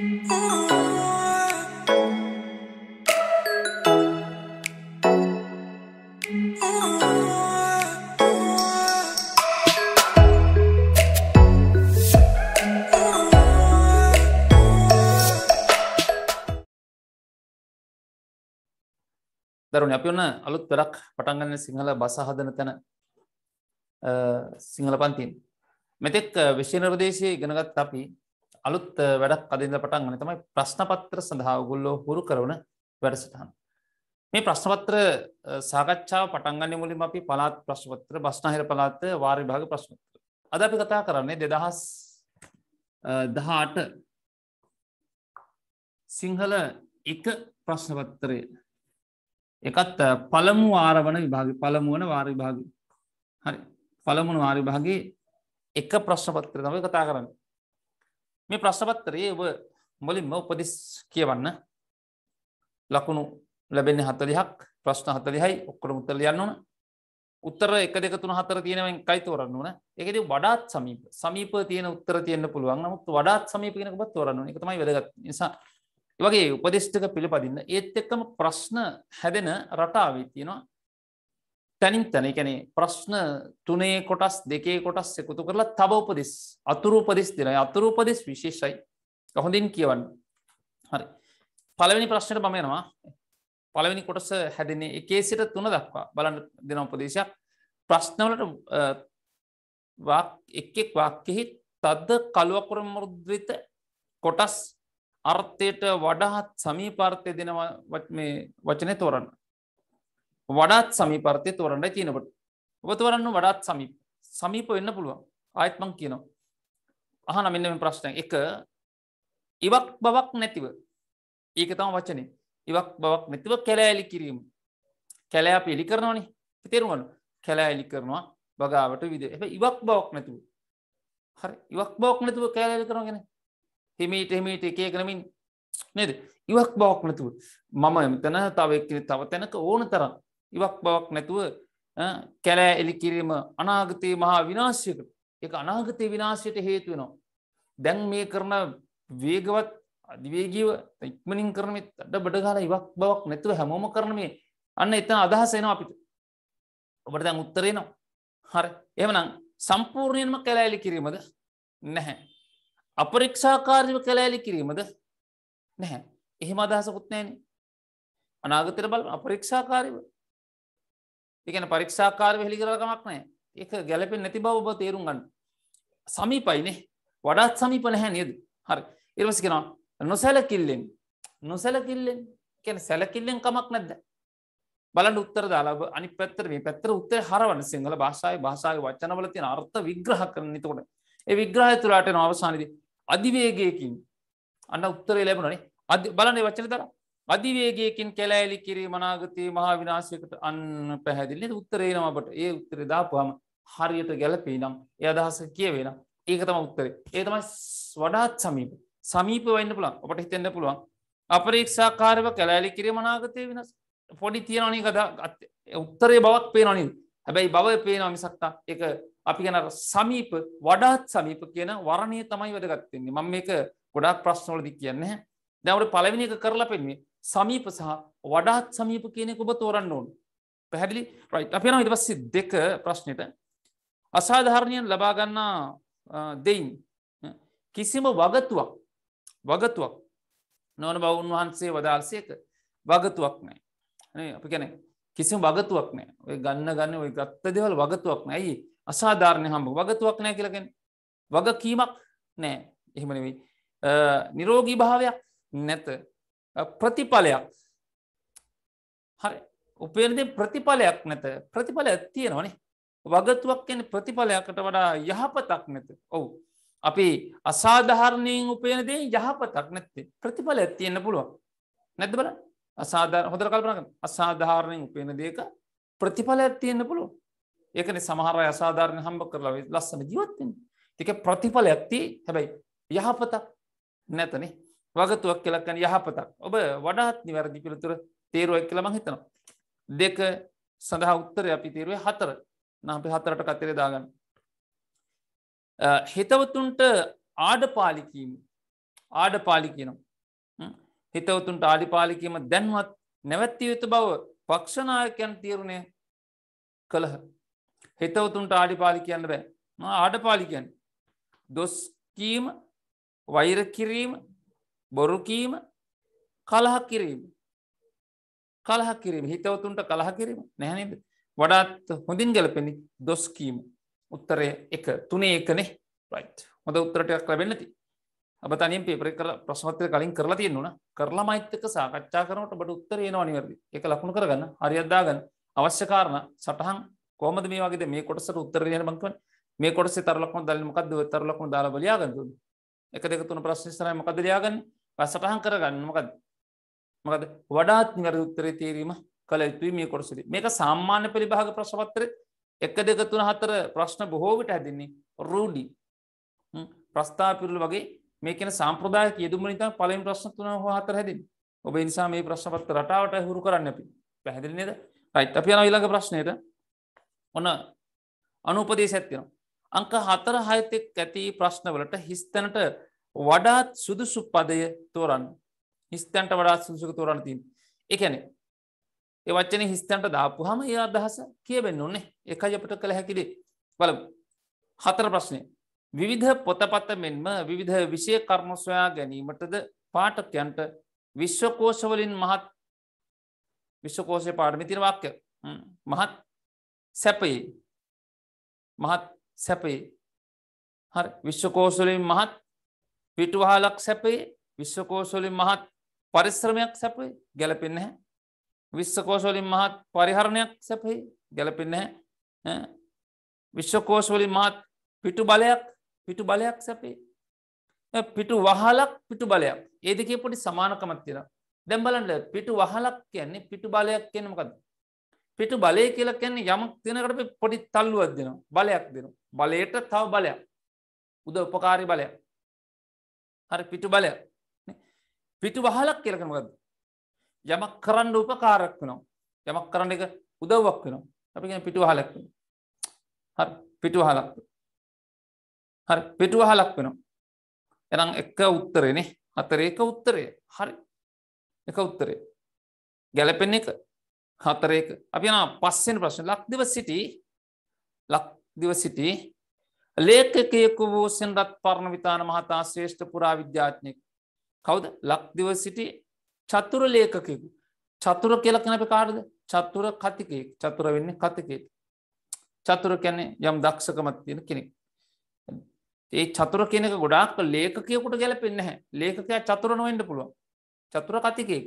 දරුණ අපි ඔන්න අලුත් වැඩක් පටන්ගන්න සිංහල බස හදන තැන සිංහල පන්තින් මෙතෙක් විශ්ෂණ ප්‍රදේශය ගෙනගත් අපි අලුත් වැඩක් අදින්ද පටන් වන තමයි ප්‍රශ්නපත්‍ර සඳහාගුල්ලෝ හුරු කරවන වැඩසටහන්. මේ ප්‍රශ්නපත්‍ර සාකච්ඡාව පටන්ගන්න මුලින් අපි පලාත් ප්‍රශ්පත්‍ර බස්්නාහිර පලාත්ත වාරි භාග ප්‍රශ්නත්‍ර. අද අපි කතා කරන්නේ දෙදහස් දහාට සිංහල එක ප්‍රශ්නපත්තරය එකත් පළමු ආරවන විභාග පළමුුවන වාරිභාග හරි පළමුණ වාරිභාගේ එක ප්‍රශ්නපත්‍ර තම කතා කරන්න මේ ප්‍රශ්නපත්තරයේ ඔබ මුලින්ම උපදෙස් කියවන්න ලකුණු ලැබෙන්නේ හතලිහක් ප්‍රශ්න හතලිහයි ඔක්කොට උත්තර යන්න ඕන උත්තර එක දෙක තුන හතර තියෙනවෙන් කයි තෝරන්න ඕන එකද වඩාත් සමීප සමීප තියෙන උත්තර තියන්න පුළුවන් නමුත් වඩාත් සමීප කෙනකත් තෝරන්න එක තමයි වැදගත් නිසා වගේ උපදේශ්ටක පිළිපදින්න ඒත් එක්කම ප්‍රශ්න හැදෙන රටාවේ තියෙනවා තැනින් තැන එකැනේ ප්‍රශ්න තුනේ කොටස් දෙකේ කොටස් එකතු කරලා තබ උපදෙස් අතුරූපදෙස් දෙනයි අතුරූපදෙස් විශේෂයි හොඳින් කියවන්න හරි පළවෙනි ප්‍රශ්නයට පමයනවා පළවෙනි කොටස හැදෙන්නේ එකේ සිට තුන දක්වා බලන්න දෙන උපදේශයක් ප්‍රශ්නවලට එක්ෙක් වාක්‍යෙහි තද්ද කළුවකුර මුර්ද්‍රිත කොටස් අර්ථයට වඩහත් සමීපාර්ථය දෙන මේ වචනය තෝරන්න වඩාත් සමීපර්තය තෝරන්නයි තියෙනකොට ඔබතුවරන්න වඩාත් සමීප සමීප වෙන්න පුළුවන් ආයත්මං කියනවා අහන මෙන්න මේ ප්‍රශ්නය එක ඉවක් බවක් නැතිව ඒක තම වචනේ ඉවක් බවක් නැතිව කැලෑලි කිරීම කැලෑ අප එලි කරනවානේ තේරුවලු කැලෑ එලි කරනවා බගාවට විද එ ඉවක් බවක් නැතුව හරි ඉවක් බවක් නැතුව කෑලලි කරනගෙන හෙමීට හෙමීට එකය කරමින් නේද ඉවක් බවක් නැතුව මම එමතන තව එක්කෙන තව තැනක ඕන තරම් ඉවක් බවක් නැතුව කැලෑ එලි කිරීම අනාගතයේ මහා විනාශයකට එක අනාගතය විනාශයට හේතුවෙනවා. දැන් මේ කරන වේගවත් අධිවේගීව ඉක්මනින් කරනත් අඩ බඩගාල ඉවක් බවක් නැතුව හැමෝම කරන මේ අන්න එතන අදහසෙනවා අපිට ඔබට දැන් උත්තරේනවා හර එමනම් සම්පූර්ණයෙන්ම කැලෑලි කිරීමද නැහැ. අපරික්ෂාකාරව කැලෑලි කිරීමද නැහැ. එහෙම අදහසකුත් නෑන අනාගතර බල අපරික්ෂාකාරව එකන පරික්ෂාකාරව හෙළිකරකමක් නෑ එක ගැලපෙන් නැති බව බ තේරුම් ගන්න සමීපයිනේ වඩාත් සමීප නැහැ නේද හරි ඉරවසි කෙනවා නොසැලකිල්ලෙන් නොසැලකිල්ලෙන් කැන සැලකිල්ලෙන් කමක් නැද්ද බලන්න උත්තර දාලාබ අනි පැත්තර මේ පැත්තර උත්තර හරවන සිංහල භාෂාව භාෂාව වචනවල තියෙන අර්ථ විග්‍රහ කරන නිතකොට ඒ විග්‍රහය තුළට නවසානිද අධිවේගයකින් අන්න උත්තරේ ලැබුණනේ අධ බලන්නේ වචන දර අධිවේගයකින් කැලෑලි කිරීම අනාගතයේ මහා විනාශයකට අන්න පැහැදිලි උත්තරේනම අපට ඒ උත්තර දාපුහම හරියට ගැලපී නම් එය අදහස කියවෙන ඒක තම උත්තරේ ඒ තමයි වඩාත් සමීප සමීප වන්න පුළන් අපට හිතෙන්න්න පුළුවන් අපරීක්ෂාකාරව කැලෑලි කිරීම අනාගතය වෙනස් පොඩි තියෙනනි කද උත්තරේ බවක් පේනනි හැබැයි බව පේනවා මිසක්තා එක අපි ගැන සමීප වඩාත් සමීප කියන වරණය තමයි වැඩගත්තෙන්නේ මං මේක ගොඩක් ප්‍රශ්නෝලදි කියන්නේ දැවට පලවිනික කරලා පෙන්න්නේ සමීප සහ වඩාත් සමීප කියනෙක ඔබ තෝරන්න ඕන් පැහැදිලි රයි් අපෙන ඉටවස්සි දෙක ප්‍රශ්නයට අසාධාරණයෙන් ලබාගන්නා දෙයින් කිසිම වගතුවක් වගතුවක් නොන බවුන් වහන්සේ වදාල්සයක වගතුවක් නෑ අපි කැන කිසිම වගතුවක් නෑ ඔය ගන්න ගන්න ඔය ගත්ත දෙවල් වගතුවක් නැයි අසාධාරණය හම්බ වගතුවක් නෑ කියලගෙන වගකීමක් නෑ එහෙමනවෙයි නිරෝගී භාවයක් නැත ප්‍රතිඵලයක් හරි උපේරදි ප්‍රතිඵලයක් නැත ප්‍රතිඵල ඇත්තියෙනවනේ වගතුවක් කියන ප්‍රතිඵලයකට වඩා යහපතක් නැත ඔවු අපි අසාධාරණයෙන් උපයනදේ යහපතක් නැත්තේ ප්‍රතිඵල ඇත්තියෙන්න්න පුළුවන් නැද බල අසාධාර හොදර කල්පනක අසාධාරණයෙන් උපයන දේක ප්‍රතිඵල ඇත්තියෙන්න්න පුළුව ඒකන සමහරය අසාධාරණ හම්බ කරලා ලස්සන ජීවත්වෙන් තික ප්‍රතිඵල ඇත්ති හැබැයි යහපතක් නැතනේ වගතුවක් කලක්කන යහපතක් ඔබ වඩාත් නිවැරදි පිළිතුර තේරුවක් කළම හිතනවා. දෙක සඳහා උත්තර අපි තේරුවේ හතර නහපි හතරට කතරේ දාගන්න. හිතවතුන්ට ආඩ පාලිකීම ආඩ පාලිකනම් හිතවතුන්ට ආඩි පාලිකීම දැන්වත් නැවැත්තිය යුතු බව පක්ෂනායකයන් තේරුණය කළහ. හිතවතුන්ට ආඩි පාලි කියන්න බෑ ආඩ පාලිකයන් දොස්කීම වෛර කිරීම බොරු කීම කලහක් කිරීම කලහ කිරීම හිතවතුන්ට කලහ කිරීම නැහැනද වඩාත් හොඳින් ගලපෙනි දොස් කීම උත්තරය එක තුනේ එකනේ රයි් හොඳ උත්තරටයක් ලැබෙන්නති අප තනින් පේපරි කර ප්‍රශ්මත්‍රය කලින් කරලා තියෙන්නුන කරලා මෛත්‍යක සාකච්ඡා කරනට බට උත්තර ඒනවා නිවැරදි එක ලකුණු කරගන්න හරිියද්දාගන්න අවශ්‍යකාරණ සටහන් කෝමද මේ වගේ මේ කොටසට උත්තරයන බංකවන් මේ කොටස තරලක්ම දල්මකක්ද තරලක්ුණ දාලා බලයාගන්න එක දෙක තුන ප්‍රශ්නිස්තරය මකදරයාගන්න සටහන් කරගන්න මොකද මොකද වඩාත් නිවැරදි උත්තරේ තේරීම කළ යුතුයි මේ කොටසදී මේක සාමාන්‍ය පරිභාග ප්‍රශ්නපත්‍රය එක දෙක තුන හතර ප්‍රශ්න බොහෝ විට හැදින්නේ රූඩි ප්‍රස්ථාපිරුළු වගේ මේ කියන සම්ප්‍රදායක යෙදුම නිසා පළවෙනි ප්‍රශ්න තුන හෝ හතර හැදෙන්නේ. ඔබ ඒ නිසා මේ ප්‍රශ්නපත්‍ර රටාවට හුරු කරන්න අපි. පැහැදිලි නේද? රයිට් අපි යනවා ඊළඟ ප්‍රශ්නෙට. ඔන්න අනුපදේශයක් තියෙනවා. අංක 4 6 එක් ඇති ප්‍රශ්න වලට හිස්තැනට වඩාත් සුදුසු පදය තෝරන්න හිස්තැන්ට වඩාත් සුදුසුක තෝරන්න තින් එකන ඒ වච්චන හිස්තැන්ට දාපු හම ඒ අදහස කියවෙන්න ඕන්නේ එකයි අපට කළ හැකිදේ බල හතර ප්‍රශ්නය විවිධ පොතපත්ත මෙන්ම විවිධ විෂය කර්ම සොයා ගැනීමටද පාටකයන්ට විශ්වකෝෂවලින් මහත් විශ්වකෝෂය පාඩමිතින වාක්‍ය මහත් සැපයි මහත් සැපයි හරි විශ්වකෝසලින් මහත් පිටුහලක් සැපේ විශ්වකෝසොලින් මහත් පරිශ්‍රමයක් සැපේ ගැලපෙන්න හැ විශ්වකෝසොලින් මහත් පරිහරණයක් සැපේ ගැලපෙන්න හැ විශ්වකෝසොලින් මහත් පිටු බලයක් පිටු බලයක් සැපේ පිටු වහලක් පිටු බලයක් ඒදකේ පොඩි සමානකමත්තිර දැම්බලන්ට පිටු වහලක් කියන්නේ පිටු බලයක් කියනමකද පිටු බලය කියලා කියන්නේ යමක් තිනකට පොඩි තල්ලුවක් දෙනවා බලයක් දෙනවා බලයට තව බලයක් උද උපකාරි බලයක් හර පිටු බලය පිටු වහලක් කියලකමකද යමක් කරන්න උපකාරක් වනවා යමක් කරන්න එක උදව්වක් වෙනවා අපි පිටු හලක් වෙන හ පිටු හලක් හරි පිටුව හලක් වෙනවා එනම් එක උත්තරයනේ හතර එක උත්තරය හරි එක උත්තරය ගැලපෙන එක හතරයක අපි යන පස්සෙන් ප්‍රශ්න ලක්දිව සිටි ලක්දිව සිටි ලේකකයකු වූ සෙන්රත් පරණ විතාන මහතා ශ්‍රේෂ්ඨ පුරා විද්‍යාඥයෙක් කවුද ලක්දිව සිටි චතුර ලේකකෙකු චතුර කියලකනැප කාරද චතුර කතිකයෙක් චතුර වෙන්නේ කතිකෙත් චතුර කැනෙ යම් දක්ෂකමත් තියෙන කෙනෙක් ඒ චතුර කෙනෙක ගොඩාක් ලේකකයකුට ගැලපෙන්න්න හැ ලේකකයා චතුරන වෙන්ඩ පුළුවන් චතුර කතිකෙක්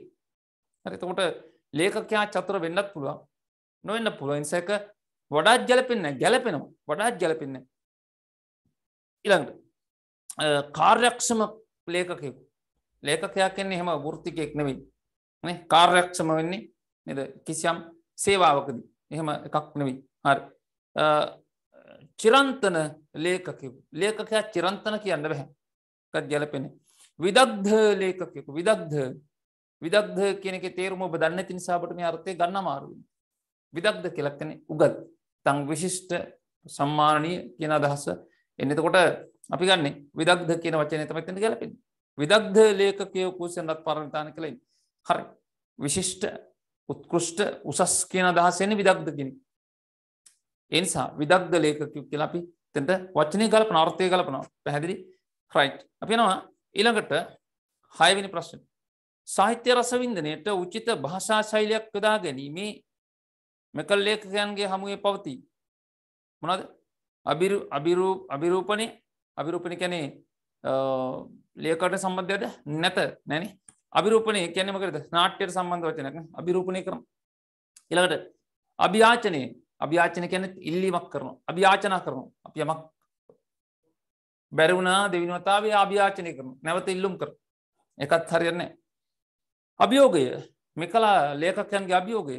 හරිතකොට ලේකකයා චතුර වෙන්නත් පුළුවන් නොවෙන්න පුළුවන් සැක වඩාත් ජලපෙන්න්න ගැලපෙනවා වඩාත් ජලපෙන්න්නේ ඉළඟට කාර්යක්ෂම ලේකකෙකු ලේකකයා කෙන්නේ හෙම වෘතිකයෙක් නෙවෙයි කාර්යක්ෂම වෙන්නේ නිද කිසියම් සේවාවකද එහෙම එකක් නෙවෙයි හරි චිරන්තන ලේකකිව ලේකකයා චිරන්තන කියන්න බැහැ ගැලපෙන විදක්ධ ලේකකෙකු විදක්ධ විදක්ධ කෙනෙක තේරුම ඔබ දන්න ති නිසාබට මේ අර්ථය ගන්න මාරුවෙන් විදක්ධ කෙලක්කන උගත් තං විශිෂ්ට සම්මානය කියන අදහස එන්න එතකොට අපි ගන්න විදක්ද කියන වචනය තම එතන ගැලපෙන විදක්ද ලේකකය කූසයන්ත් පරණතාන කළින් හරි විශිෂ්ට උත්කෘෂ්ට උසස් කියන අදහසයන විදක්ද කෙන එනිසා විදක්ද ලේකකයු කියලා අපි තැට වචනය ගලපන අර්ථය කලපනවා පැහැදිලි රයිට් අපිනවා ඊළඟට හයවිනි ප්‍රශ්න සාහිත්‍ය රසවින්දනයට උචිත භාෂා ශෛලයක් යොදා ගැනීමේ මෙකල් ලේකකයන්ගේ හමුවේ පවතිී මොනද අභිරූපනය අභිරූපණ කැනේ ලියකට සම්බන්ධයට නැත නැන අභිරූපනය කැනමකරද නාට්‍යයට සම්බන්ධ වචනක අභිරූපණය කරම් එළකට අභ්‍යාචනය අභ්‍යාචන කැන ඉල්ලිමක් කරනවා අභ්‍යාචනා කරනු අප යමක් බැරවුණා දෙවිනවතාවේ අභ්‍යාචනය කරන නැවත ඉල්ලුම් කර එකත් හරියන්නේ අභියෝගය මෙකලා ලේකකයන්ගේ අභියෝගය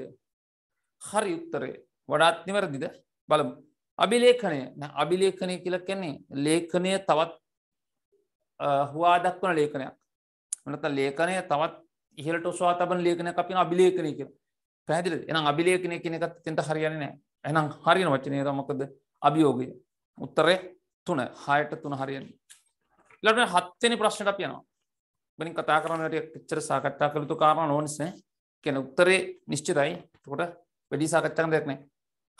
හරි උත්තරේ වඩාත්නිවරදිද බලමු අභිලේඛනය අභිලේඛනය කියල කියන්නේ ලේඛනය තවත් හවා දක්වන ලේඛනයක් වනත ලේඛනය තවත් ඉහලට ස්වා තබන ලේඛනය අපින අභිලේඛනය කිය පැදිල එනම් අභිලේඛනය කියන එකත් තෙන්ට හරියන නෑ එනම් හරින වචනය තමකද අභියෝගය උත්තරය තුන හයට තුන හරියන්න ලට හත්වෙනි ප්‍රශ්නට අපයනවා බනි කතා කරනට චර සාකච්ඡා කළතු කාරණ ඕනිස්න කෙන උත්තරේ නිශ්චිතයි කොට වැඩි සාකච්ඡන් දෙක්නෑ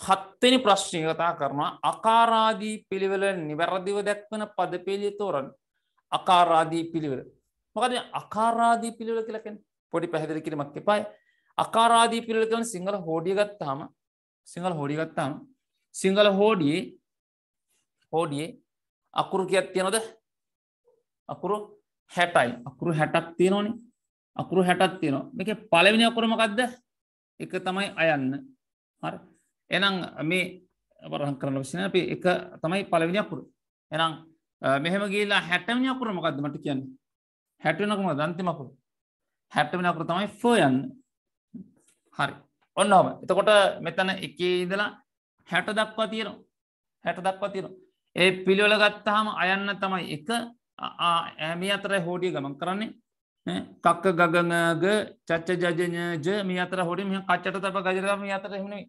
හත්තනි ප්‍රශ්නය කතා කරනවා අකාරාදී පිළිවෙල නිවැරදිව දැක්වන පද පෙළිය තෝරන් අකාරාදී පිළිවෙල මොකද අකාරාදී පිළිවෙල කියලකෙන් පොඩි පැහැදිලි කිරීමක් එපයි අකාරාදී පිළිවෙලකන සිංහල හෝඩිය ගත්තාම සිංහල හෝඩි ගත්තාම් සිංහල හෝඩියේ හෝඩියේ අකුරු කියත් තියනොද අකුරු හැටයි අකුරු හැටක් තියෙනවනි අකුරු හැටත් තියෙනවා මේක පලවිනි අකුරමකක්ද එක තමයි අයන්න හරි එනම් මේ වරහන් කරන විසින අපි එක තමයි පලවිනි අකුරු එනම් මෙහෙම ගේලා හැටමනි අකුර මොකක්ද මට කියන්න හැටවෙනකුම දන්තිමකුරු හැටමනි අකුර තමයි ෆෝ යන්න හරි ඔන්න හොම එතකොට මෙතන එකේ ඉදලා හැට දක්වා තියෙනවා හැට දක්වා තියෙනවා ඒ පිළිවල ගත්තාම අයන්න තමයි එක ඇමි අතර හෝඩිය ගමන් කරන්නේ කක්ක ගගග චච්ච ජජනජ මේ අතර හොඩි මෙ කච්චට තබ ගජරම අතර හෙුණේ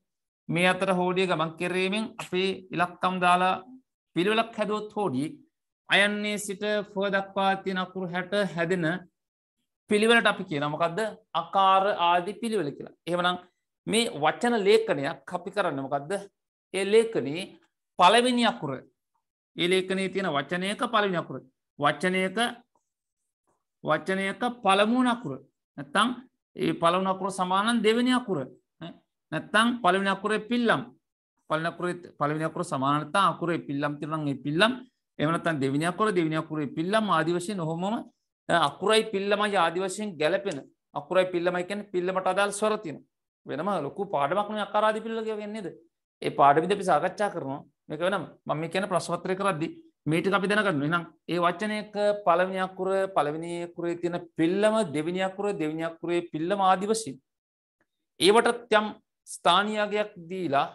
මේ අතර හෝඩිය ගමන් කිරීමෙන් අපේ ඉලක්කම් දාලා පිළිවෙලක් හැදුවොත් හෝඩිය අයන්නේ සිට ෆෝ දක්වා තියෙන අකුරු හැට හැදෙන පිළිවෙලට අපි කියන මොකක්ද අකාර ආදි පිළිවෙල කියලා එහෙමනම් මේ වචන ලේඛනයක් අපි කරන්න මොකක්ද ඒ ලේඛනයේ පළවෙනි අකුර ඒ ලේඛනයේ තියෙන වචනයක පළවෙනි අකුර වචනයක වචනයක පළමුණ අකුර නැත්තම් ඒ පළවුණ අකුර සමානන් දෙවෙනි අකුර නැත්තං පළවෙන අකුරේ පිල්ලම් පලන අකුරේ පළවෙනි අකුර සමාන නැත්නම් අකුරේ පිල්ලම් තිරනම් ඒ පිල්ලම් එහෙම නැත්නම් දෙවෙනි අකුර දෙවෙනි අකුරේ පිල්ලම් ආදි වශයෙන් ඔහොමම අකුරයි පිල්ලමයි ආදි වශයෙන් ගැලපෙන අකුරයි පිල්ලමයි කියන්නේ පිල්ලමට අදාළ ස්වර තියෙනවා වෙනම ලොකු පාඩමක් නෙවෙයි අකාර ආදි පිල්ල කියන්නේ නේද ඒ පාඩමෙදි අපි සාකච්ඡා කරනවා මේක වෙනම මම මේ කියන ප්‍රශ්න පත්‍රය කරද්දී මේ ටික අපි දැනගන්න එහෙනම් ඒ වචනයක පළවෙනි අකුර පළවෙනි අකුරේ තියෙන පිල්ලම දෙවෙනි අකුර දෙවෙනි අකුරේ පිල්ලම ආදි වශයෙන් ඒවටත් යම් ස්ථානයාගයක් දීලා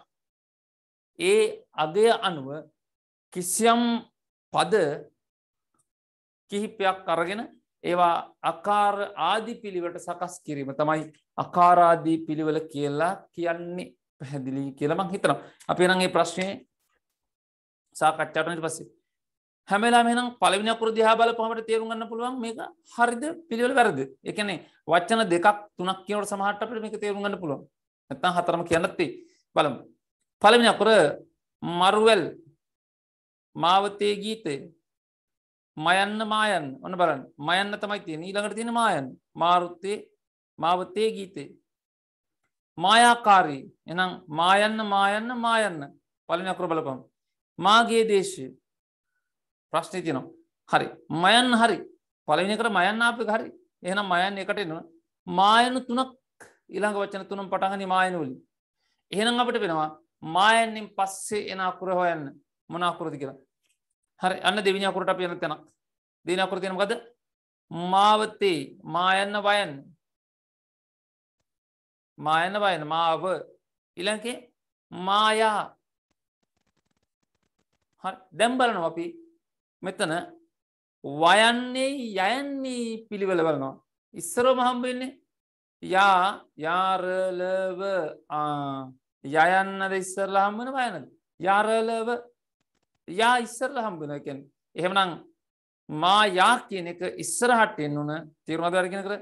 ඒ අගය අනුව කිසියම් පද කිහිපයක් අරගෙන ඒවා අකාර ආදි පිළිවට සකස් කිරීම තමයි අකාරාදී පිළිවල කියලා කියන්නේ පැහැදිලි කියලමං හිතනම් අපි නගේ ප්‍රශ්නය සාකච්ඡාටනට පස්සේ හැමලා මෙනම් පලවිනකුර දිහා බල පහමට තේරුම්ගන්න පුළුවන් මේක හරිද පිළිවල වැරද එකනේ වච්චන දෙකක් තුනක් කියවට සමහට අපට මේක තේරුම්ගන්න පුළුවන් නැත්තම් හතරම කියන්නත් බලමු. පළවෙනි අකුර මරුවල් මාවතේ ගීතය මයන්න මායන් ඔන්න බලන්න මයන්න තමයි තියෙන ඊළඟට තියෙන මායන් මාරුත්තේ මාවතේ ගීතේ මායාකාරී එනම් මායන්න මායන්න මායන්න පලන අකුර බලපම් මාගේ දේශය ප්‍රශ්නය තියනවා හරි මයන් හරි පලනි කර මයන්න අප හරි එහනම් මයන් එකට එනවා මායනු තුනක් ඊළඟ වචන තුනම් පටහනි මායනුවලින් එහෙනම් අපට වෙනවා මායන්නෙන් පස්සේ එන අකුර හොයන්න මොන අකුරදි කියලා හරි අන්න දෙවිනි අකුරට අපි යන තැනක් දෙන අකුර තියෙන මොකද මාවතේ මායන්න වයන් මායන්න වයන මාව ඊළඟේ මායා හරි දැන් බලනවා අපි මෙතන වයන්නේ යයන්නේ පිළිවෙල බලනවා ඉස්සරව මහම්බ වෙන්නේ යා යාරලව යයන්නද ඉස්සරලා හම්බන බයනද. යාරලව යා ඉස්සරල හම්බනකෙන් එහෙමනම් මා යා කියන එක ඉස්සරහට එන්න ඕන තේරුණද අරගෙන කර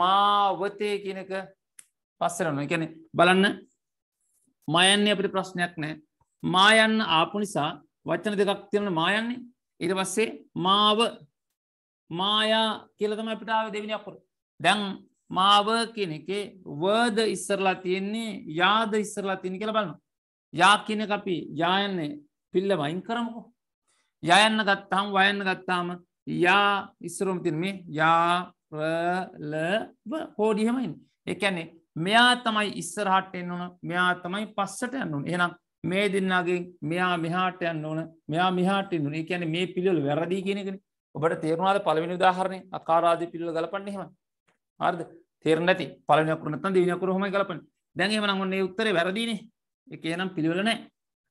මාවතය කියන එක පස්සරන එකන බලන්න මයන්නේ අපිට ප්‍රශ්නයක් නෑ මායන්න ආපු නිසා වචන දෙකක් තියෙනට මායන්නේ ඉට පස්සේ මාව මායා කියලතම අපිටාව දෙවිනි අපපුර දැන් මාව කියන එකේ වර්ද ඉස්සරලා තියෙන්නේ යාද ඉස්සරලා තියෙන කියල බලන්න යා කියන අපි යායන්නේ පිල්ල වයින් කරමකු යයන්න ගත්තාම් වයන්න ගත්තාම යා ඉස්සරෝම තින මේ යාරලබ හෝඩිහමයින් එකැන්නේ මෙයා තමයි ඉස්සරහට එන්න ඕන මෙයා තමයි පස්සට යන්නුන් එනම් මේ දෙන්නගේ මෙයා මෙහාට යන්න ඕන මෙයා මෙහාට නුන එකැන මේ පිළිවල වැරදි කියෙනෙකෙන ඔබට තේරුණවාද පළවෙනි දාහරණය අකාරාධ පිල්ල ගලපන්නේෙම හරිද තේරෙන්නේ නැති පළවෙනි අකුර නැත්නම් දෙවෙනි අකුර ඔහොමයි කලපන්නේ දැන් එහෙමනම් ඔන්න ඒ උත්තරේ වැරදිනේ ඒක එහෙනම් පිළිවෙල නැහැ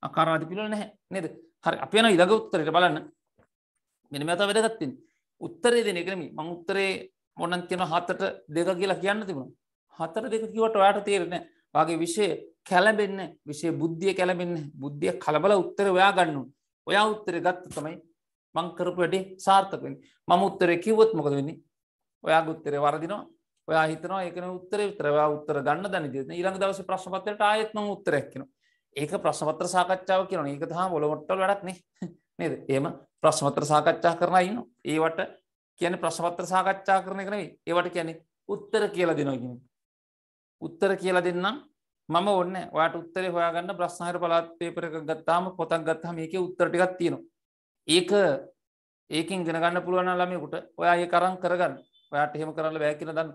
අකාරාදි පිළිවෙල නැහැ නේද හරි අපි යනවා ඊළඟ උත්තරේට බලන්න මෙන්න මේ තමයි වැදගත් වෙන්නේ උත්තරේ දෙන එක නෙමෙයි මම උත්තරේ මොනනම් කියනවා හතට දෙක කියලා කියන්න තිබුණා හතට දෙක කිව්වට ඔයාට තේරෙන්නේ නැහැ වාගේ විෂය කැළඹෙන්නේ විෂය බුද්ධිය කැළඹෙන්නේ බුද්ධිය කලබල උත්තර ඔයා ගන්න ඕනේ ඔයා උත්තරේ ගත්ත තමයි මං කරපු වැඩේ සාර්ථක වෙන්නේ මම උත්තරේ කිව්වොත් මොකද වෙන්නේ ඔයා ගුත්තරය වරදිනවා ඔයා හිතනවා එකන උත්තර විතරවා උත්තර ගන්න දැන ද ඉරඟ දවස ප්‍රශ්පතයට ආයත්න උත්තරැක්කෙන ඒක ප්‍රශ්පත්‍ර සාකච්ඡාව කියන ඒක හා ොලොමොට්ටල් වැඩක්නේ නද ඒම ප්‍රශ්මත්‍ර සාකච්ඡා කරන ඉන්න ඒවට කියන ප්‍රශ්පත්‍ර සාකච්ඡා කරන කරයි ඒවට කියන්නේ උත්තර කියලා දෙනවගෙන උත්තර කියලා දෙන්නම් මම ඔන්න වාට උත්තර හොයාගන්න ප්‍රශ්නහර පලාත්පේපරක ගත්තාම පොතක් ගත්හම ඒක උත්තරටිගත් තියෙනවා ඒක ඒකින් ගෙනගන්න පුළුවන් ළමයකුට ඔයා ඒ කරන් කරගන්න ඔයාට එහෙම කරන්න බෑ කියෙන දන්න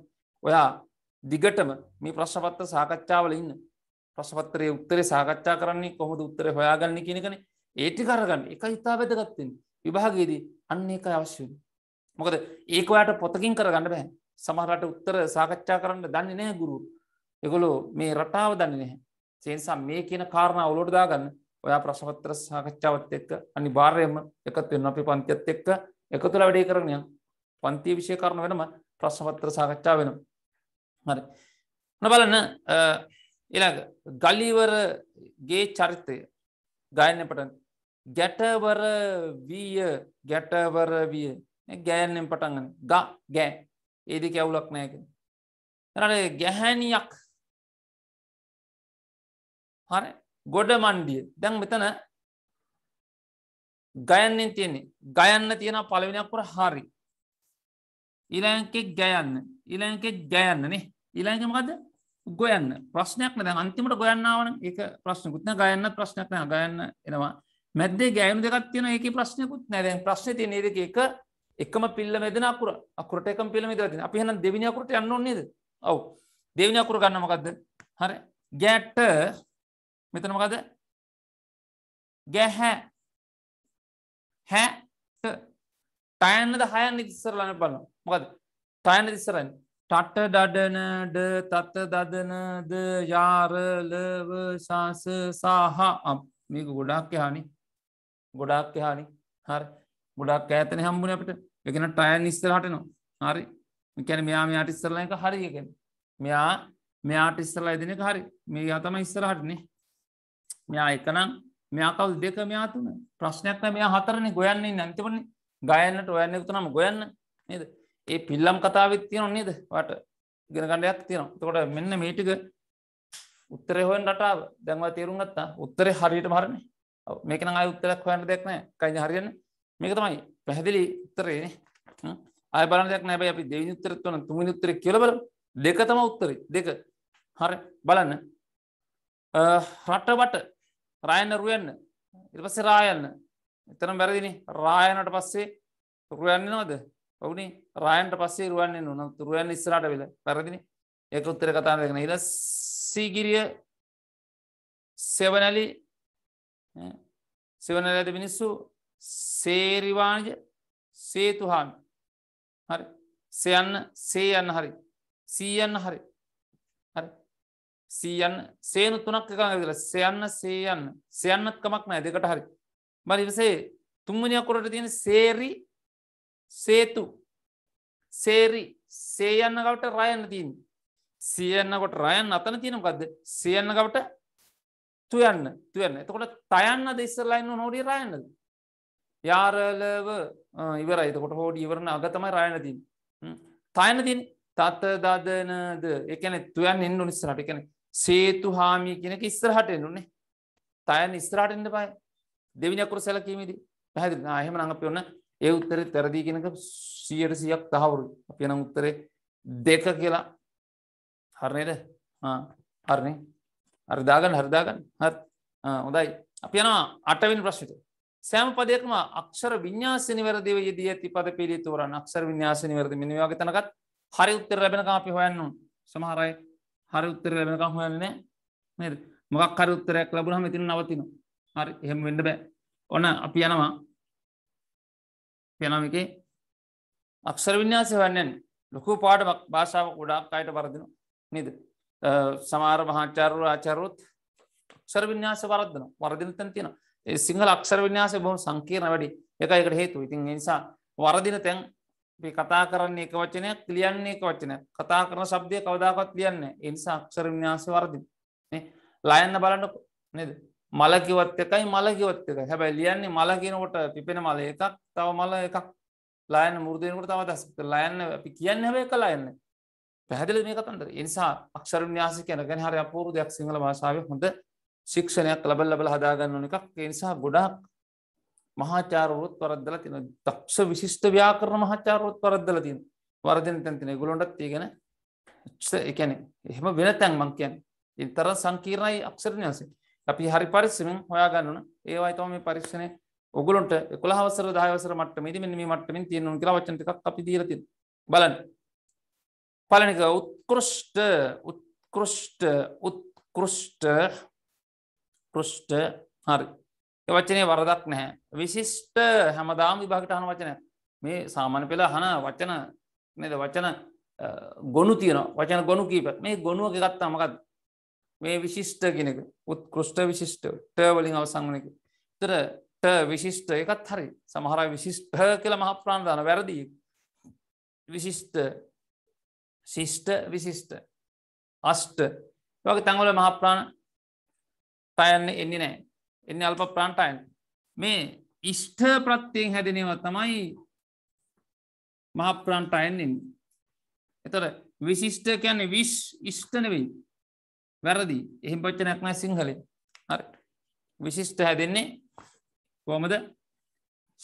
ඔයා දිගටම මේ ප්‍රශ්පත්ත සාකච්ඡාවල ඉන්න ප්‍රශ්පත්තරය උත්තරේ සාකච්ඡා කරන්නේ කොහොමද උත්තර හොයාගන්න කියනකන ඒටි කරගන්න එක ඉතා වැදගත්තෙන් විභාගයේදී අන්න එක අවශ්‍යය මොකද ඒක ඔයාට පොතකින් කරගන්න බෑ සමහරට උත්තර සාකච්ඡා කරන්න දන්නේ නෑ ගුරු එකොලෝ මේ රටාව දන්නේ නැහැ සේනිසා මේ කියන කාරණා ඔලොට දාගන්න ඔයා ප්‍රශ්පත්තර සාකච්ඡාවත් එක්ක අනි භාරයම එකත් වෙන්න අපි පන්තියත් එක්ක එකතුළ වැඩේ කරනයක් පන්තිය විෂය කරන වෙනම ප්‍රශ්නපත්‍ර සාකච්ඡා වෙන හරි න බලන්න එළඟ ගලිවරගේ චරිතය ගයනපට ගැටවර වීය ගැටවර විය ගෑන්නෙන් පටන්ගන ග ගෑ ඒද කැවුලක් නෑක රට ගැහැනියක් හරි ගොඩ මණ්ඩිය දැන් මෙතන ගයන්නෙන් තියන්නේ ගයන්න තියෙන පලවෙනයක් පුර හරි ඊලංකෙක් ගයන්න ඊලංකෙක් ගයන්නනේ ඊලංකමකද ගොයන්න ප්‍රශ්නයක් නද අන්තිමට ගොයන්නාවන එක ප්‍රශ්නකුත්න ගයන්න ප්‍රශ්නයක් නෑ ගයන්න එනවා මැද්දේ ගෑනු දෙකක් තියෙන ඒක ප්‍රශ්නකුත් නැදැන් ප්‍රශ්න තිය නේදක එක එකම පිල්ල මෙදෙන අකුර අකුරට එකම පිල්ල මෙද ති අපි හන දෙවිනි අකුරට යන්න ඕන්නේද ඔවු දෙවිනි අකුර ගන්නමකක්ද හරි ගැට්ට මෙතනමකද ගැහැ හැ ටයන්නද හයන් ඉතිස්සරලන බලන මොකද තයන ඉස්සරන්න ටට ඩඩනඩ තත්ත දදනද යාරලව ශාස සාහා අප මේක ගොඩක් හානි ගොඩක් හානි හරි ගොඩක් ඇතන හම්බුණ අපට එකන ටයන් ඉස්සරහටනවා හරි කැන මෙයා මෙයාට ඉස්සරල එක හරිගෙන් මෙයා මෙයාට ඉස්සරලා එදින එක හරි මේ අතම ඉස්සරහටනේ මෙයා එකනම් මෙයා කවල් දෙක මෙයාතුන ප්‍රශ්නයක්න මෙයා හතරන ගොයන්නේ නැතිවන්නේ ගයන්නට ඔයන්න යුතුනම ගොයන්න නද ඒ පිල්ලම් කතාවත් තියෙන නේද වට ගෙන කණඩයක් තියෙන තකොට මෙන්න මේටික උත්තරය හොයන් රටාව දැන්වා තේරුම් ගත්තා උත්තරේ හරියට මරණ මේකන අය උත්තරක් හොයන්න දෙක්න කයිද හරියන්න මේක තමයි පැහැදිලි උත්තරේන අය බලනයක් නැබයි අපි දෙවි උත්තරත්වන තුමි උත්තර කියලබල දෙක තම උත්තරේ දෙක හරි බලන්න රටවට රයන්න රුවන්න ඉරිපස රායන්න එතන බැරදින රායනට පස්සේ රුවන්නේ නොද ඔවුනි රායන්ට පස්සේ රුවන්නේ නොන තුරුවන් ඉස්රට වෙල පැරදින ඒක උත්තර කතා දෙගෙන ඉල සීගිරිය සෙවනැලි සෙවනැල ඇති මිනිස්සු සේරිවාණජ සේතුහාමි හරි සයන්න සේ යන්න හරි සීයන්න හරි හරි සීයන්න සේනු තුනක් එකඟ වෙලා සයන්න සේයන්න සයන්නත් කමක් නෑ දෙකට හරි මරිසේ තුන්මනියක් කොරට තියෙන සේරි සේතු සේරි සේයන්නකට රයන්න තින් සියන්නකොට රයන් අතන තියෙනකක්ද සියන්නකට තුයන්න තුයන්න එතකොට තයන්නද ඉස්සරලයින්න නොඩි රයන්නද යාරලව ඉවර එතකොට හෝඩි ඉවරණ අගතමයි රයන තින් තයන තින් තත්ත දදනද එකන තුයන් එන්න නිස්සරට එකන සේතු හාමී කියෙනක ඉස්සරහට එනුනේ තයන් ඉස්රාටෙන්ට පයි දෙවිනි අකුර සැලකීමේදී පැහැදිලි නෑ එහෙම නම් අපි ඔන්න ඒ උත්තරේ වැරදි කියන එක 100%ක් තහවුරු අපි නම් උත්තරේ දෙක කියලා හරි නේද ආ හරිනේ හරි දාගන්න හරි දාගන්න හරි හොඳයි අපි යනවා අටවෙනි ප්‍රශ්නෙට සෑම පදයකම අක්ෂර විඤ්ඤාසනි වැරදිව යෙදී ඇති පද පිළිය තෝරන්න අක්ෂර විඤ්ඤාසනි වැරදි මෙන්න මේ වගේ තැනකත් හරි උත්තර ලැබෙනකම් අපි හොයන්න ඕන සමහර අය හරි උත්තර ලැබෙනකම් හොයන්නේ නැහැ නේද මොකක් හරි උත්තරයක් ලැබුණාම එතන නවතිනවා හරි එහෙම වෙඩ බෑ ඔන්න අපි යනවා යනම එකේ අක්ෂර විඤ්‍යාසය වන්නේෙන් ලොකු පාට භාෂාව ගොඩාක් අයට වරදින නද සමාර මහාචාරු ආචරුත් අක්ෂර විඤ්‍යාස වරදන වරදිනතැන් තියෙන ඒ සිංහල අක්ෂර විඤ්‍යාසය බොහම සංකීර්ණ වැඩි එක එකට හේතු ඉතින් නිසා වරදින තැන් අපි කතා කරන්නේ එක වචනයක් ලියන්නේ එක වචන කතා කරන සබ්දය කවදාකත් ලියන්න එනිසා අක්ෂර විඤ්‍යාස වරදින ලයන්න බලන්න නද මලකිවත් එකයි මලකිවත් එක හැබැයි ලියන්නේ මලකිනකොට පිපෙන මල එකක් තව මල එකක් ලයන මුරදයනකට තව දස්ක ලයන්න අපි කියන්න හැබ එක ලයන්න පැහැදිලි මේ කතන්ට නිසා අක්ෂර න්‍යාස කියන ගැන හරි අපූරු දෙයක් සිංහල භාෂාව හොඳ ශික්ෂණයක් ලබල් ලබල හදාගන්න එකක් නිසා ගොඩක් මහාචාරවරුත් පරද්දල තින දක්ෂ විශිෂ්ට ව්‍යාකරණ මහාචාරවරුත් පරද්දල තින් වරදින තැන්තින ගොලොන්ටත් තියගෙන එකැන එහෙම වෙන තැන් මං කියන් ඉන්තර සංකීරණයි අක්ෂර න්‍යාසේ අපි හරි පරිස්සමින් හොයාගන්නන ඒවායිතම මේ පරීක්ෂණය ඔගුලොන්ට කොළහවසර දහවසර මට මිදිම මේ මටමින් තියෙනු රවචටක් අපි දීරති බලන් පලනික උත්කෘෂ්ට උත්කෘෂ්ට උත්කෘෂ්ට කෘෂ්ට හරි වචනය වරදක් නැහැ විශිෂ්ට හැමදාම විභාගට අන වචනය මේ සාමාන්‍ය පෙළ හන වචන නද වචන ගොනු තියෙන වචන ගොනු කීප මේ ගොනුවක ගත්තාමකත් මේ විශිෂ්ට කෙනෙක උත්කෘෂ්ට විශිෂ්ට ටවලින් අවසංවනක තර ට විශිෂ්ට එකත් හරි සමහර විශිෂ්ට කළ මහප්‍රාන්ධාන වැරදිී විශිෂ්ට ශිෂ්ට විශිෂ්ට අෂ්ට වගේ තැන්වල මහප්‍රාණ තයන්න එන්නේ නෑ එන්න අල්ප ප්‍රාන්ටයන් මේ ඉෂ්ට ප්‍රත්තියෙන් හැදෙනව තමයි මහප්‍රාන්ටයන්ෙන් එතර විශිෂ්ට කියන්නේ විශ් ඉෂ්ටනවෙයි වැරදි එහි පච්චනයක් නෑ සිංහලෙන් විශිෂ්ට හැදෙන්නේ කොමද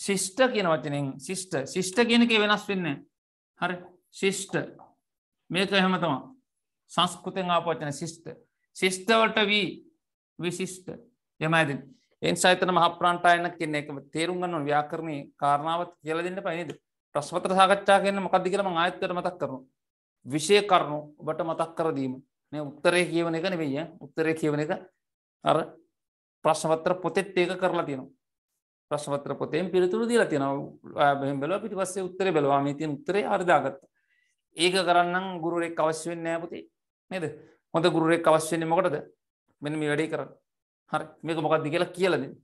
ශිෂ්ට කියන වචනෙන් ශිෂ්ට ශිෂ්ට කියනක වෙනස් වෙන්නේ හරි ශිෂ්ට මේක එහෙම තමා සංස්කෘතෙන් ආපචන ශිෂ්ට ශිෂ්ටවට වී විශිෂ්ට යමයිදන් එන්සයිතන මහප්‍රාන්ටායනක් කියන එක තේරුම් ගන්න ව්‍යාකරණය කාරණාවත් කියල දෙන්න පයිනිද ප්‍රශ්පත සාකච්ඡා කියන්න මකදදි කරම ආයත්තර මතක් කරනු විෂය කරනු ඔබට මතක් කරදීම මේ උත්තරේ කියවන එක නෙවෙයි උත්තරේ කියවන එක අර ප්‍රශ්නපත්‍ර පොතෙත් ඒක කරලා තියෙනවා ප්‍රශ්නපත්‍ර පොතෙන් පිළිතුරු දීලා තියෙනවා මෙහෙම බලුවා ඊට පස්සේ උත්තරේ බලුවා මේ තියෙන උත්තරේ හරි දාගත්තා ඒක කරන්නම් ගුරුවරයෙක් අවශ්‍ය වෙන්නේ නැහැ පුතේ නේද හොඳ ගුරුවරයෙක් අවශ්‍ය වෙන්නේ මොකටද මෙන්න මේ වැඩේ කරන්න හරි මේක මොකක්ද කියලා කියලා දෙන්න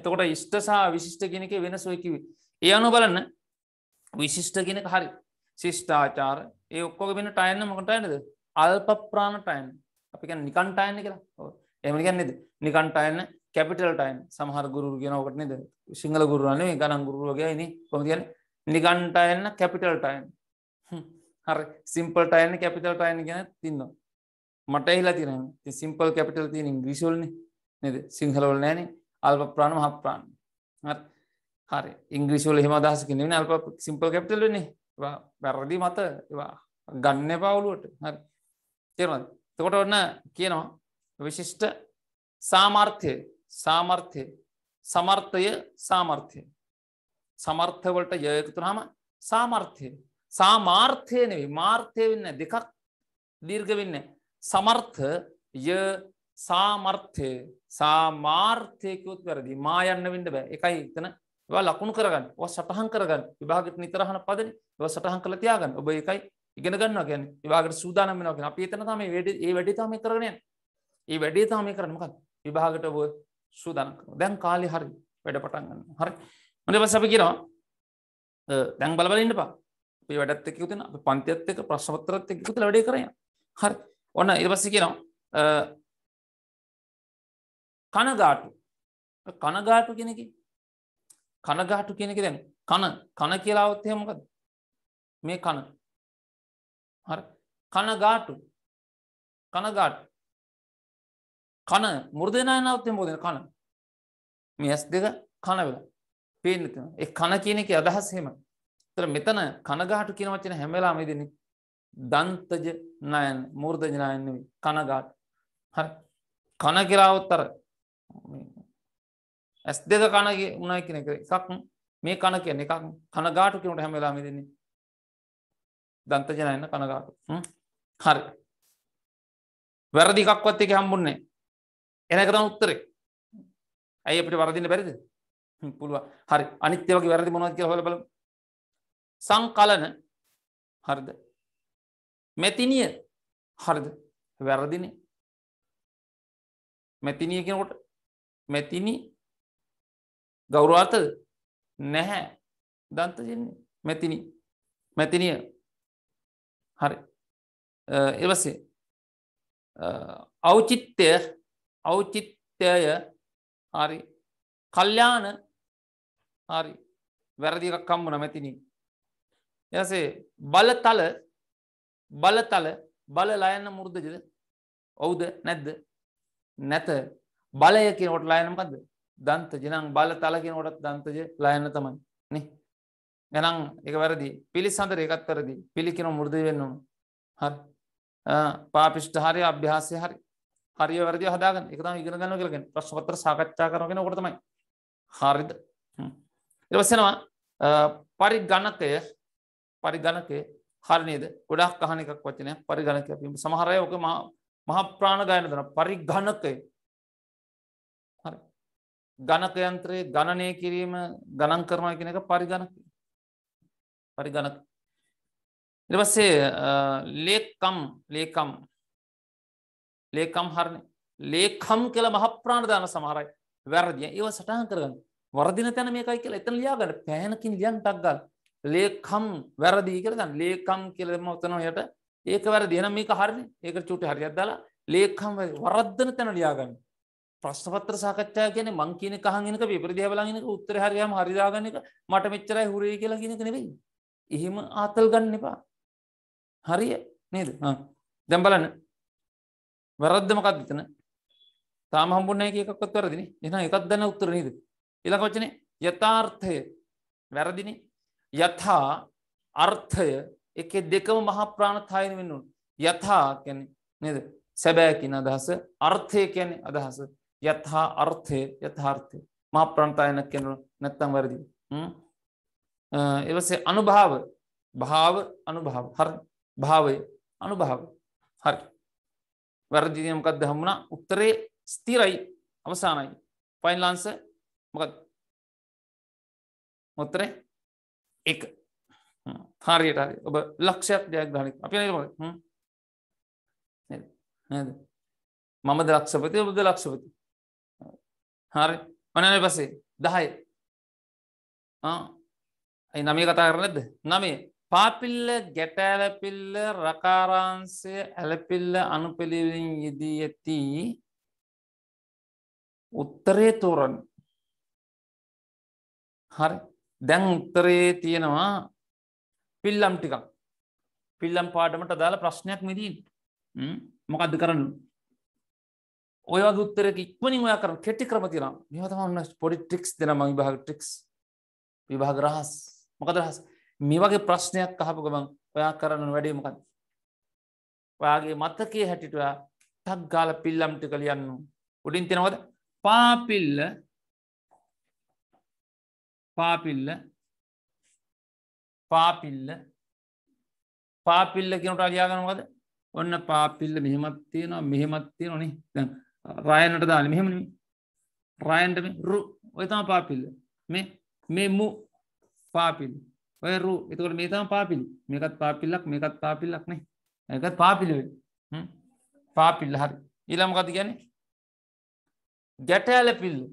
එතකොට ඉෂ්ට සහ විශිෂ්ට කියන එකේ වෙනස ඔය කිව්වේ ඒ අනුව බලන්න විශිෂ්ට කියන එක හරි ශිෂ්ටාචාර ඒ ඔක්කොගේ වෙන ටයන්න මොකටද අල්පප්‍රාණ ටයිම් අපි කැන නිකන්ටයින්න කියලා එමනිකැන් නද නිකන්ටයින්න කැපිටල් ටයිම් සහර ගුරු කියෙන ඔකට නද සිංහල ගුරුවන්නේ ගණන් ගුරුවගේ ඉනි කොම කියන නිකන්ටයින්න කැපිටල් ටයිම් හරි සිම්පල් ටයින්න කැපිටල් ටයින්න ගැන තින්නවා මට හිලා තින සිම්පල් කැපිටල් තියෙන ඉංග්‍රීසිවල්න නද සිංහලවල් නෑන අල්ප ප්‍රාණ මහප්‍රාණ හරි ඉංග්‍රීසිවල හෙම දහසකින්න අල්ප සිම්පල් කැපිටල්ලනේ වැරදි මත ගන්න පවුලුවට හරි තේරුණද? එතකොට ඔන්න කියනවා විශිෂ්ට සාමර්ථ්‍ය සාමර්ථ්‍ය සමර්ථය සාමර්ථ්‍ය සමර්ථ වලට ය එකතු වුනහම සාමර්ථ්‍ය සාමාර්ථය නෙවෙයි මාර්ථය වෙන්නේ දෙකක් දීර්ඝ වෙන්නේ සමර්ථ ය සාමර්ථය සාමාර්ථය කිව්වොත් වැරදි මා යන්න වෙන්න බෑ එකයි එතන ඒවා ලකුණු කරගන්න ඔය සටහන් කරගන්න විභාගෙට නිතර අහන පදනේ ඒවා සටහන් කරලා තියාගන්න ඔබ එකයි ඉගෙන ගන්නවා ගැන විවාගට සූදානම් වෙනවා කියෙන අපි එතන තමයි වැඩ ඒ වැඩි තමයි කරනය ඒ වැඩේ තමයි කරනමකත් විභාගට ඔය සූදාන දැන් කාලි හරි වැඩ පටන්ගන්න හරි මට පස් අපි කියනවා දැන් බලබලන්න පා පේ වැඩත් එක යුතුන අප පන්තියත්තක ප්‍රශ්පත්තරත් එක යුතුල වැඩේ කරය හරි ඔන්න ඉරපස්ස කියනවා කනගාටු කනගාටු කෙනෙක කනගාටු කෙනෙක දැන් කන කන කියලාවත්තය මොකද මේ කන හරි කනගාටු කනගාට කන මුර්දනය නවත්තෙන් බෝදන කන මේ ඇස් දෙක කනවෙල පේනත එ කන කියන එක අදහස් හෙම තර මෙතන කනගාටු කියන වචන හැමලා මෙදන දන්තජ නයන් මුර්දජනයන්නවී කනගාට හරි කන කෙරාවත්තර ඇස් දෙක කනගේ උනයි කියන එක එකක් මේ කන කියන එකක් කනගාටු කියනට හැමලා මෙදන්නේ දන්ත ජනන්න කනගාට හරි වැරදිකක්වත් එක හම්බුන්නේ එන කරන උත්තරේ ඇයි අපිට වරදින්න බැරිද පුළුව හරි අනිත්‍ය වගේ වැරදි මොනවද කියලා හොයලා බලමු සංකලන හරිද මෙතිනිය හරිද වැරදිනේ මෙතිනිය කියනකොට මෙතිනි ගෞරවාර්ථද නැහැ දන්ත ජෙන්නේ මෙතිනි මෙතිනිය හරි එවසේ අවචිත්තය අවචිත්තය හරි කල්්‍යාන හරි වැරදිකක් කම්මුණ මැතිනි එසේ බලතල බලතල බල ලයන්න මුෘද්ධජද ඔවුද නැද්ද නැත බලය කියෙන ොට ලයනමකද දන්ත ජනං බලතල කියෙන ොටත් දන්තජ ලයන්න තමයි නේ ගනම් එක වැරදි පිළිසඳර එකත් කරදි පිළිකෙන මුෘදි වෙන්නම් හ පාපිෂ්ට හරය අභ්‍යාසය හරි හරි වැරදි හදාග එක ඉගෙන ගන්න කරගෙන ප්‍රශ්පත්‍ර සාකච්ඡා කරගෙන කොටතමයි හරිද එවසෙනවා පරි ගණකය පරි ගණකය හරනේද ගොඩක් කහන එකක් වචනය පරි ගණක අපීම සමහරය ඕක මහ ප්‍රාණ ගයන දන පරි ගණකය ගණකයන්ත්‍රයේ ගණනය කිරීම ගණන් කරමය කෙන එක පරිගණකය පරිගණක ඉට පස්සේ ලේකම් ලේකම් ලේකම් හරණ ලේකම් කළ මහප්‍රාණ දාන සමහරයි වැරදිය ඒව සටහන් කරගන්න වරදින තැන මේකයි කියලා එතන ලියාගන්න පෑනකින් ලියන් ටක්ගල් ලේකම් වැරදිී කරගන්න ලේකම් කියලම ඔතනොයට ඒක වැර දෙන මේක හරණ ඒක චුට හරියක් දාලා ලේකම් වරද්ධන තැන ලියාගන්න ප්‍රශ්නපත්‍ර සාකච්ඡා කියන මං කියන කහන්ගෙනක විපරදිහ බලගෙනක උත්තර හරියම හරිදාගන්නක මට මෙච්චරයි හුරේ කියලා කියනක නෙවෙයි එහෙම ආතල් ගන්න එපා හරිය නේද දැම්බලන්න වැරද්දමකක් දෙතන තාම හම්බුන්නෑ එකක්වත් වැරදින එන එකත් දන්න උත්තර නේද එලක වචනේ යථාර්ථය වැරදින යථා අර්ථය එක දෙකම මහා ප්‍රාණථයන වෙන්නුන් යථා කැන නේද සැබෑ කියන අදහස අර්ථය කියන අදහස යත්හා අර්ථය යථාර්ථය මහා ප්‍රාණථයනක් කැනු නැත්තම් වැරදි එවසේ අනුභාව භාව අනුභාව හර භාවය අනුභාව හරි වැරදිදයමකක්ද හමුණා උත්තරේ ස්තිරයි අවසානයි පයින්ලාන්ස මොකත් මොත්තරේ එක හරියට හරි ඔබ ලක්ෂයක් දෙයක් ගනික් අපි මමද ලක්ෂපති ඔබද ලක්ෂපති හරි මනන පසේ දහයි ඇයි නමේ කතා කරනද නමේ පාපිල්ල ගැටඇලපිල්ල රකාරාන්සය ඇලපිල්ල අනුපිළිවෙලින් යෙදී ඇති උත්තරේ තෝරන් හරි දැන් උත්තරේ තියෙනවා පිල්ලම් ටිකක් පිල්ලම් පාඩමට දාලා ප්‍රශ්නයක් මිදී මොකක්ද කරන්න ඔය වගේ උත්තරක ඉක්මනින් ඔයා කරන කෙටි ක්‍රම තියෙනවා මේවා තමයි ඔන්න පොඩි ට්‍රික්ස් දෙනවා මම විභාග ට්‍රික්ස් විභාග රහස් මොකද රහස මේ වගේ ප්‍රශ්නයක් අහපු ගමන් ඔයා කරන්න වැඩීමකත් ඔයාගේ මත්තකේ හැටිටවා තක් ගාල පිල්ලම්ටි කළියන්නු උඩින් තිෙනවද පාපිල්ල පාපිල්ල පාපිල්ල පාපිල්ල කෙනට අලියාගනවද ඔන්න පාපිල්ල මෙහෙමත්තියනවා මෙහෙමත්තිය නොනේ දැන් රයනට දාල මෙහෙමනි රයන්ට රු ඔයතම පාපිල්ල මේ මේ මු පාපිලි ඔය රූ එතකොට මේ තම පාපිලි මේකත් පාපිල්ලක් මේකත් පාපිල්ලක් නේ ඇකත් පාපිලිවෙ පාපිල්ල හරි ඊළමකති ගැන ගැට ඇල පිල්ලු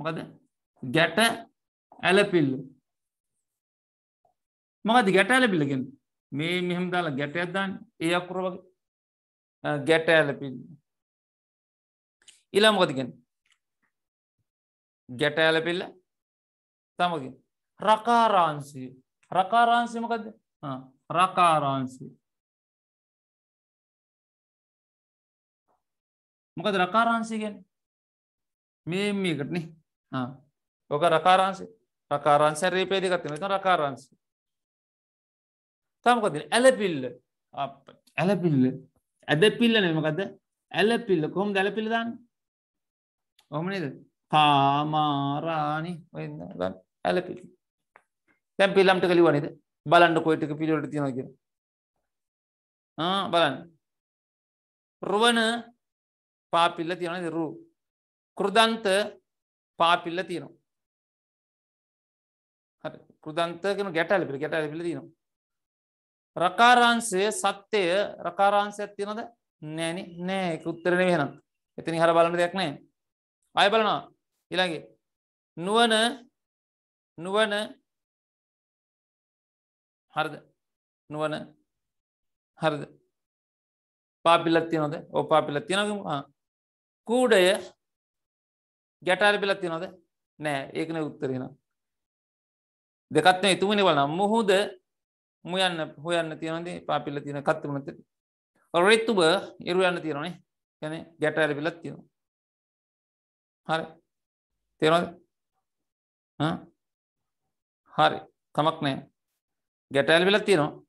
මොකද ගැට ඇල පිල්ලු මොකද ගැට ඇල පිල්ලගෙන මේ මෙහම දාලා ගැට ඇදදාන්න ඒ අකුර වගේ ගැට ඇල පිල්ලු ඉලාමකතිගෙන ගැට ඇල පිල්ල තමකින් රකාරාන්සි රකාරාන්සිමකද රකාරාන්සි මොකද රකාරාන්සි ගැන මේ මේකටන ඕක රකාරාන්සි රකාරන්සය රේපේදිකත්ම ත රකාරාන්සි තමකද ඇලපිල්ල ඇලපිල්ල ඇද පිල්ල නෙමකද ඇලපිල්ල කොහොම දැල පිළිදන්න ඔහමනේද කාමාරාණි ඇලපිල්ල දැන් පෙල්ලම්ට කලිව නේද බලන්න කොයිටක පිළිවට තියෙනවා කියලා බලන්න රුවන පාපිල්ල තියෙනවා නේද රු කෘදන්ත පාපිල්ල තියෙනවා හරි කෘදන්ත කියන ගැටල පිළ ගැටල පිළ තියෙනවා රකාරාංශය සත්‍යය රකාරාංශයක් තියෙනවද නෑනේ නෑ ඒක උත්තර නෙවෙයි එහෙනම් එතන හර බලන්න දෙයක් නෑ ආය බලනවා ඊළඟේ නුවණ නුවණ හරිද නුවන හරිද පාපිලත්ති නොද ඕ පාපිලත්ති නොකම කූඩය ගැටාර පිලත්ති නොද නෑ ඒකන උත්තරෙන දෙකත්න තුමනි වල මුහුද මුයන්න හොයන්න තියනද පාපිල තියෙන කත්තුමනත රෙත්තුබ ඉරු යන්න තියෙනනේ ගැන ගැටඇර පිලත් තියෙනවා හරි තේරද හරි කමක් නෑ ගැට ඇල් වෙලක් තියෙනවා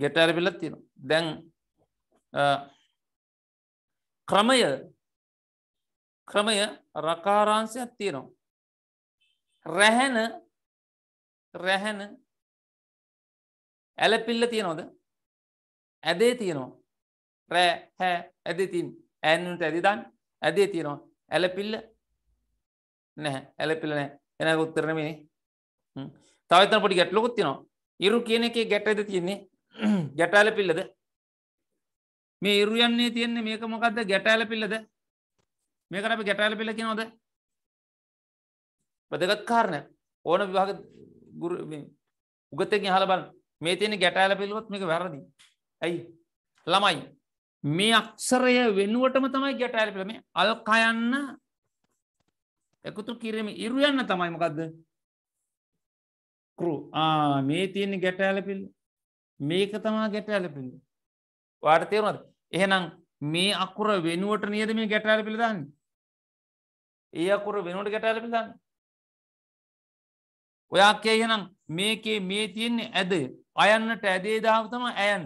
ගැට ඇල් වෙලක් තියෙනවා දැන් ක්‍රමය ක්‍රමය රකාරාංශයක් තියෙනවා රැහැන රැහැන ඇලපිල්ල තියෙනවද ඇදේ තියෙනවා රෑ හැ ඇදේ තින් ඇන්නුට ඇදිදන් ඇදේ තියෙනවා ඇලපිල්ල නැහැ ඇලපිල්ල නෑ එන උත්තරනමිනේ තවතන පොඩි ගැටලොකුත් තියෙනවා ඉරු කියන එකේ ගැට ඇද තියන්නේ ගැටාල පිල්ලද මේ ඉරු යන්නේ තියන්නේ මේක මොකක්ද ගැටාල පිල්ලද මේකට අපි ගැටාල පිල්ල කියෙනවද ප්‍රදගත් කාරණය ඕන විවාග ගුර උගතෙන් හලබල් මේ තියෙන ගැටාල පිල්ලුවත් මේක වැරදි ඇයි ළමයි මේ අක්ෂරය වෙනුවටම තමයි ගැටාල පිළ මේ අල්කයන්න එකතු කිරීම ඉරු යන්න තමයි මොකක්ද කෘ මේ තියෙන ගැට ඇලපිල්ල මේක තමා ගැට ඇලපිල්ල වාට තේරුණද එහෙනම් මේ අකුර වෙනුවට නියද මේ ගැට ඇලපිල දන්න ඒ අකුර වෙනුවට ගැට ඇලපිල් දන්න ඔයා කිය එහෙනම් මේකේ මේ තියෙන්නේ ඇද අයන්නට ඇදේ දාව තම ඇයන්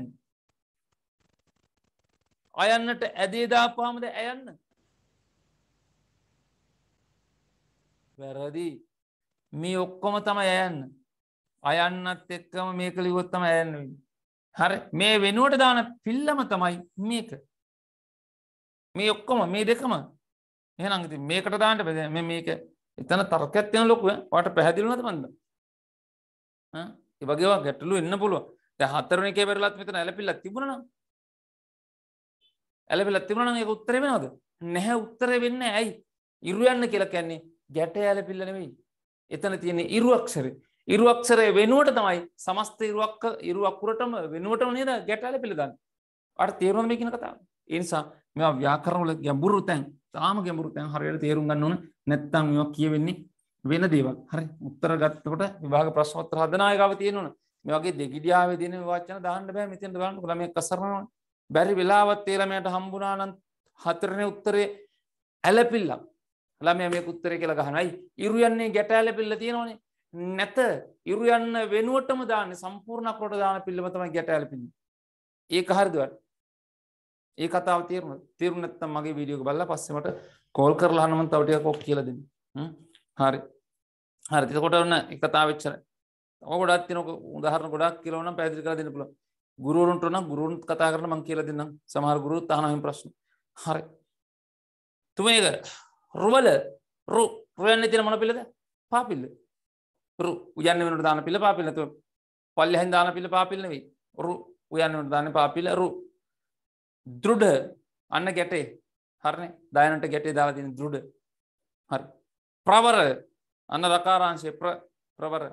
අයන්නට ඇදේ දාපාමද ඇයන්න වැරදි මේ ඔක්කොම තම යන්න අයන්නත් එක්කම මේක ලිවොත්තම ඇයන්න හරි මේ වෙනුවට දාන පිල්ලම තමයි මේක මේ ඔක්කොම මේ දෙකම එහනඟති මේකට දාන්නට පෙද මේක එතන තර්කඇත්තියන ලොකුව වට පැහැදිලුනද බඳ ඒවගේවා ගැටලු එන්න පුළුව හතරන එක පෙරලත් මෙත ඇලපිල්ල තිබුණන ඇලපිල තිබුණන එක උත්තර වෙනද නැහැ උත්තර වෙන්න ඇයි ඉරුයන්න කියලා කැන්නේ ගැට ඇලපිල්ලනෙවෙයි එතන තියෙන ඉරුවක්ෂරේ ඉරුවක්ෂරය වෙනුවට තමයි සමස්ත ඉරුවක් ඉරුවක්කුරටම වෙනුවටම නේද ගැටල පිළිගන්න අට තේරුවම කියන කතාව එනිසා මෙ ව්‍යාකරවල ගැඹුරු තැන් තාම ගැඹුරු තැන් හරියට තේරුම් ගන්න ඕන නැත්තම් මෙවා කියවෙන්නේ වෙන දේවල් හරි උත්තර ගත්තකොට විභාග ප්‍රශ්නෝත්තර හදනායකාව තියෙනවන මේ වගේ දෙගිඩියාවේ තියෙන වචන දාන්න බෑ මෙතෙන්ට බලන්න ළමයෙක් කසරනවා බැරි වෙලාවත් ඒ ළමයාට හම්බුණා නම් හතරනේ උත්තරේ ඇලපිල්ලක් ළමයා මේක උත්තරේ කියලා ගහනයි ඉරු යන්නේ ගැට ඇලපිල්ල තියෙනවනේ නැත ඉරු යන්න වෙනුවටම දාන සම්පූර්ණ කොට දාන පිල්ලමතම ගැට ඇලපින් ඒ හරිදුවට ඒ කතාව තේරුණ තේරුණ නැත්තම් මගේ වීඩියෝ බල්ල පස්සෙමට කෝල් කරලා හනම තවටිය කොක් කියලද හරි හරිතික කොට ඔන්න එක කතා වෙච්චර ගොඩත් තිනක උදාහරන ගොඩක් කියලවන පැදිරි කර දෙන්න පුළ ගුරුවරුන්ටන ගුරුන් කතා කරන මං කියල දෙන්නම් සමහර ගුරු තහනම ප්‍රශ්න හරි තුමේක රුවල රු රුවන්න තින මොන පිළද පාපිල්ල රු උයන්න වෙනට දාන පිළ පාපිලතු පල්ලෙහෙන් දාන පිළ පාපිල්නවෙයි රු උයන්නට දාන පාපිල රු දෘඩ අන්න ගැටේ හරණේ දයනට ගැටේ දාලා තින දෘඩ හරි ප්‍රවර අන්න රකාරාංශය ප්‍රවර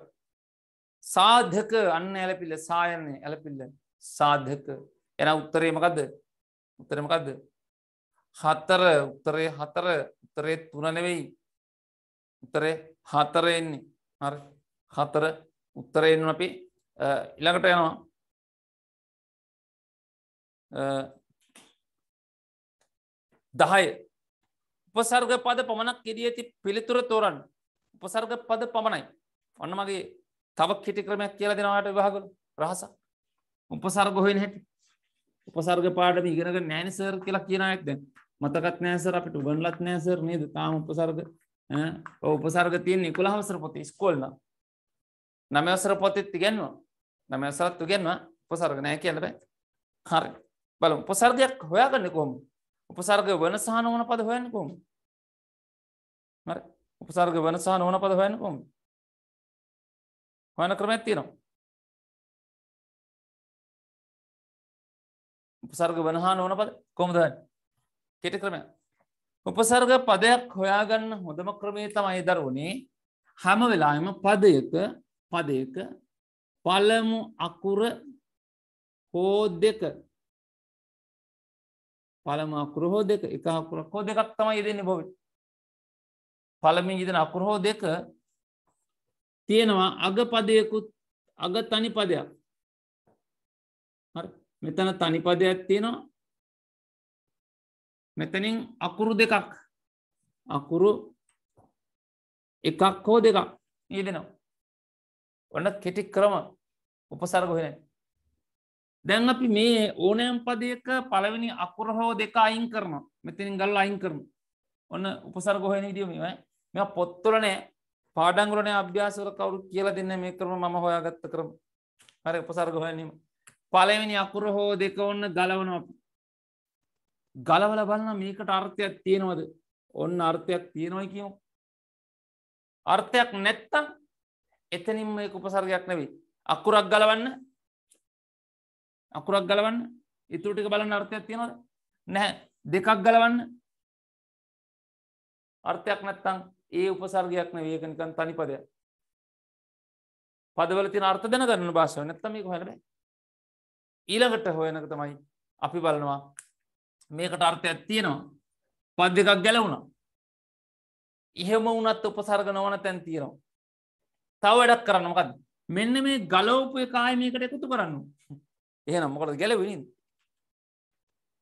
සාධක අන්න ඇලපිල්ල සායන්නේ ඇලපිල්ල සාධක එන උත්තරේමකක්ද උත්තරමකක්ද හතර උත්තරේ හතර උත්තරේ තුනනෙවෙයි උත්තරේ හතරෙන්නේ හරි හතර උත්තරයෙන් අපි ඉළඟට යනවා දහය උපසර්ග පද පමණක් කෙරිය ඇති පිළිතුර තෝරන් උපසර්ග පද පමණයි ඔන්න මගේ තව කෙටි ක්‍රමයක් කියලා දෙනවාට විවාහකරු රහස උපසර්ග හොයින හැටි උපසර්ග පාඩම ඉගෙනක නෑනිසර් කියලා කියනයෙක් දැන් මතකත් නෑසර අපිට උගන්ලත් නෑසර් නේද තාම උපසර්ග උපසර්ග තියෙන් නිකුල හවසර පොති ස්කොල්ල නමවසර පොතිත් තිගැන්වා නමවසරත් තුගෙන්වා උපසර්ග නෑ කියලබ හරි බලු උපසර්ගයක් හොයාගන්නකොම් උපසර්ග වනසාහන ඕන පද හොයන්නකොම් උපසර්ග වනසාහන ඕන පද හොයන්නකොම් හොයන ක්‍රමයක් තියෙනවා උපසර්ග වනහාන ඕන පද කොමද කෙටි ක්‍රමයක් උපසර්ග පදයක් හොයාගන්න හොඳම ක්‍රමේ තමයි දරුණේ හැම වෙලාම පදයක පදයක පළමු අකුර හෝ දෙක පළම අකුර හෝ දෙක එක අකුරක් හෝ දෙකක් තමයි දෙන්නේ බොවිට පළමින් ඉදන අකුර හෝ දෙක තියෙනවා අග පදයකුත් අග තනි පදයක් මෙතන තනිපදයක් තියෙනවා මෙතනින් අකුරු දෙකක් අකුරු එකක් හෝ දෙකක් ඒ දෙනවා ඔන්න කෙටික් ක්‍රම උපසරගොහෙන දැන් අපි මේ ඕනෑම් පදයක පළවෙනි අකුර හෝ දෙක අයින් කරන මෙතනින් ගල්ල අයින් කරන ඔන්න උපසර ගොහෙන විදිීම මෙ පොත්තුලනෑ පාඩංගුලන අභ්‍යාසර කවරු කියල දෙන්න මේ කරම ම හොයාගත්ත කරම හර උපසර ගොහනීම පළවෙනි අකුර හෝ දෙක ඔන්න ගලවන අපි ගලවල බලන මේකට අර්ථයක් තියෙනවද ඔන්න අර්ථයක් තියෙනවයි කියෝ අර්ථයක් නැත්තම් එතනින් මේ උපසර්ගයක් නැවී අකුරක් ගලවන්න අකුරක් ගලවන්න ඉතුරටික බලන්න අර්ථයක් තියෙනවද නැහැ දෙකක් ගලවන්න අර්ථයක් නැත්තං ඒ උපසර්ගයක් නවේකනිකන් තනිපදය පදවල තින අර්ථ දැන ගන්න භාෂාව නැත්තම මේ හොරබ ඊළඟට හොයනක තමයි අපි බලනවා මේකට අර්ථයක් තියෙනවා පද් දෙකක් ගැලවුණා එහෙම වනත් උපසර්ග නොවන තැන් තියෙනවා තව වැඩක් කරන්නමකත් මෙන්න මේ ගලෝපය කායමයකට එකතු කරන්න එහෙන මොකට ගැලවෙනින්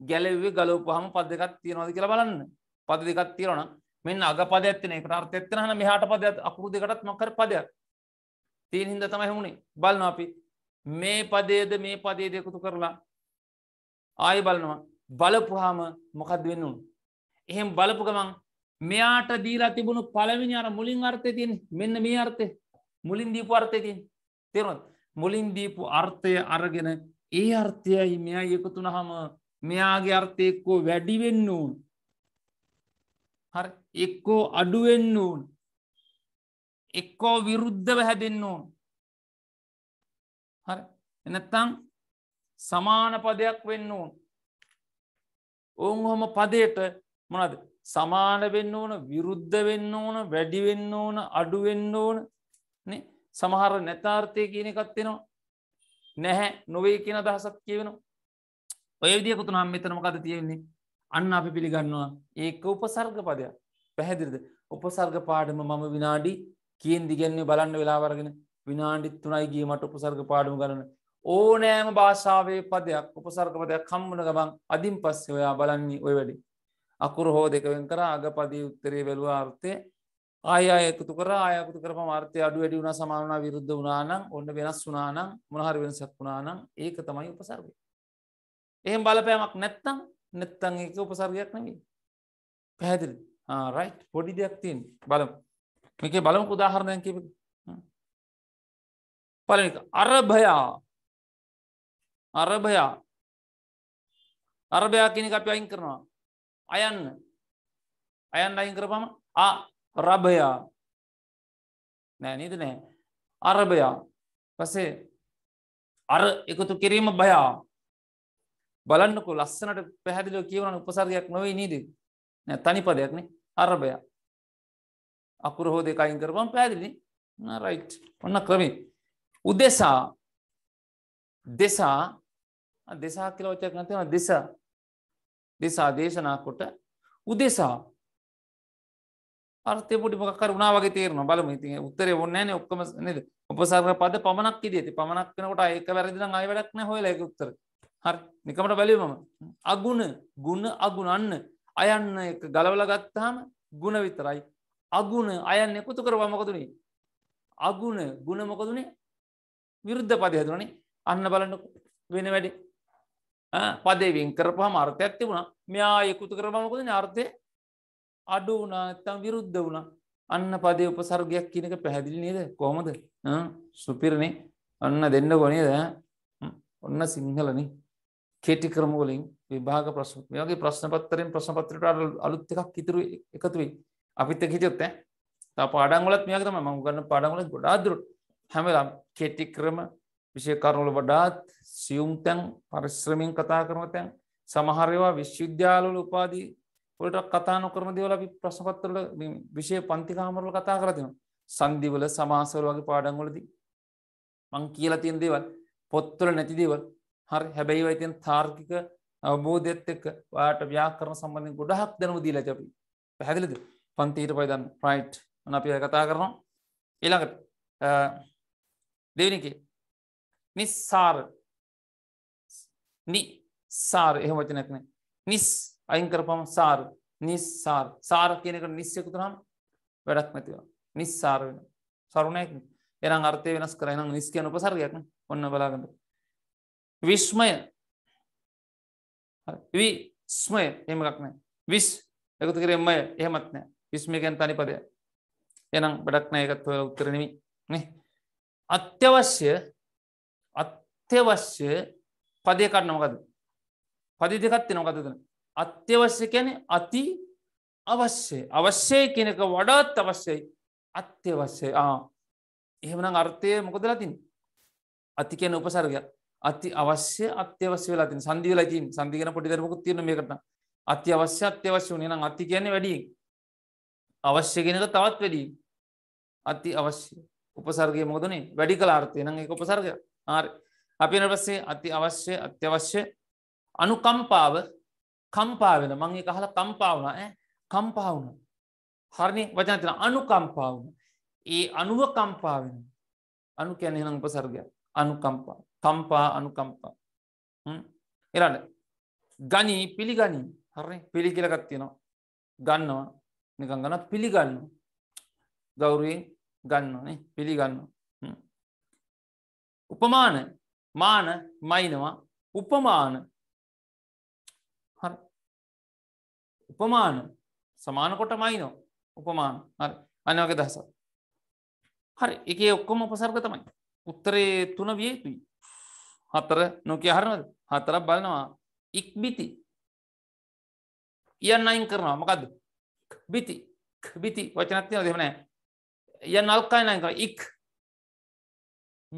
ගැලවේ ගලෝපහම පද දෙකක් තියෙනවාද කියලා බලන්න පද දෙකක් තියෙනවන මෙන්න අග පද ඇත්තින එකට අර්ථ එත්තන හන මෙහාට පදයක් අකුරු දෙකටත් මකර පදයක් තියෙන හින්ද තම හැමුණේ බලන අපි මේ පදේද මේ පදේ දෙකුතු කරලා ආය බලනවා බලපුහාම මොකද වෙන්නුන්. එහෙම බලපු ගමන් මෙයාට දීලා තිබුණු පළවිනි අර මුලින් අර්ථය තින් මෙන්න මේ අර්ථය මුලින් දීපු අර්ථයතින් තෙරුවත් මුලින් දීපු අර්ථය අරගෙන ඒ අර්ථයයි මෙයා යකුතුන හම මෙයාගේ අර්ථය එක්කෝ වැඩිවෙන්න ඕන් හරි එක්කෝ අඩුවෙන්න ඕන් එක්කෝ විරුද්ධව හැදෙන්න ඕන් හරි එනත්තං සමාන පදයක් වෙන්න ඕන් ඔවුන් හොම පදයට මොනද සමාන වෙන්න ඕන විරුද්ධ වෙන්න ඕන වැඩිවෙන්න ඕන අඩුවෙන්න ඕන සමහර නැතාර්ථය කියන එකත්වෙනවා නැහැ නොවේ කියන දහසත් කියවෙනවා ඔය විදිකුතු නම් මෙතනම කද තියෙන්නේ අන්න අපි පිළිගන්නවා ඒක උපසර්ග පදයක් පැහැදිරිද උපසර්ග පාඩම මම විනාඩි කියෙන් දිගන්නේ බලන්න වෙලාවරගෙන විනාඩිත් තුනයි ගීමට උපසර්ග පාඩම ගන්න ඕනෑම භාෂාවේ පදයක් උපසර්කපදයක් කම්මන ගමන් අධින් පස්සේ ඔයා බලන්නේ ඔය වැඩි. අකුර හෝ දෙකවෙන් කර අගපදී උත්තරේ වැලවා අර්ථය ආය අයකුතු කර අයකුතු කර මාර්තය අඩු වැඩි වුණ සමාන විරුද්ධ වනානම් ඔන්න වෙනස් වනානම් මොනහරි වෙනසක් වුණනම් ඒක තමයි උපසර්ගය. එහෙම බලපෑමක් නැත්තං නැත්තං ඒක උපසර්ගයක් නැවී. පැහැදිල් රයි් පොඩි දෙයක් තියෙන් බලම් මේක බලම උදාහරණයක් කිප පලනික අර භයා අරභයා අරභයා කෙනෙක් අපි අයින් කරනවා අයන්න අයන්න අයින් කරපම අ රභයා නෑ නීද නෑ අරභයා පසේ අර එකතු කිරීම බයා බලන්නකු ලස්සනට පැහැදිලෝ කියවන උපසර්ගයක් නොවේ නීද තනි පදයක්න අරභය අකුර හෝ දෙකයින් කරපම් පැදිලි රයි් ඔන්න ක්‍රමේ උදෙසා දෙසා දෙසා කියල වචයක් නැතිම දෙස දෙසා දේශනා කොට උදෙසා අර්ථය පොඩි මොකක් වුණා වගේ තේරන බලම ඉතින් උත්තරේ ඔන්නෑන ඔක්කම නද උපසාර පද පමණක් ඉදේ පමණක් වෙනකොට ඒක වැරදින අය වැඩක් නෑ හොයලා ඒක උත්තර හරි නිකමට බැලීමම අගුණ ගුණ අගුණ අන්න අයන්න එක ගලවල ගත්තාම ගුණ විතරයි අගුණ අයන්න එකතු කරවා මොකදුනේ අගුණ ගුණ මොකදුනේ විරුද්ධ පද හැදුනේ අන්න බලන්නක වෙන වැඩේ පදේ වෙන් කරපහම අර්ථයක් තිබුණා මෙයා යකුතු කරපමකොද අර්ථය අඩු වනා ඇත්තම් විරුද්ධ වුණ අන්න පදේ උපසර්ගයක් කියනක පැහැදිලි නේද කොමද සුපිරණේ අන්න දෙන්න ගොනේද ඔන්න සිංහලන කෙටි ක්‍රමෝලින් විභාග ප්‍රශ්න මේගේ ප්‍රශ්නපත්තරෙන් ප්‍රශ්නපත්‍රට අලුත් එකක් ඉතුරු එකතුයි අපිත හිතයොත්ත පාඩගලත් මේකතම මංගන්න පාඩගල ගොඩාදුරට හැමලම් කෙටි ක්‍රම විෂය කරුණුල වඩාත් සියුම් තැන් පරිශ්‍රමින් කතා කරන තැන් සමහරවා විශ්වවිද්‍යාලවල උපාදී ඔලට කතාන කරන දේවල අපි ප්‍රශ්නපත්තරල විෂය පන්තිකාමරල කතා කරතින සන්දිවල සමාසවල වගේ පාඩංගොලදී මං කියලා තියෙන දේවල් පොත්වල නැති දේවල් හරි හැබැයි වයිතින් තාර්කික අවබෝධයත් එක්ක වාට ව්‍යාකරණ සම්බන්ධින් ගොඩහක් දැනුම දීලා අපි පැහැදිලිද පන්තිීට පයිදන් ප්‍රයිට් අපි කතා කරනවා ඊළඟට දෙවනිකේ නිස්සාර නි සාර එහ වචනැක්න නිස් අයින් කරපම සාර නිස්සාර් සාර කියනක නිස්්‍යකුතුරම් වැඩක් නැතිව නිස්සාර වෙන සරුණයක් එනම් අර්ථය වෙනස් කරන නිස්කයන උපසරයක්න ඔන්න බලාගඳ විශ්මය වී ස්මය එමකක්නෑ විස් එකතු කරෙන්මය එහෙමත්නෑ විස්මිකයන් තනි පදය එනම් බඩක්නය එකත්ව උත්තරනමි අත්‍යවශ්‍ය අත්‍යවශ්‍ය පදය කරනමකද පදි දෙකත්ති නොකතදන අත්‍යවශ්‍ය කැන අති අවශ්‍ය අවශ්‍යය කෙනක වඩාත් අවශ්‍යයි අත්‍යවශ්‍යය එහෙමන අර්ථය මොකද ලතින් අති කියන උපසර්ගය අති අවශ්‍ය අත්‍යවශ්‍ය ලතින් සන්දිව ලතින් සන්දිගන පොටිදරමකුත් තියන මේ කරන අති අවශ්‍ය අත්‍යවශ්‍ය වනේ නම් අති කියන්නේ වැඩි අවශ්‍ය කෙනක තවත් වැඩී අති අවශ්‍ය උපසර්ගය මොදනේ වැඩි කලාර්ථය නම් එක උපසර්ගයක් අපින පස්සේ අති අවශ්‍ය අත්‍යවශ්‍ය අනුකම්පාව කම්පාවෙන මංගේ කහල කම්පාවන කම්පාවන හරණය වචනතින අනුකම්පාවන ඒ අනුව කම්පාවෙන අනු කැනෙ නම් උපසර්ගයක් අනුකම්පා කම්පා අනුකම්පා එරට ගනී පිළිගනී හරණ පිළිකිලකත් තියෙනවා ගන්නවා නිකන් ගනත් පිළිගන්න ගෞරුවෙන් ගන්නනේ පිළිගන්නවා උපමාන මාන මයිනවා උපමාන හරි උපමාන සමානකොට මයිනෝ උපමාන හරි අනවගේ දහස හරි එක ඔක්කොම උපසර්ග තමයි උත්තරේ තුන විය යුතුයි හතර නොකිය හරනද හතරක් බලනවා ඉක්බිති යන්න අයින් කරනවා මොකක්ද බිති බිති වචනත්තිය දෙමනෑ යන්න අල්කායි නයිකර ඉක්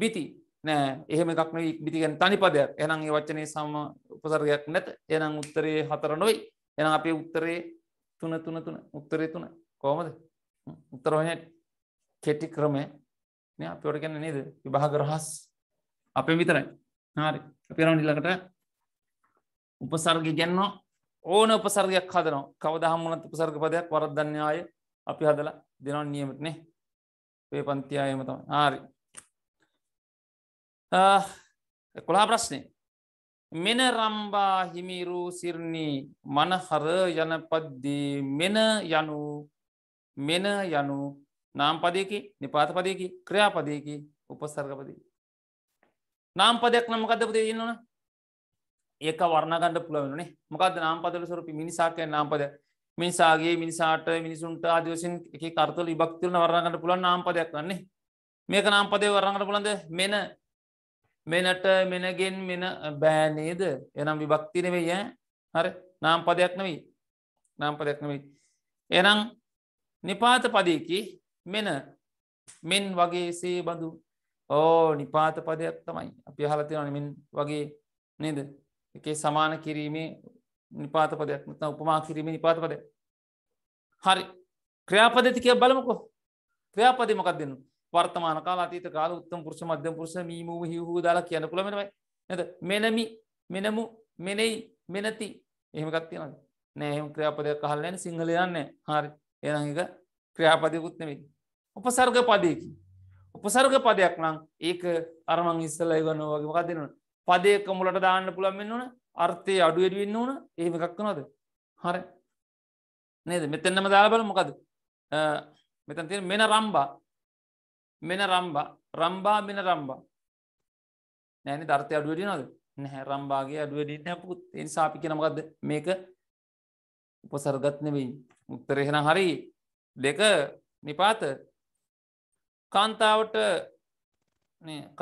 බිති නෑ එහෙම එකක් නෙවෙයි ඉක්බිතිගෙන තනිපදයක්. එහෙනම් ඒ වචනේ සම උපසර්ගයක් නැත. එහෙනම් උත්තරේ හතර නොවේ. එහෙනම් අපේ උත්තරේ 3 3 3 උත්තරේ 3 කොහමද? උත්තර හොයන්නේ කෙටි ක්‍රමය නේ අපි ඔයාලට කියන්නේ නේද? විභාග රහස් අපේ විතරයි. හරි. අපි යනවා ඊළඟට උපසර්ග ගන්නවා ඕන උපසර්ගයක් හදනවා කවදා හම්බුනත් උපසර්ග පදයක් වරද්දන්නේ ආය අපි හදලා දෙනවා නියමට නේ. මේ පන්ති ආයෙම තමයි. හරි. Ah, කොළා ප්‍රශ්නය මෙන රම්බා හිමිරූ සිරණී මනහර යනපද්දී මෙන යනු මෙන යනු නාම්පදයකි නිපාතපදයකි ක්‍රියාපදයකි උපස්සර්ගපදී. නාම්පදයක් නමකදපදේ ඉන්නවන ඒක වර්ණගණඩ පුළවෙනේ මොකද නාම්පදල සුරපි මිනිසාකය නාම්පද මිනිසාගේ මිනිසාට මිනිසුන්ට ආදවසින් එක කර්තල විභක්තිවන වරණගට පුළන් නාම්පදයක් වන්නේ මේක නාම්පදය වරණගට පුළන්ද මෙන මෙනට මෙනගෙන් මෙන බෑනේද එනම් විභක්තිනවෙයි ය හර නම් පදයක් නොවී නම් පදයක් නොවී. එනම් නිපාත පදයකි මෙන මෙන් වගේ සේ බඳු ඕ නිපාත පදයක් තමයි අපි හලතිවන මෙන් වගේ නේද එකේ සමාන කිරීමේ නිපාත පදයක් නත උපමා කිරීම නිපාත පදය හරි ක්‍රියාපදතිකය බලමකෝ ක්‍රියාපදමකක් දෙන්නවා වර්තමාන කාලා අතීත කාල උත්තම පුරුෂ මධ්‍යම පුරුෂ මීමූ හිවූ දාලා කියන්න පුළමෙනවයි නැද මෙනමි මෙනමු මෙනෙයි මෙනති එහෙමකත් තියෙනද නෑහෙම ක්‍රියාපදයක් කහල්ලන සිංහල යන්නේ හරි එනක ක්‍රියාපදයකුත් නෙවෙයි උපසර්ග පදයකි උපසර්ග පදයක් නම් ඒක අරමං ඉස්සල ගන්න වගේ මකක් දෙනවන පදයක මුලට දාන්න පුළන් වෙන්න ඕන අර්ථය අඩුවඩුවෙන්න ඕන ඒම එකක් නොද හර නේද මෙතැන්නම දාලබල මොකද මෙතන් තියෙන මෙන රම්බා මෙන රම්බා රම්බා මෙන රම්බා නෑන ධර්තය අඩුවඩිය නොද නැහැ රම්බාගේ අඩුවඩි නැපුත් එනිසාපි කෙනමකක්ද මේක උපසර්ගත්නවෙයි උත්තරහෙන හරි දෙක නිපාත කාන්තාවට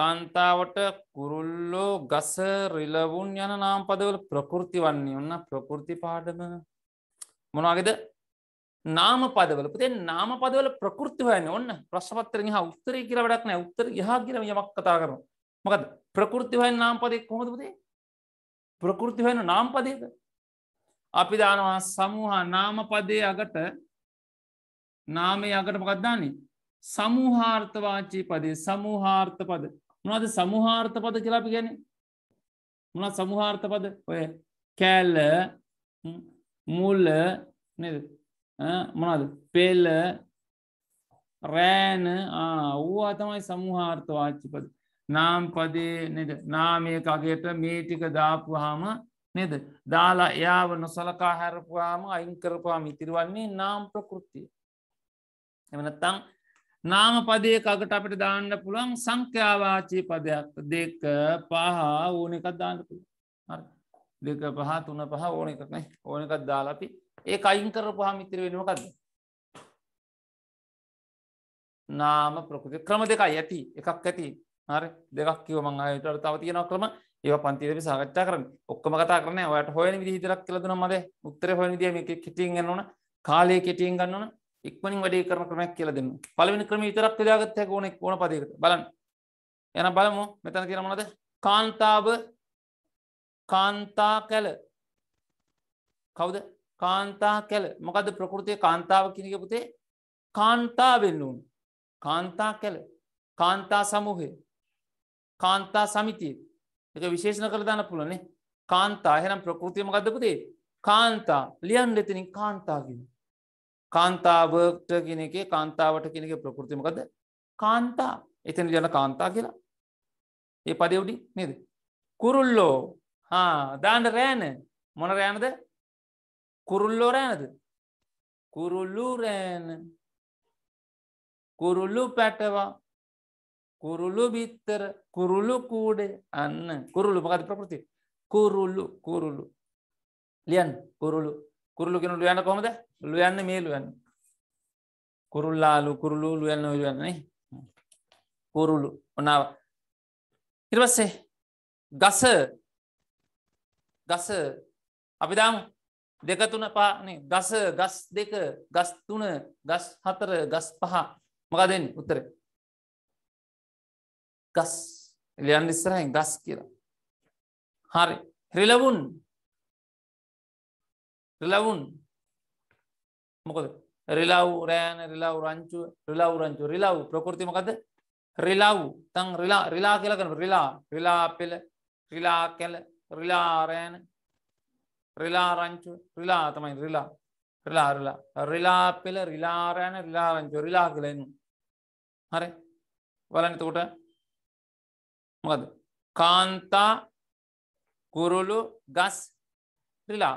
කාන්තාවට කුරුල්ලෝ ගස රිලවුන් යන නාම්පදවල ප්‍රකෘති වන්නේ ඔන්න ප්‍රකෘති පාඩම මොනවාගේද නාම පදවල පුතේ නාම පදවල ප්‍රකෘති හයන ඔන්න ප්‍රශ්පත්තරෙන් හා උත්තරය කියලා වැඩක් නෑ උත්තර යහා කියරම යමක් කතා කරන මොකද ප්‍රකෘති හයන් නාම්පදය කොහොද පුතේ ප්‍රකෘති හයන නාම්පදයද අපි දානවා සමූහා නාමපදය අගට නාමේ අගට පකත්දාන්නේ සමූහාර්ථවාචී පදේ සමූහාර්ථ පද මොනද සමූහාර්ථ පද කියලාපි ගැන මොනත් සමූහාර්ථ පද ඔය කෑල්ල මුල්ල නද මොනද පෙල රෑන වූවා තමයි සමූහාර්ථවාච්චිපද නාම්පදේ නද නාමයක අගේට මේටික දාපුහාම නද දාලා එයාව නොසලකා හැරපුවාම අයිංකරපාම ඉතිරවන්නේ නාම් ප්‍රකෘතිය. එමනත්තං නාම පදය කකට අපට දාන්න පුළන් සංඛ්‍යාවාචී පදයක් දෙක පහ ඕන එකත් දාන්න පුළුව දෙක පහ තුන පහ ඕන එකක්න ඕන එකත් දාලාපි ඒ අයින් කරපුහා මිතිර වෙනකක්ද නාම ප්‍රකෘති ක්‍රම දෙකයි ඇති එකක් ඇති හරි දෙකක් කිව මං අයට තව තියෙන ක්‍රම ඒව පන්තිරි සාකච්ඡා කරන ඔක්කම කතා කරන ඔයට හොයන විදි හිතරක් කියලදන මද උත්තර හොන දිය මේ කෙටියෙන් ගන්නවන කාලය කෙටියෙන් ගන්නවන ඉක්මනින් වැඩේ කරන ක්‍රමයක් කියල දෙන්න පලවෙනි ක්‍රම විතරක් දාගත්ත ඕන ඕන පදකට බලන්න යන බලමු මෙතන කියනමනද කාන්තාව කාන්තා කැල කවුද කාන්තා කැල මොකද ප්‍රකෘතිය කාන්තාව කිනක පුතේ කාන්තා වෙන්නුන් කාන්තා කැල කාන්තා සමූහය කාන්තා සමිතිය එක විශේෂණ කරදාන්න පුළනේ කාන්තා හෙනම් ප්‍රකෘතියම ගදපුතේ කාන්තා ලියන් ලෙතනින් කාන්තාගෙන කාන්තාවට කෙනෙක කාන්තාවට කෙනෙක ප්‍රකෘතිමකද කාන්තා එතන ජන කාන්තා කියලා ඒ පදවුඩි නේද කුරුල්ලෝ හා දාන්න රෑන මොන රෑනද කුරුල්ලෝ රෑනද කුරුල්ලු රෑන කුරුල්ලු පැටවා කුරුලු බිත්තර කුරුලු කූඩේ අන්න කුරුලු මකද ප්‍රකෘති කුරුල්ලු කුරුලු ලියන් කුරුලු කුරුලු කෙන ලුයන්න කොමද ලුයන්න මේ ලුවන්න කුරුල්ලාලු කුරුලු ලුයන්න ලුවන්නේ කුරුලු ඔනාව ඉරවස්සේ ගස ගස අපිදාම් දෙකතුන පානේ ගස ගස් දෙක ගස් තුන ගස් හතර ගස් පහ මකදෙන් උත්තර ගස් ලියන් ඉස්සරහින් ගස් කියලා හරි රිලවුන් රිලවුන් මොකද රිලව් රෑන රිලව් රංචු රිලව් රංචු රිලව් ප්‍රකෘති මොකද රිලව් තං රිලා රිලා කියලකන රිලා රිලා පෙළ රිලා කැල රිලා රෑන රිලාරංචු රිලා තමයි රිලා රිලාරලා රිලාපෙල රිලාරෑන රිලාරංචු රිලා කලෙනු හරි වලනතකොට මද කාන්තා කුරුලු ගස් රිලා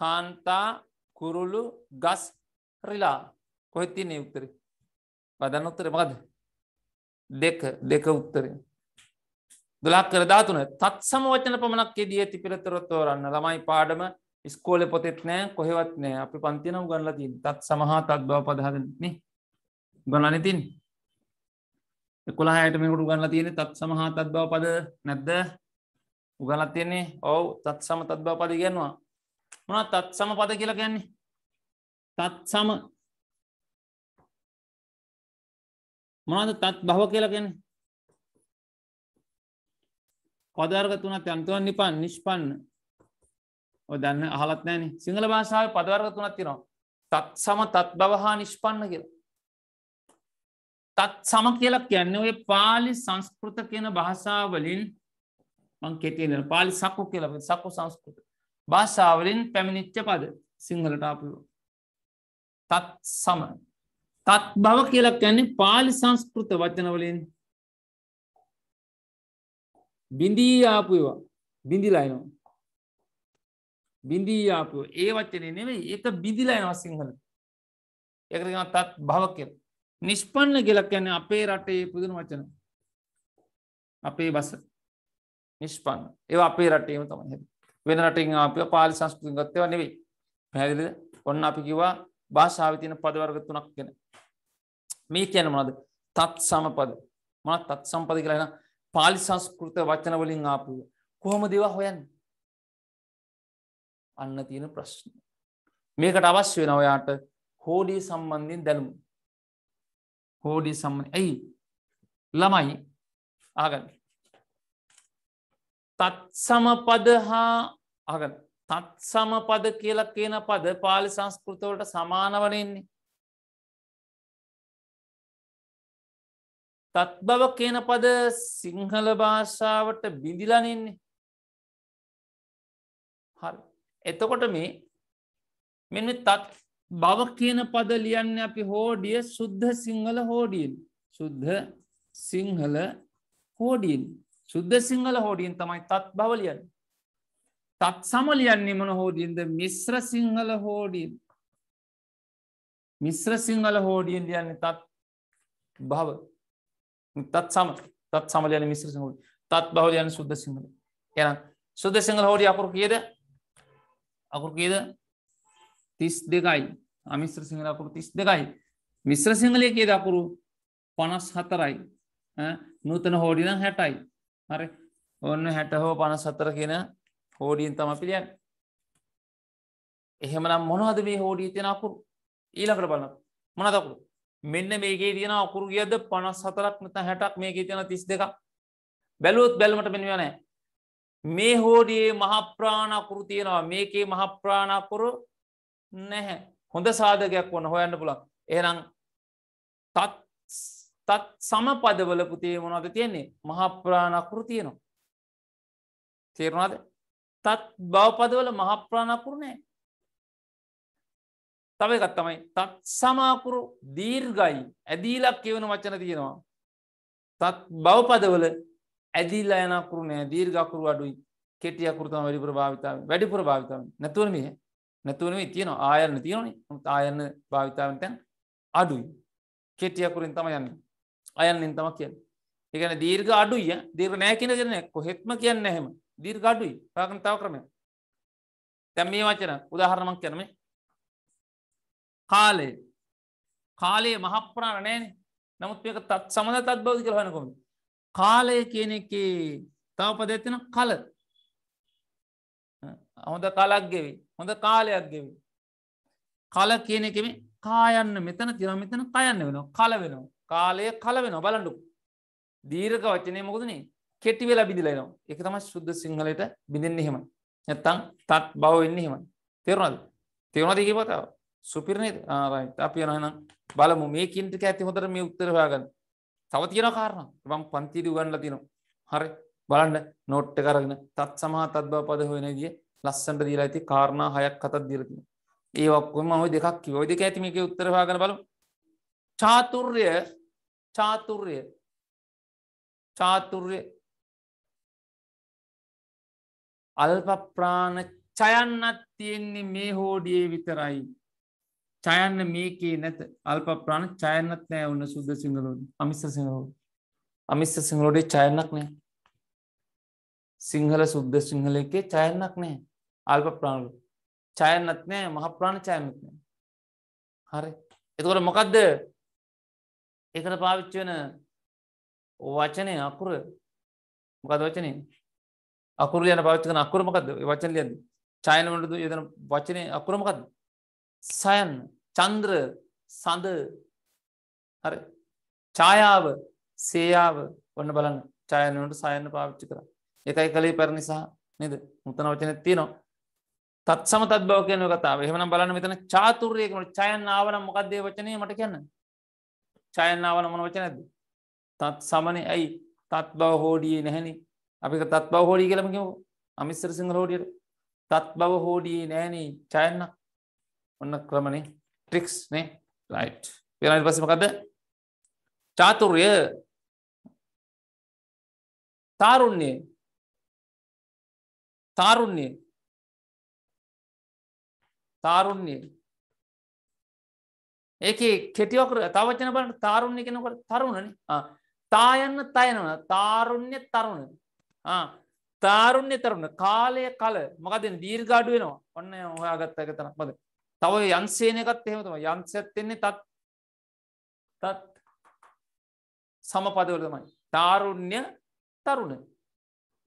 කාන්තා කුරුලු ගස් රිලා කොහෙත්තින්නේ උත්තරේ බදන්න උත්තරේ මකද දෙක දෙක උත්තරේ දොලක් කරදාතුන තත් සමෝචන පමණක් එදිය තිපිරතරොත්තෝරන්න ළමයි පාඩම ස්කෝල පොතෙත් නෑ කොහෙවත් නෑ අපි පන්තින ගන්නලතින් තත් සමහා තත් බව පදහදනේ ගොන්නනතින් එකුලාහයට මෙකුට ගන්න තියෙන තත් සමහා තත් බව පද නැද්ද උගලත් තියෙන්නේ ඔවු තත් සම තත් බව පද ගැන්නවා මොන තත් සම පද කියලා ගැන්නේ තත් සම මොනද තත් බව කියලා ගැන්නේ පදර්ග තුනත් යන්තුවන් නිපන් නිෂ්පන්න දන්න අහලත් නෑන සිංහල භාෂාව පදවර්ග තුනත් තිනවා තත් සම තත් බවහා නිෂ්පන්න කියලා තත් සම කියලා කියන්න ඔය පාලි සංස්කෘත කියන භාෂාවලින් මං කෙටන පාලි සකු කියලව සකු සංස්කෘත භාෂාවලින් පැමිණිච්ච පද සිංහලට අපව තත් සම තත් බව කියලා කියන්නේ පාලි සංස්කෘත වචනවලින් බිඳී ආපු ඒවා බිඳිලයිනවා බිඳී ආපු ඒ වචනය නෙවෙයි ඒක බිඳිලයිනවා සිංහල එකරගත් තත් භව කිය නිෂ්පන්න ගෙලක් යන්නේ අපේ රටේ පුදුන වචන අපේ බස නිෂ්පන්න ඒ අපේ රටේම තමයි හැ වෙන රටින් අප පාලි සංස්කෘතින් ගත්තව නෙවෙයි පැදිලිද ඔන්න අපි කිවා භාෂාවිතින පදවර්ග තුනක් ගෙන මේ කියන මොනද තත් සමපද මනත් තත් සම්පද කියලාන පාලි සංස්කෘත වචනවලින් ආපුුව කොහොම දෙවා හොයන් අන්න තියෙන ප්‍රශ්න මේකට අවශ්‍ය වෙන ඔයාට හෝඩී සම්බන්ධින් දැනුම් හෝඩී සම්බන් ඇයි ළමයි ආගන්න තත්සමපද හා අග තත්සමපද කියලා කියන පද පාලි සංස්කෘතවලට සමානවලෙන්නේ තත්බව කියන පද සිංහල භාෂාවට බිඳිලනින්නේ හරි එතකොට මේ මෙන්න තත් බව කියන පද ලියන්න අපි හෝඩිය සුද්ධ සිංහල හෝඩියෙන් සුද්ධ සිංහල හෝඩියෙන් සුද්ධ සිංහල හෝඩියෙන් තමයි තත් බව ලියන්න තත් සමලියන්නේ මොන හෝඩියෙන්ද මිශ්‍ර සිංහල හෝඩියෙන් මිශ්‍ර සිංහල හෝඩියෙන් ලියන්නේ තත් භව තත් සම තත් සමලයන මිශ්‍ර සිංහල තත් බහල යන සුද්ද සිංහල එන සුද්ද සිංහල හෝඩි අකුරු කියද අකුරු කියද තිස් දෙකයි අමිශ්‍ර සිංහල අකුරු තිස් දෙකයි මිශ්‍ර සිංහලය කියද අකුරු පනස් හතරයි නූතන හෝඩිනම් හැටයි හරි ඔන්න හැට හෝ පනස් සතර කියෙන හෝඩියෙන් තම පිළියන් එහෙමනම් මොනවද මේ හෝඩී තියෙන අකුරු ඊළකට බලන්න මොනදකුරු මෙන්න මේකේ තියෙන අකුරු ගියද පනස් සතරක් නත හැටක් මේකේ තියෙන තිස් දෙක බැලුවොත් බැලමට පෙනවනෑ මේ හෝඩියේ මහප්‍රාණකුරු තියෙනවා මේකේ මහප්‍රාණකුරු නැහැ හොඳ සාධකයක් වන්න හොයන්න පුලක් ඒනම් තත් තත් සමපදවල පුතේ මොනද තියෙන්නේ මහප්‍රාණකුරු තියෙනවා තේරුණාද තත් බවපදවල මහප්‍රාණකුරු නෑ තව එකත් තමයි තත් සමාකුරු දීර්ගයි ඇදීලක් කියවන වචන තියෙනවා. තත් බවපදවල ඇදිල්ලා යනකුරු නෑ දීර්ගකුරු අඩුයි කෙටිය අකුරතම වැඩිපුර භාවිතාව වැඩිපුර භාවිතාව නැතුවන මේ නැතුවනේ තියෙන ආයරණ තියෙනනි ආයරණ භාවිතාවන් තැන් අඩුයි කෙටියකුරින් තම යන්න අයන්නෙන් තම කියන්න එකන දීර්ග අඩුය දීර් නෑකින ගෙන කොහෙත්ම කියන්න එහෙම දීර්ග අඩුයි පාකන තාව ක්‍රමය තැම් මේ වචන උදාහරණමක් කරනේ කාලය කාලයේ මහප්‍රාණ නෑන නමුත් මේක තත් සමඳ තත් බෞධ කරහනකොම කාලය කියන එක තවපදැතින කල හොඳ කලක් ගෙවි හොඳ කාලයක් ගෙවි කල කියන එකම කායන්න මෙතන තිර මෙතන කයන්න වෙන කල වෙනවා කාලය කල වෙන බලඩු දීර්ක වචනය මොකදනේ කෙටි වෙලා බිදිලනවා එක තම ශුද්ධ සිංහලට බිඳෙන්න්නේ හෙම නැත්තං තත් බව වෙන්න හෙම තෙරුණද තෙරුණද කිය පතාව සුපිරණි ආරයි අපි යන නම් බලමු මේ කින්ටික ඇති හොඳට මේ උත්තර හොයාගන්න තව තියෙන කාරණ මම පන්තිරි උගන්ලා තියෙනවා හරි බලන්න නෝට් එක අරගෙන තත් සමහ තත් බව පද හොයන විදිය ලස්සනට දීලා ඇති කාරණා හයක් හතක් දීලා තියෙනවා ඒ ඔක්කොම මම ওই දෙකක් කිව්වා ওই දෙක ඇති මේකේ උත්තර හොයාගන්න බලමු චාතුර්ය චාතුර්ය චාතුර්ය අල්ප ප්‍රාණ චයන්නත් තියෙන්නේ මේ හෝඩියේ විතරයි චයන්න මේකේ නැත අල්ප ප්‍රාණ චයන්නත් නෑ ඔන්න සුද්ද සිංහලු අමිස්ස සිංහලු අමිස්ස සිංහලෝඩේ චයන්නක් නෑ සිංහල සුද්ද සිංහල එකේ චයන්නක් නෑ අල්ප ප්‍රාණලු චයන්නත් නෑ මහ ප්‍රාණ චයන්නත් නෑ හරි එතකොට මොකක්ද ඒකට පාවිච්චි වෙන වචනය අකුර මොකද වචනය අකුර යන පාච්චකන අකුරමකක්ද වචන ලියද චයන වලද යදන වචනය අකුරමකක්ද සයන් චන්ද්‍ර සඳ හරි ඡායාව සේයාව ඔන්න බලන්න ඡායනට සයන්න පාවිච්චි කර එකයි කළේ පැර නිසා නද මුතන වචන තියනවා තත් සම තත් බව කියන කතාව එහෙමන බලන්න මෙතන චාතුරයකමට චයන්නාවන මොකක්දේ වචනය මට කියන්න චයන්නාවන මොන වචන ඇද තත් සමනය ඇයි තත් බව හෝඩියේ නැහැනි අපි තත් බව හෝඩී කළමකිව අමිස්සර සිංහ හෝඩියට තත් බව හෝඩියේ නෑනී චයන්නක් ඔන්න ක්‍රමනේ ට්‍රික්ස් නේ ලයිට් වෙනට පසමකක්ද චාතුර්ය තාරුණ්‍යය තාරුණ්‍ය තාරුණ්‍ය ඒක කෙටියෝකර තවචන බලට තාරුණ්‍ය කෙනකට තරුණන තායන්න තයනවන තාරුණ්‍ය තරුණ තාරුණ්‍ය තරුණ කාලය කල මොකද දීර්ගාඩු වෙනවා ඔන්න හොයාගත්ත එක තනක් මද තව යන්සේන එකත් එහෙමතම යන්සත් එන්නේ තත් තත් සමපදවලතමයි තාරුණ්‍ය තරුණ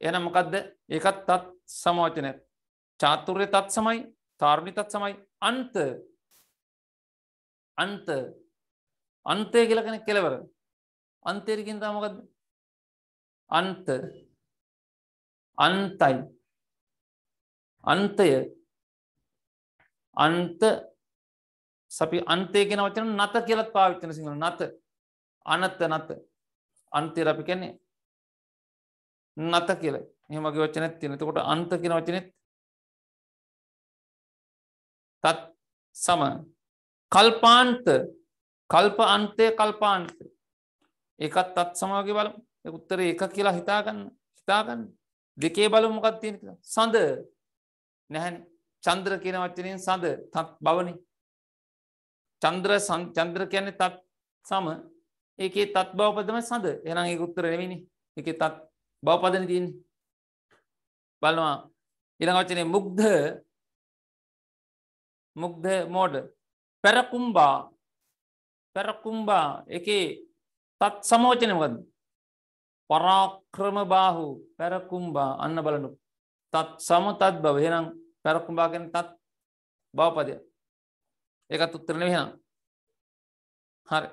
එන මොකක්ද ඒකත් තත් සමෝචන චාතුර්ය තත් සමයි තාරුණි තත් සමයි අන්ත අන්ත අන්තය කියලකෙන කෙලවර අන්තේරකින් තමකද අන්ත අන්තයි අන්තය අන්ත සපි අන්තය කෙන වචන නත කියලත් පාවිච්චන සිංහල නත අනත්ත නත අන්තය අපි කැන්නේ නත කියල එහමගේ වචනත් තියෙනතකොට අන්ත කියෙන වචනෙත් තත් සම කල්පාන්ත කල්ප අන්තය කල්පාන්ත ඒකත් තත් සමාගේ බලම් උත්තර එක කියලා හිතාගන්න හිතාගන්න දෙකේ බලු මොකක් තියෙන සඳ නැහැනේ චන්ද්‍ර කියන වචනයෙන් සඳ තත් බවනි චන්ද්‍ර චන්ද්‍ර කියන්නේ තත් සම ඒකේ තත් බවපදම සඳ එනම් ඒ උත්තර නෙවෙනි එක තත් බවපදන තියන්නේ බලවා ඉළඟ වචනය මුක්ද මුක්ද මෝඩ පැරකුම්බා පැරකුම්බා එකේ තත් සමෝචනයමකද පරාක්‍රම බාහු පැරකුම්බා අන්න බලනු තත් සම තත් බව හෙනම් පැරක් කුඹා කියන තත් බවපදය. ඒකත් උත්තර නෙවෙයි නේද? හරි.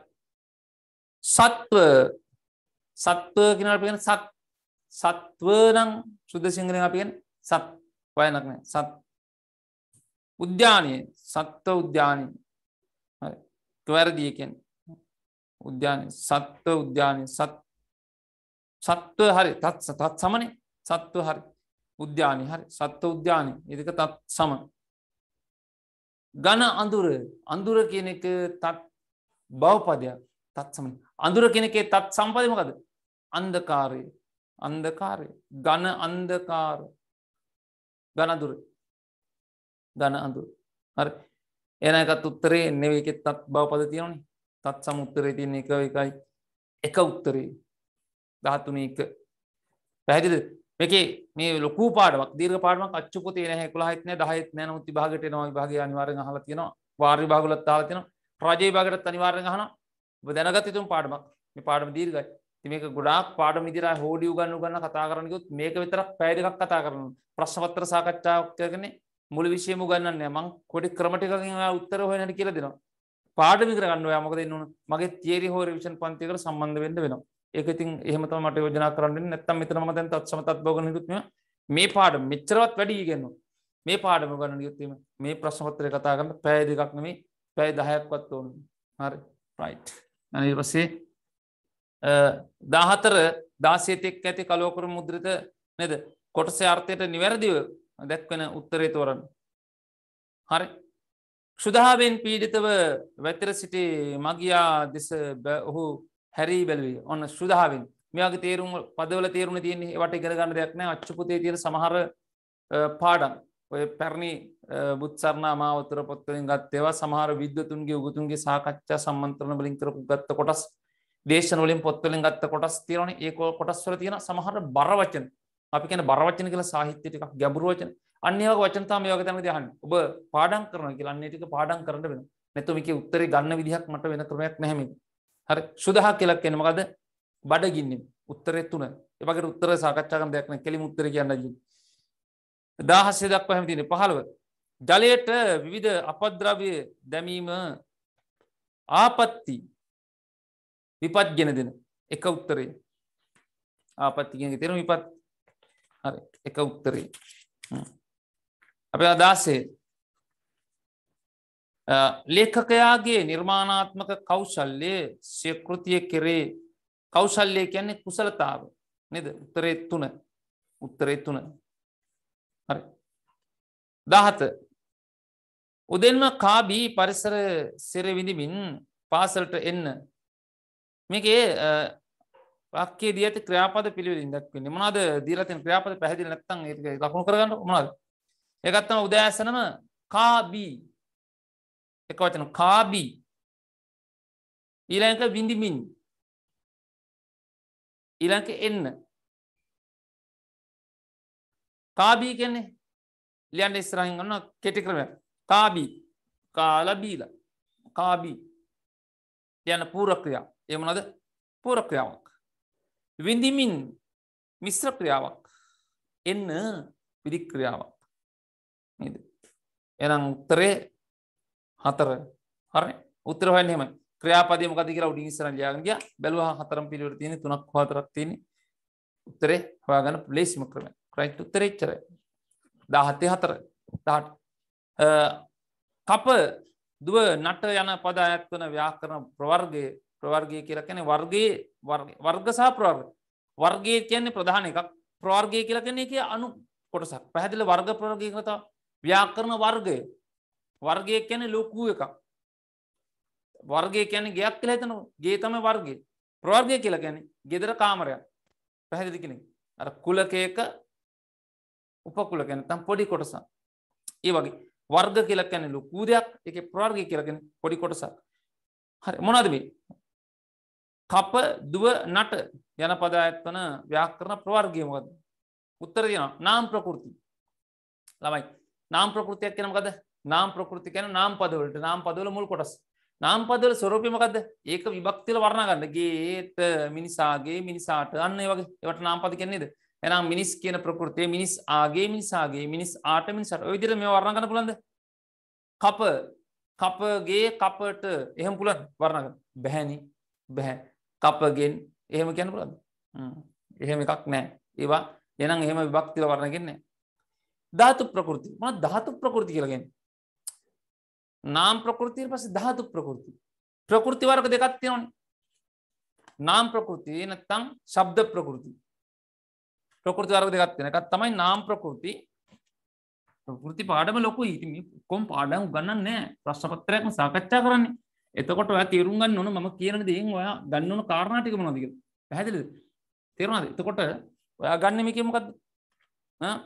සත්ව සත්ව කියන අපි කියන්නේ සත් සත්ව නම් සුද්ධ සිංහලෙන් අපි කියන්නේ සත් වයනක් නෑ සත් උද්‍යානයේ සත්ව උද්‍යානයේ හරි වැරදිය කියන්නේ උද්‍යානයේ සත්ව උද්‍යානයේ සත් සත්ව හරි තත් සතත් සමනේ සත්ව හරි උද්‍යානි හරි සත්ව උද්‍යානි එදක තත් සම ගණ අඳුර අඳුර කියන එක තත් බවපදයක් තත් සම අඳුර කෙනෙකේ තත් සම්පදමකද අන්දකාරය අන්දකාරය ගණ අන්දකාර ගණදුර ගණ අඳුර හරි එනකත් උත්තරේ එන්නෙවේ එකෙත් තත් බවපද තියෙනනි තත් සම උත්තරේ තියන්නේ එක එකයි එක උත්තරේ දහතුන එක පැහැදිද මේකේ මේ ලොකු පාඩමක් දීර්ඝ පාඩමක් අච්චුපොතේ නැහැ 11ත් නැහැ 10ත් නැහැ නමුත් විභාගයට එනවා විභාගය අනිවාර්යෙන් අහලා තියෙනවා වාර්ය විභාගවලත් අහලා තියෙනවා රජය විභාගයටත් අනිවාර්යෙන් අහනවා ඔබ දැනගත යුතුම පාඩමක් මේ පාඩම දීර්ඝයි ඉතින් මේක ගොඩාක් පාඩම විදිහට හොඩි උගන්න උගන්න කතා කරන්න ගියොත් මේක විතරක් පැය දෙකක් කතා කරනවා ප්‍රශ්න පත්‍ර සාකච්ඡාවක් කරගෙන මුළු විෂයම උගන්නන්නේ නැහැ මං පොඩි ක්‍රම ටිකකින් ඔයා උත්තර හොයන්නට කියලා දෙනවා පාඩම ඉගෙන ගන්න ඔයා මොකද ඉන්න ඕන මගේ තියරි හෝ රිවිෂන් පන්තියකට සම්බන්ධ වෙන්න වෙනවා ඒක ඉතින් එහෙමත මට යෝජනා කරන්න නැත්තම් මෙතන ම දැන් තත් සමතත් බෝගන යුත්ම මේ පාඩ මෙච්චරවත් වැඩී ගෙන්නවා මේ පාඩම ගන්න යුත්තීම මේ ප්‍රශ්නපත්තරය කතා කරන්න පැය දෙකක් නෙමේ පැය දහයක්වත් ඕන හරි ප්‍රයිට් අනි පස්සේ දාහතර දාසේතෙක් ඇති කලෝකර මුද්‍රිත නද කොටස අර්ථයට නිවැරදිව දැක්වන උත්තරේ තෝරන්න හරි ක්ෂුදාවෙන් පීඩිතව වැතර සිටි මගයා දෙස ඔහු හැරී බැලවී ඔන්න ශුදාවෙන් මේගේ තේරුම් පදවල තේරුණ තියන්නේ ඒවට ඉගෙන ගන්න දෙයක් නෑ අච්චපුතේ තියෙන සමහර පාඩම් ඔය පැරණි බුත්සරණ මාවතර පොත්වලින් ගත් ඒවා සමහර විද්වතුන්ගේ උගතුන්ගේ සාකච්ඡා සම්මන්ත්‍රණ වලින් කරපු ගත්ත කොටස් දේශනවලින් පොත්වලින් ගත්ත කොටස් තියෙනවන ඒක කොටස්වල තියෙන සමහර බරවචන අපි කැන බරවචන කියලා සාහිත්‍ය ටිකක් ගැඹුරුවචන අන්‍යක වචනතාම යෝග තැන දහන් ඔබ පාඩම් කරන කියලන්නේ ටික පාඩම් කරන්න වෙන නැතුමික උත්තර ගන්න විදිහක් මට වෙන ක්‍රමයක් නැහැමි හරි සුදහක් කෙලක් එන මකද බඩගින්නම් උත්තරෙ තුන එමකට උත්තර සාකච්ඡාකන් දෙයක්න කෙළි උත්තර කියන්න දාහස්සේ දක්ව හැමතින පහළව ජලයට විවිධ අපද්‍රවය දැමීම ආපත්ති විපත් ගෙන දෙන එක උත්තරේ ආපත්තිගෙන් තෙරු විපත් එක උත්තරේ අප අදාසේ ලේඛකයාගේ නිර්මාණාත්මක කෞශල්ලය ශයකෘතිය කෙරේ කෞශල්ලය කියන්නේ කුසලතාව නද උත්තරේත්තුන උත්තරේත්තුන හරි දහත උදෙන්ම කාබී පරිසර සිරවිඳමින් පාසලට එන්න මේකේ පක්කේ දියට ක්‍රියාපද පිළිවිලින් දක්වන්නේ මොනද දීලතින් ක්‍රියාපද පැහදිල නැත්තන් ඒ ලකුණු කරගන්න මොනද එකත්තම උදෑසනම කාබී එක වචන කාබී ඊළඟක විඳිමින් ඊළඟක එන්න කාබී කියන්නේ ලියන්ට ඉස්රහින් ගන්න කෙටි කරම කාබී කාලබීල කාබී යන පූරක්‍රියා එමනද පූරක්‍රියාවක් විඳිමින් මිශ්‍ර ක්‍රියාවක් එන්න පිරික්‍රියාවක් එනම් උත්තරේ හතර හරි උත්තර හයම ක්‍රියාපදය මොකද කියලා උඩින් ඉස්සරහ ලියාගෙන ගියා බැලුවා හතරම් පිළිවෙල තියෙන තුනක් හතරක් තියෙන උත්තරේ හොයාගන්න ලේසිම ක්‍රමය රයිට් උත්තරේ ඉච්චරයි 17 හතර 18 කප දුව නට යන පද අයත් වන ව්‍යාකරණ ප්‍රවර්ගය ප්‍රවර්ගය කියලා කියන්නේ වර්ගයේ වර්ග සහ ප්‍රවර්ග වර්ගය කියන්නේ ප්‍රධාන එකක් ප්‍රවර්ගය කියලා කියන්නේ එක අනු කොටසක් පැහැදිලි වර්ග ප්‍රවර්ගය කතා ව්‍යාකරණ වර්ගය වර්ගය කැන ලොකූ එකක් වර්ගය කැන ගයක් කළ හිතනවා ගේතම වර්ගය ප්‍රවර්ගය කියලා ගැන ගෙදර කාමරයක් පැහැදිලි කෙනෙ අර කුලකයක උපකුල ගැන තම් පොඩි කොටසක් ඒ වගේ වර්ග කියලා කැන ලොකූ දෙයක් එක ප්‍රවර්ගය කියලගෙන පොඩි කොටසක් හරි මොනද මේ කප දුව නට යන පදායත්වන ව්‍යාකරණ ප්‍රවර්ගයමකද උත්තර දෙනවා නාම් ප්‍රකෘති ළමයි නාම් ප්‍රකෘතියක් කෙනමකද නාම් ප්‍රකෘති කැන නාම් පදවලට නාම් පදවල මුල් කොටස් නාම් පදවල ස්වරූපිමකද ඒක විභක්තිල වරණගන්නගේ ඒත් මිනිසාගේ මිනිසාට අන්න වගේ එවට නාම් පද කෙන්නේෙද එනම් මිනිස් කියන ප්‍රකෘතිය මිනිස් ආගේ මිනිසාගේ මිනිස් ආට මිනිසට ඔවිදිර මේ වරණගන්න පුළන්ද කප කපගේ කපට එහෙම පුළන් වරණග බැහැනි බැහැ කපගෙන් එහෙම කියැන පුළද එහෙම එකක් නෑ ඒවා එනම් එහෙම විභක්තිල වරණගෙන්නේ ධාතු ප්‍රකෘති මන ධාතු ප්‍රකෘති කියලගෙන නාම් ප්‍රකෘතියට පස ධාතු ප්‍රකෘති ප්‍රකෘති වර්ග දෙකත්තියවන නාම් ප්‍රකෘති නත්තං ශබ්ද ප්‍රකෘති ප්‍රකෘති වර්ග දෙකත්වෙන එකත් තමයි නාම් ප්‍රකෘති ප්‍රෘති පාඩම ලොකු ඉතිම කොම් පාඩම ගන්න නෑ ප්‍රශ්පත්තරයක්ම සාකච්ඡා කරන්නේ එතකොට ඔය තේරුම්ගන්න ඕන ම කියන දෙයෙන් ඔයා ගන්නවන කාරණාටිකම නොදක පැහැදිලි තේරුණද එතකොට ඔයා ගන්න මේකමකත්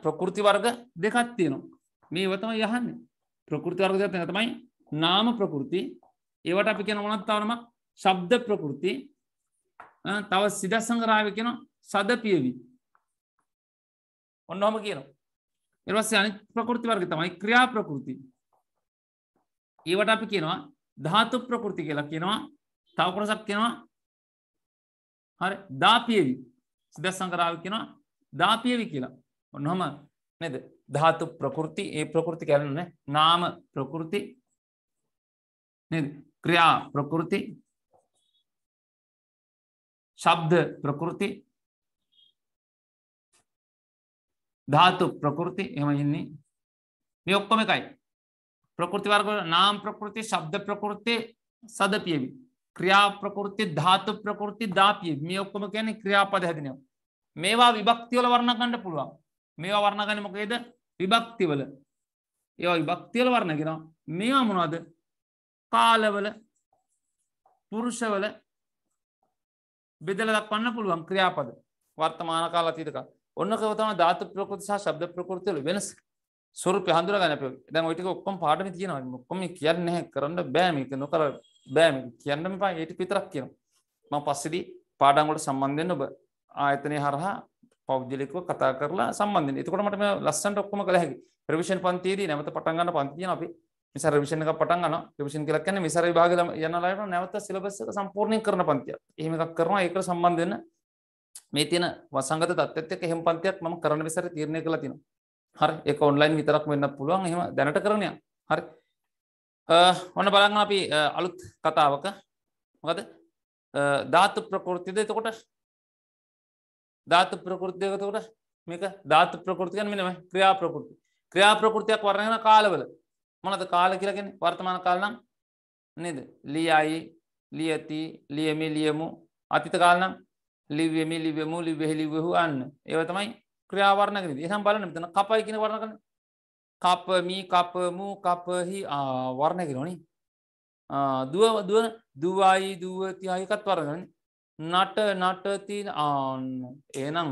ප්‍රකෘති වර්ග දෙකත් තියෙනවා මේ වතම යහන්නේ ප්‍රකෘති වර්ග දෙකක් තමයි නාම ප්‍රකෘති ඒවට අපි කියන මොනක් තවරම ශබ්ද ප්‍රකෘති තව සිද සංගරාව කියන සද පියවි ඔන්නහොම කියනවා එවස්සේ අනි ප්‍රකෘති වර්ග තමයි ක්‍රියා ප්‍රකෘති ඒවට අපි කියනවා ධාතු ප්‍රකෘති කියලා කියනවා තව කොටසක් කියනවා හරි දාපියවි සිද සංගරාව කියනවා දාපියවි කියලා ඔන්නහොම නද ධාතු ප්‍රකෘති ඒ ප්‍රකෘති කැරන නාම ප්‍රකෘති ක්‍රියා ප්‍රකෘති ශබ්ද ප්‍රකෘති ධාතු ප්‍රකෘති එමයින්නේ මේ ඔක්කොම එකයි ප්‍රකෘති වර්ග නාම් ප්‍රකෘති ශබ්ද ප්‍රකෘති සදපියවි ක්‍රියා ප්‍රකෘති ධාතු ප්‍රකෘති දාපිය මේ ඔක්කොම කියන්නේ ක්‍රියාපද හැදිනව මේවා විභක්තිවල වර්ණ ගණඩ පුළුවන් මේවා වර්ණගන්න මොකේද විභක්තිවල ඒවා විභක්තිවල වර්ණ කෙනවා මේවා මොනවද කාලවල පුරුෂවල බෙදල දක්වන්න පුළුවන් ක්‍රියාපද වර්තමාන කාලා තිරක ඔන්න කවතම ධාතු ප්‍රකෘති සහ ශබ්ද ප්‍රකෘතිවල වෙනස ස්වරූපය හඳුනගන්න අපි දැන් ඔය ටික ඔක්කොම පාඩම තියෙනවා ඔක්කොම කියන්නේ නැහැ කරන්න බෑ මේක නොකර බෑ මේක කියන්න මෙපා ඒ ටික විතරක් කියනවා මම පස්සේදී පාඩම් වලට සම්බන්ධ වෙන්න ඔබ ආයතනය හරහා පෞද්ගලිකව කතා කරලා සම්බන්ධ එතකොට මට ලස්සන්ට ඔක්කොම කළ හැකි ප්‍රවිෂන් පන්තියේදී නැවත පටන් ගන්න පන්ති තියෙන අපි මිසර රිවිෂන් එකක් පටන් ගන්නවා රිවිෂන් කියලා කියන්නේ මිසර විභාග යන ලායට නැවත සිලබස් එක සම්පූර්ණයෙන් කරන පන්තියක් එහෙම එකක් කරනවා ඒකට සම්බන්ධ වෙන මේ තියෙන වසංගත තත්ත්වෙත් එක්ක එහෙම පන්තියක් මම කරන්න විසරේ තීරණය කළා තියෙනවා හරි ඒක ඔන්ලයින් විතරක් වෙන්නත් පුළුවන් එහෙම දැනට කරන යක් හරි ඔන්න බලන්න අපි අලුත් කතාවක මොකද ධාතු ප්‍රකෘතිද එතකොට ධාත ප්‍රකෘතියකතකට මේක ධාත ප්‍රකෘතිකන් මෙනම ක්‍රියා ප්‍රකෘති ක්‍රියා ප්‍රකෘතියක් වරණගෙන කාලවල මොනද කාල කියලගෙන වර්තමාන කාලනම් නද ලියයි ලියති ලියමි ලියමු අතිත කාලනම් ලිවමි ලිවමු ලිවෙහෙලිවහු අන්න ඒව තමයි ක්‍රියාවරණගෙන ඒහම් බලන මෙතන කපයි කියන වරණ කන කපමි කපමු කපහි වරණයකිරෝනි දුව දුව දුවයි දුවති අයකත් වරගන්න නට නටති ආන්න ඒනම්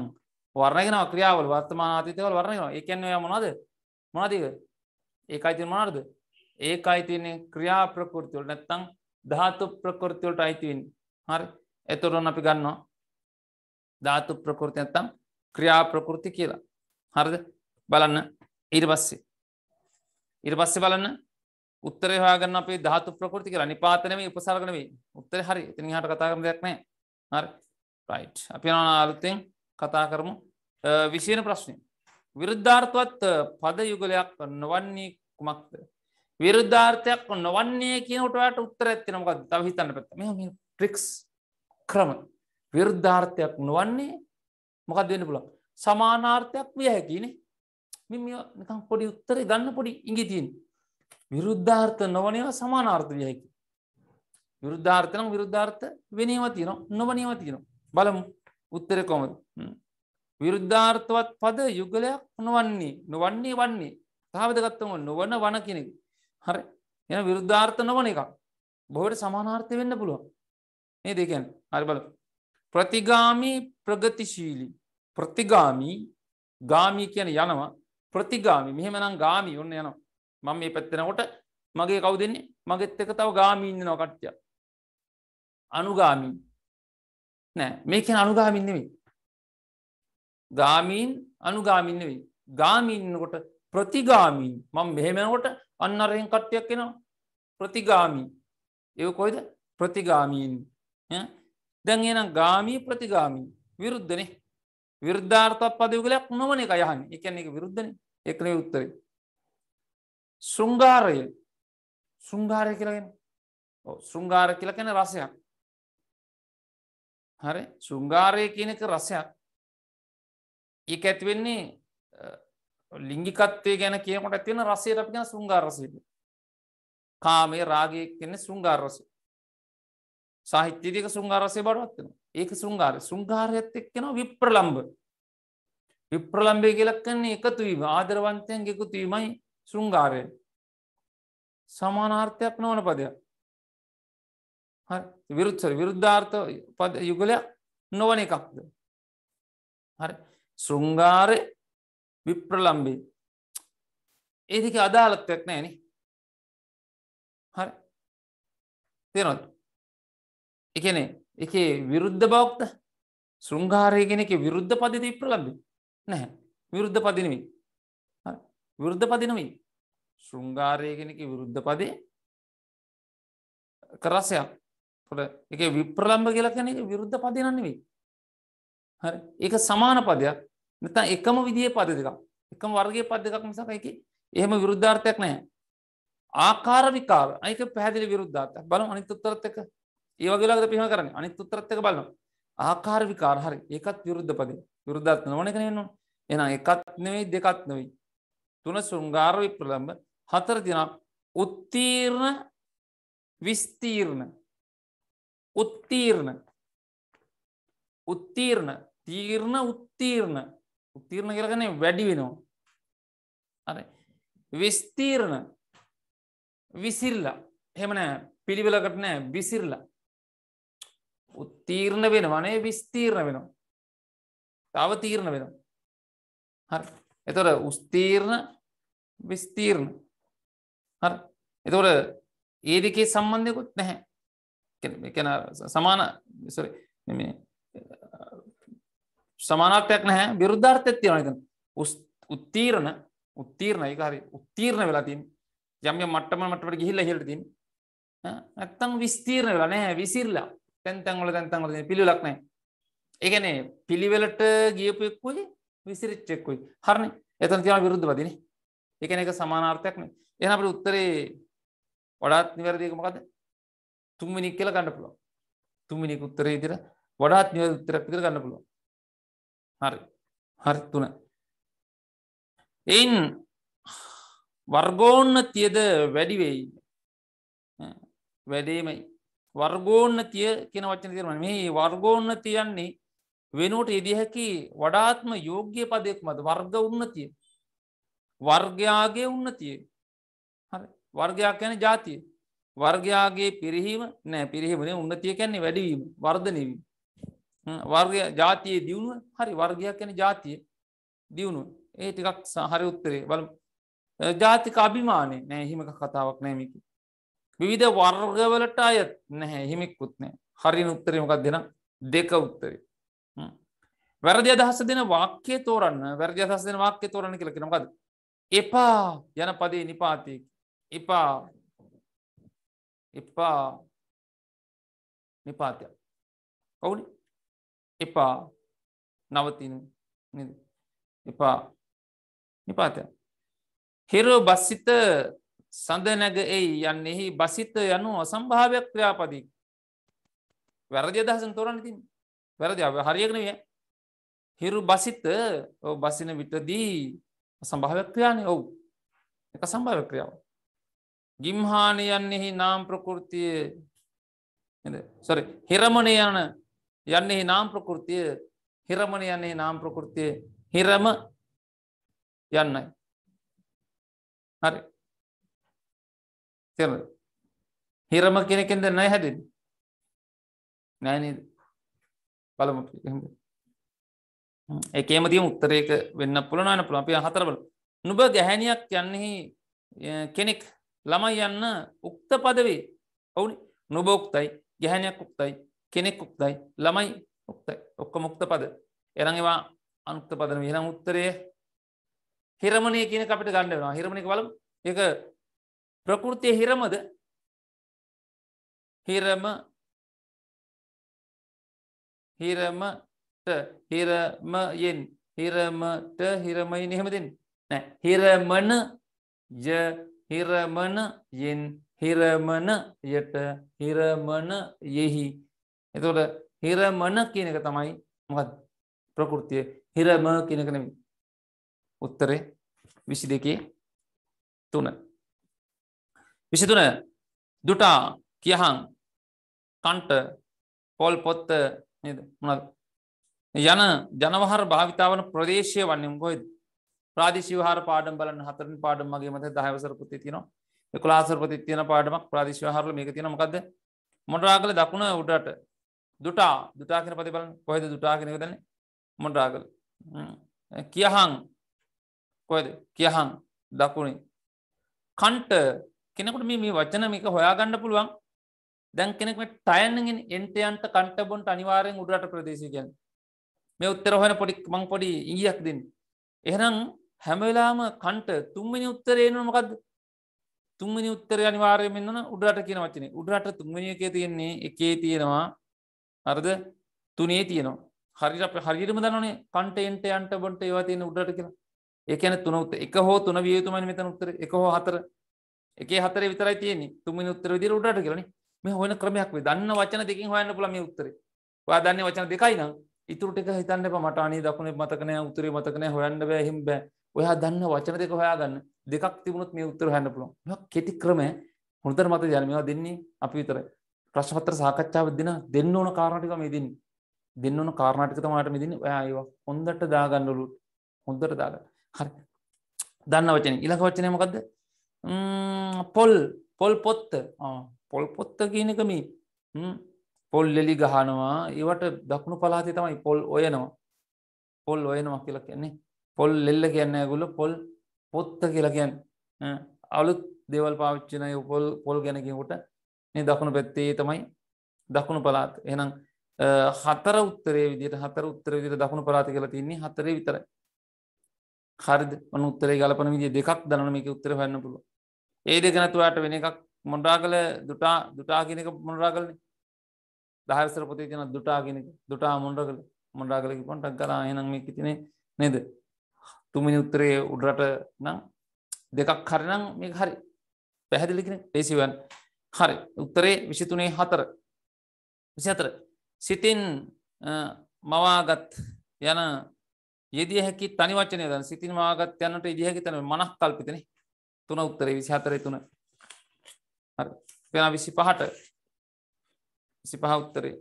වරණගෙන ක්‍රියාවල වර්තමානාතීතවල වරණගෙන එකන්නේ යමනද මනතික ඒ අයිති මනාර්ද ඒ අයිතින්නේ ක්‍රියා ප්‍රකෘතිවල නැත්තං ධාතු ප්‍රකෘතිවලට අයිතිවන් හරි එතුරන් අපි ගන්නවා ධාතු ප්‍රකෘති ඇත්තම් ක්‍රියා ප්‍රකෘති කියලා හරිද බලන්න ඉර් පස්සේ ඉර් පස්සේ බලන්න උත්තර හාගන්න අපේ ධාතු ප්‍රකෘති කියලා නිපාතනම උපසාරගනවේ උත්තර හරි ඉතිනි හට කතාගම දෙයක් නෑ හරි රයි් අපි යන අලුත්තෙන් කතා කරමු විශයන ප්‍රශ්නය විරුද්ධාර්ථවත් පද යුගලයක් නොවන්නේ කුමක්ද විරුද්ධාර්ථයක් නොවන්නේ කියනටට උත්තර ඇතිනමක දවිතන්න පැත්ත මෙ ට්‍රික්ස් ක්‍රම විරුද්ධාර්ථයක් නොවන්නේ මොකක් දෙන්න පුළන් සමානාර්ථයක් විය හැකිනේ මෙ නිකම් පොඩි උත්තර ගන්න පොඩි ඉඟිතින් විරුද්ධාර්ථ නොවනේවා සමානාර්ථ විය හැකි විරුද්ධාර්ථනම් විරුද්ධාර්ථ වෙනීම තියනවා නොවනීම තියනවා බලමු උත්තර කොමද විරුද්ධාර්ථවත් පද යුගලයක් නොවන්නේ නොවන්නේ වන්නේ තාවදගත්තම නොවන වන කෙනෙක හරි එන විරුද්ධාර්ථ නොවන එකක් බොහට සමානාර්ථය වෙන්න පුළුවන් ඒ දෙකන් හරි බල ප්‍රතිගාමී ප්‍රගතිශීලී ප්‍රතිගාමී ගාමී කියන යනවා ප්‍රතිගාමි මෙහෙමනම් ගාමී ඔන්න යනවා මම මේ පැත්තෙනකොට මගේ කවු දෙන්නේ මගෙත් එක තව ගාමීන්න නොකට්ටිය අනුගාමින් නෑ මේකෙන් අනුගාමින් නෙවෙයි ගාමීන් අනුගාමින් නෙවෙයි ගාමීන්නකොට ප්‍රතිගාමීන් මං මෙහෙමනකොට අන්නරයෙන් කට්ටයක් කෙනවා ප්‍රතිගාමී ඒ කොයිද ප්‍රතිගාමීන් දැන් එනම් ගාමී ප්‍රතිගාමී විරුද්ධනේ විර්ධාර්ථ පදයුගලයක් නොවන එක යහන් එකන එක විරුද්ධන එකනේ උත්තරේ සෘංගාරය සෘංගාරය කියලගෙන සෘංගාර කියලකෙන රසයක් හරි සුංගාරය කියනක රසයක් ඒ ඇතිවෙන්නේ ලිංගිකත්වය ගැන කියකට ඇතිවෙන රසේ අපිෙන සුංගාරසයද කාමේ රාගය කියන්නේ සුංගාරසය සාහිත්‍යයක සුංගාරසය බඩවත්වෙන ඒක සුංගාර සුංගාරයත් එක්කෙන විප්‍රලම්බ විප්‍රලම්බේ කියලක්කන්නේ එකතුවීම ආදරවන්තයන් ගෙකුතුවීමයි සුංගාරය සමානාර්ථයක් නොවන පදයක් විරුත්ස විරුද්ධාර්ථ පද යුගලයක් නොවන එකක්ද. හරි සෘංගාරය විප්‍රලම්බී ඒදික අදාළත්වයක් නෑන හරි තියනොත් එකනේ එක විරුද්ධ බෞක්ත සෘංගාරයගෙන එක විරුද්ධ පදිති ප්‍රලබි නැහැ විරුද්ධ පදිනවී විරුද්ධ පදිනවී සෘංගාරයගෙනක විරුද්ධ පදේ කරසයක් තොට එක විප්‍රලම්භ කියලා කැන එක විරුද්ධ පදයනන්නෙවෙයි හරි ඒක සමාන පදයක් නතා එකම විදිිය පද දෙකක් එකම වර්ගේ පද දෙකක් මිසක එක එහෙම විරුද්ධාර්ථයක් නෑ ආකාර විකාර අයක පැදිලි විරුද්ධාර්ථයක් බල අනිතුත්තරත්තක ඒවගේලාද පිහ කරන අනිතුත්තරත්තක බලන්න ආකාර විකාර හරි ඒකත් විරුද්ධ පද විරුද්ධාත්න වන කරනවා එන එකත් නෙවෙයි දෙකත් නොවයි තුන සුංගාර විප්‍රලම්භ හතර දිනක් උත්තීර්ණ විස්තීර්ණ ഉത്തീർണ് ഉത്തീർണ് തീർണ ഉത്തീർണ് ഉത്തീർണ കിഴക്കനെ വെടിവിനോ അതെ വിസ്തീർണ് විසිල්ල හෙමන පිළිවෙලකට නෑ විසිල්ල උත්තීරණ වෙන වනේ විස්තීරණ වෙනවා තව තීරණ වෙනවා හරි එතොට උස්තීරණ විස්තීරණ හරි එතොට ඒදකේ සම්බන්ධයකුත් නැහැ එකන සමාන සමානක්යක් නැහැ විරුද්ධර්ථය තියෙන උත්තීරණ උත්තීරණ එකහරි උත්තීරණ වෙලාතින් යම්ය මට්ටම මටට ගිහිල්ල හෙටතින් ඇත්තං විස්තීරණ වෙලා නෑ විසිල්ලා තැන්තැන්වල තැන්තන්ල පිළිලක් නෑ ඒගැනේ පිළිවෙලට ගියපුෙක්කුයි විසිරිච්චෙක්කුයි හරණ එතන තියන විරුද්ධ වදින එකන එක සමානාර්ථයක්න එන අපට උත්තරේ වඩාත් නිවැරදිකමකද තුන්වෙනික් කියලා ගන්න පුළුවන් තුන්වෙනික් උත්තරේ ඉදිර වඩාත් නිවැරදි උත්තරයක් විදිහට ගන්න පුළුවන් හරි හරි තුන එයින් වර්ගෝන්නතියද වැඩි වෙයි වැඩේමයි වර්ගෝන්නතිය කියන වචන තිරම මේ වර්ගෝන්න තියන්නේ වෙනුවට එදිහැකි වඩාත්ම යෝග්‍ය පදයෙක් මද වර්ග උන්නතිය වර්ගයාගේ උන්නතිය වර්ගයක් යන ජාතිය වර්ගයාගේ පිරිහීම නෑ පිරිහීමනේ උන්නතිය කැන්නේ වැඩවීම වර්ධනයවීම. වර්ගය ජාතියේ දියුණුව හරි වර්ගයක් ැන ජාතිය දියුණුව ඒ ටිකක් සහරි උත්තරේ බල ජාතික අභිමානය නෑ හිමක කතාවක් නෑමිකි. විවිධ වර්ගවලට අයත් නැහැ හිමික්කුත් නෑ හරි උත්තරමකක් දෙන දෙක උත්තරේ. වැරදි අදහස දෙන වාක්‍ය තෝරන්න වැරදි අදහස් දෙන වාක්‍ය තෝරණ කියලකි නොකද. එපා යන පදේ නිපාතියකි එපා එපා නිපාතයක් කවුනි එපා නවතින එපා නිපාතයක් හෙරෝ බස්සිත සඳනැග එයි යන්නෙහි බසිත යනු අසම්භාවයක් ක්‍රියාපදී වැරදි අදහසන් තොරන්න තින් වැරදි හරියකනය හිරු බසිත බසින විටදී සම්භාවක්‍රියානය ඔවු එක සම්භාවක්‍රියාව ගිම්හාන යන්නෙහි නාම් ප්‍රකෘතිය සරි හිරමණ යන යන්නෙහි නාම් ප්‍රකෘතිය හිරමණ යන්නේ නාම් ප්‍රකෘතිය හිරම යන්නයි හරි තෙර හිරම කෙනෙකෙන්ද නෑ හැදින් නෑනද පළම එකමතිම උත්තරයක වෙන්න පුළනාන පුළ අපිය හතරබල නුබ ගැහැනියක් යන්නෙහි කෙනෙක් ළමයි යන්න උක්ත පදවේ ඔවුනි නොබ උක්තයි ගැහැනයක් උක්තයි කෙනෙක් උක්තයි ළමයි උක්තයි ඔක්ක මුක්ත පද එරඟවා අනුක්ත පදන වෙන උත්තරය හිරමණය කියන අපිට ගණඩවා හිරමණක වලම් එක ප්‍රකෘතිය හිරමද හිරම හිරමට හිරමයෙන් හිරමට හිරමයි නහෙමතින් නෑ හිරමන ජ හිරමන යෙන් හිරමනයට හිරමන යෙහි. එතකොට හිරමන කියන එක තමයි මොකත් ප්‍රකෘතිය හිරම කියනකන උත්තරේ විසි දෙකේ තුන. විසිතුන දුටා කියහං කන්ට පොල් පොත්ත යන ජනවහර භාවිතාවන ප්‍රදේශය වන්නම් ගොයිද ප්‍රාදිශිවහාර පාඩම් බලන්න හතරින් පාඩම් මගේ මත දහවසර පුති තියනවා කොලාසරපති තියන පාඩමක් ප්‍රාදිශවහරල මේක තියෙන මොකක්ද මොටරාගල දකුණ උඩට දුටා දුටාකෙන පති බලන් කොහෙද දුටාගෙනක දන මොටරාගල කියහං කොයද කියහං දකුණේ කන්ට කෙනෙකුට මේ වචන මේක හොයාගන්න පුළුවන් දැන් කෙනෙක් ටයන්ගෙන් එන්ටයන්ට කන්ට බොන්ට අනිවාරෙන් උඩට ප්‍රදේශයගැන් මේ උත්තර හොන පොඩි මං පොඩි ඉගියක් දෙන්න එහනම් හැමවෙලාම කන්ට තුන්මනි උත්තරේන මොකක්ද තුන්මනි උත්තර අනිවාර්ය මෙන්න උඩට කියන වචන උඩට තුන්මනියකේ තියෙන්නේ එකේ තියෙනවා අරද තුනේ තියෙනවා හරි අප හරිරම දනේ කන්ටෙන්ට අන්ට බොන්ට ඒවා තියෙන උඩට කියලා ඒකන තුනත් එක හෝ තුන වියතුමන් මෙතන උත්තර එක හෝ හතර එක හතර විතරයි තියෙන්නේ තුන්මනි උත්තර විදිර උඩට කියලන මේ හොන ක්‍රමයක් වේ දන්න වචන දෙකින් හොයන්න පුළම උත්තරේ වා දන්නේ වචන දෙකයි නම් ඉතුරට එක හිතන්න එප මට අනි දකුණේ මතකනය උතුරේ මතකනය හොයන්න බෑ එහෙම බෑ ඔයා දන්න වචන දෙක හොයාගන්න දෙකක් තිබුණොත් මේ උත්තර හන්න පුළුවන් කෙටි ක්‍රමය හොඳට මත ජනමවා දෙන්නේ අපි විතර ප්‍රශ්පත්‍ර සාකච්ඡාව දෙන දෙන්න ඕන කාරණටික මේදින් දෙන්න ඕන කාරණටික තමාට මිදින් ඔයා ඒවා හොඳට දාගන්නලු හොඳට දාගන්න හරි දන්න වචන ඉලක වචනය මොකක්ද පොල් පොල් පොත්ත පොල් පොත්ත කියනකම පොල් ලෙලි ගහනවා ඒවට දකුණු පලාති තමයි පොල් ඔයනවා පොල් ඔයනවා කියලා කියන්නේ පොල් ලෙල්ල කියන්න ඇගුල පොල් පොත්ත කියලා කියන්න අලුත් දෙවල් පාවිච්චනය පොල් පොල් ගැනකින්කොට මේ දකුණු පැත්තේ තමයි දකුණු පලාත් එනම් හතර උත්තරේ විදිට හතර උත්තර විදිට දකුණු පලාති කියලා තින්නේ හතරේ විතර හරිද මන උත්තරේ ගලපන විදිිය දෙකක් දනන මේක උත්තර හන්න පුළුව ඒ දෙගනතුවාට වෙන එකක් මොඩා කළ දුටා දුටා කියනක මොඩා කලන්නේ දහවිසර පොතේ තියෙන දුටාගෙනක දුටා මොන්ඩගල මොඩාගලකි පොන්ටක් කරා එනම් මේ තිනේ නේද තුමිනි උත්තරයේ උඩරට නම් දෙකක් හරිනම් මේ හරි පැහැදිලිකින ලේසිවන් හරි උත්තරේ විසිතුනේ හතර විසි අතර සිතින් මවාගත් යන යෙදිය හැකි තනිවචනය දන් සිතින් මවාගත් යන්නට ඉදිහැකි තන මනක් කල්පිතන තුන උත්තරේ විසි හතරය තුන පෙන විසි පහට සිපහ උත්තරේ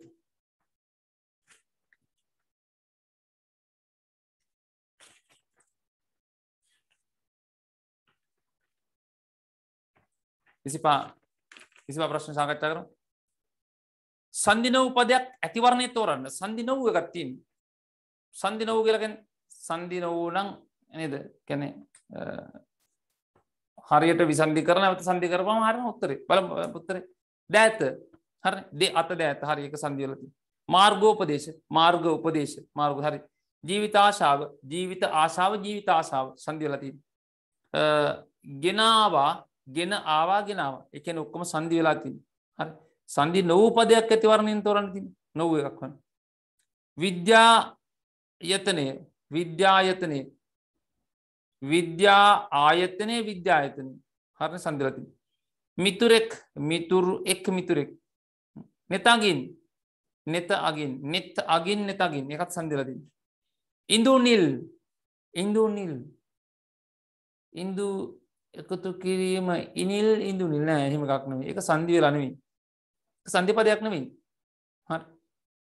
විසිපා විසිපා ප්‍රශ්න සාකච්ඡා කරමු සන්ධිනව උපදයක් ඇතිවරණය තෝරන්න සන්ධිනව් එකක් තියෙන සන්ධිනව් කියලකෙන් සන්ධිනවූ නම් නේද කැනෙ හරියට විසන්ධි කරන ඇත සන්ධි කරපම හරම උත්තරේ බල උත්තරේ දෑත හරි දේ අත දෑත හරි එක සන්දියලති මාර්ගෝපදේශ මාර්ග උපදේශ මාර්ග හරි ජීවිතාශාව ජීවිත ආශාව ජීවිත ආශාව සන්දියලතින් ගෙනවා ගෙන ආවා ගෙනාව එකන ඔක්කම සන්දිවෙලාතින් හරි සන්දි නවූපදයක් ඇතිවරණින් තොරනතින් නොව එකක් වන විද්‍යා යතනය විද්‍යායතනය විද්‍යා ආයතනය විද්‍යායතන හරණ සඳලතින් මිතුරෙක් මිතුරු එක් මිතුරෙක් නෙතගින් නෙත අගින් නෙත් අගින් නෙතගින් එකත් සඳලදින්. ඉඳුනිල් ඉඳුනිල් ඉන්දු එකතු කිරීම ඉනිල් ඉඳු නිල්න ඇහෙම එකක් නෙවේ එක සන්ධිය ලනවී සන්ධිපදයක් නෙවී හ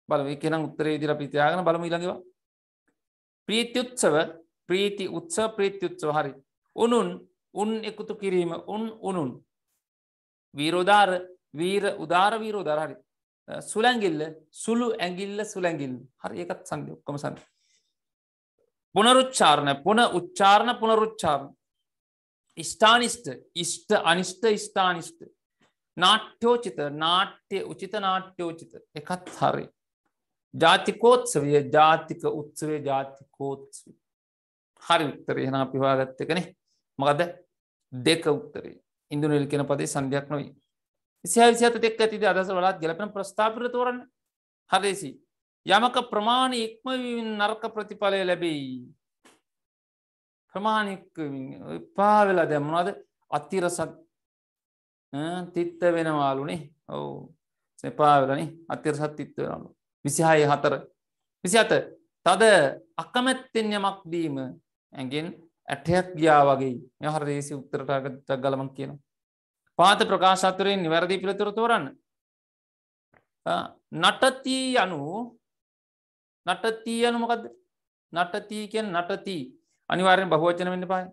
බලව කෙන උත්තරේ දිර පිතියාගෙන බලම ඉළඟවා ප්‍රීතියුත්සව ප්‍රීති උත්ස ප්‍රීතියුත්සව හරි උනුන් උන් එකතු කිරීම උන් උනුන් වීරෝධාර වීර උදාර වීරෝධරහරි සුලැගිල්ල සුළු ඇගිල්ල සුලැගිල් හරි එකත් සංග ඔක්කොම සන් පුනරුච්චාරණ පුන උච්චාරණ පුනරුච්චාරණ ස්ථානිෂ්ට ඉෂ්ට අනිෂ්ට ස්ථානිෂ්ට නාට්‍යෝචිත නාට්‍ය උචිත නාට්‍යෝචිත එකත් හරි ජාතිකෝත්සවය ජාතික උත්සවේ ජාතිකෝත්සව හරි උත්තරේ හනා පිවාගත්ත කනේ මකද දෙක උත්තරේ ඉන්දුනිල් කෙන පදේ සන්ධයක් නොවී විසිහවිසිහත එක් ඇතිද අදස වලත් ගැලපෙන ප්‍රස්ථාපිර තෝරන්න හදේසි. යමක ප්‍රමාණ ඉක්ම නර්ක ප්‍රතිඵලය ලැබෙයි. ප්‍රමාණික පාවෙලා දැමනවාද අත්තිරසක් තිත්ත වෙනවාලුනේ ඔවු සපාවෙලනි අත්තිරසත් තිත්ත වෙනලු. විසිහාය හතර. විසි අත තද අකමැත්තෙන් යමක් දීම ඇගෙන් ඇටයක් ගියා වගේ මෙහර දේසි උත්තරටාගතක් ගලමක් කියනවා. පාත ප්‍රකාශත්තුරයෙන් නිවැරදි පිළිතුර තෝරන්න නටතී යනු නටතී යනු මොකද නටතී කියෙන් නටතී අනිවාරයෙන් බහෝචන වන්න පාය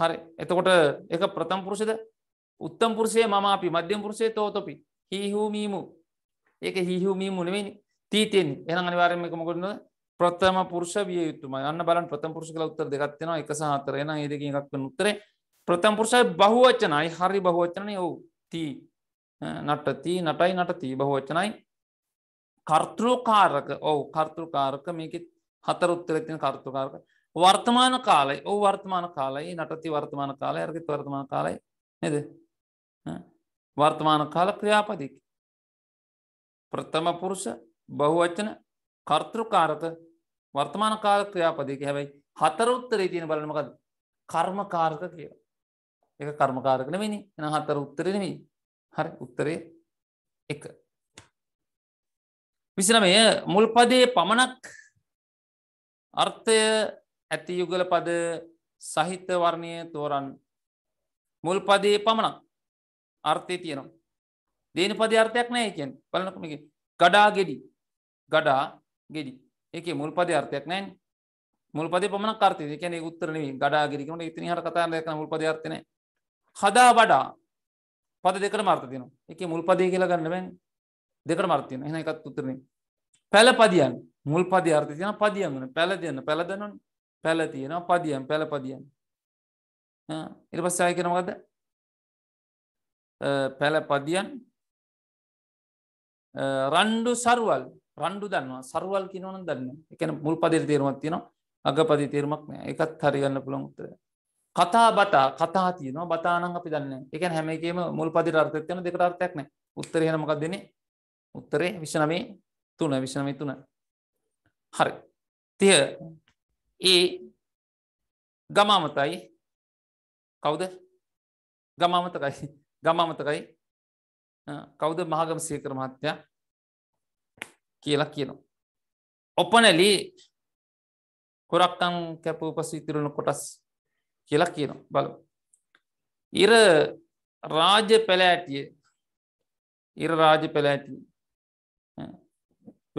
හරි එතකොට එක ප්‍රථම් පුරුෂද උත්තම් පුරුෂය මම අපි මධ්‍යම් පුරුෂේ තෝතොපි හිහූමීමු ඒක හිහූමීමු නෙවෙනි තීතයෙන් එන අනිවාරයම එක මොකොන්න ප්‍රථම පුරුෂ විය යුතුම අන්න බලන් ප්‍රථම පුරුෂ කළ උත්තර දෙගත්වෙනවා එක සහතර එන ඒදකින් එකක් වන උත්තරේ ප්‍රථම් පුරුෂයි බහුවචනයි හරි බහෝචනය ඔවු තිී නටති නටයි නටතිී බහෝචනයි කර්තෘකාරක ඔවු කර්තෘකාරක මේක හතර උත්තරතින කර්තුකාරක වර්තමාන කාලයි ඔ වර්තමාන කාලයි නටති වර්තමාන කාලය ඇරගත් වර්තමාන කාලයි නෙද වර්තමාන කාල ක්‍රියාපදික ප්‍රථම පුරුෂ බහුවච්චන කර්තෘකාරක වර්තමාන කාල ක්‍රියාපදික හැබයි හතර උත්තර තියෙන බලනමකද කර්මකාරක කියලා එක කර්මකාරක නෙමෙයිනි. එහෙනම් හතර උත්තරේ නෙමෙයි. හරි උත්තරේ 1. 29 මුල් පදයේ පමණක් අර්ථය ඇති යුගල පද සහිත වර්ණය තෝරන්න. මුල් පදයේ පමණක් අර්ථය තියෙනවා. දේන පදේ අර්ථයක් නැහැ කියන්නේ. බලන්නකො මේකේ. ගඩා ගෙඩි. ගඩා ගෙඩි. ඒකේ මුල් පදේ අර්ථයක් නැහැ. මුල් පදේ පමණක් අර්ථය. ඒ කියන්නේ උත්තර නෙවෙයි. ගඩා ගෙඩි කියනකොට ඉතින් හර කතා කරන මුල් පදේ අර්ථය නැහැ. හදා වඩා පද දෙකට මර්තතියන එක මුල්පදය කියලා ගන්නබැන් දෙකට මර්තියන එන එකත් උත්තරනේ පැල පදියන් මුල් පදි අර්ථතියන පදියන් වන පැල දෙන්න පැළදනන් පැල තියෙන පදියන් පැල පදියන් ඉරිපස්සාය කෙනවකද පැල පදියන් රණ්ඩු සරුවල් රණ්ඩු දන්නවා සරුවල් කිනවන දන්න එකන මුල් පදිර තේරුමත් තියෙනවා අගපති තේරුමක් එකත් හරිගන්න පුළොන් උත්තර කතා බටා කතා තියනවා බතානං අපි දන්න එක හැමකේම මුල් පදි අර්ථයන දෙකට අර්ථයක් නෑ උත්තර හෙනමකක් දෙන උත්තරේ විශ්නමේ තුන විශ්නමේ තුන හරි තිය ඒ ගමාමතයි කවුද ගමාමතකයි ගමාමතකයි කවුද මහගම සීකර මහත්තයා කියලා කියනවා. ඔපනැලි හොරක්කං කැපූ පසු ඉතිරුණු කොටස් කියලා කියනවා බල ඉර රාජ පැලෑටිය ඉර රාජ පැලෑටිය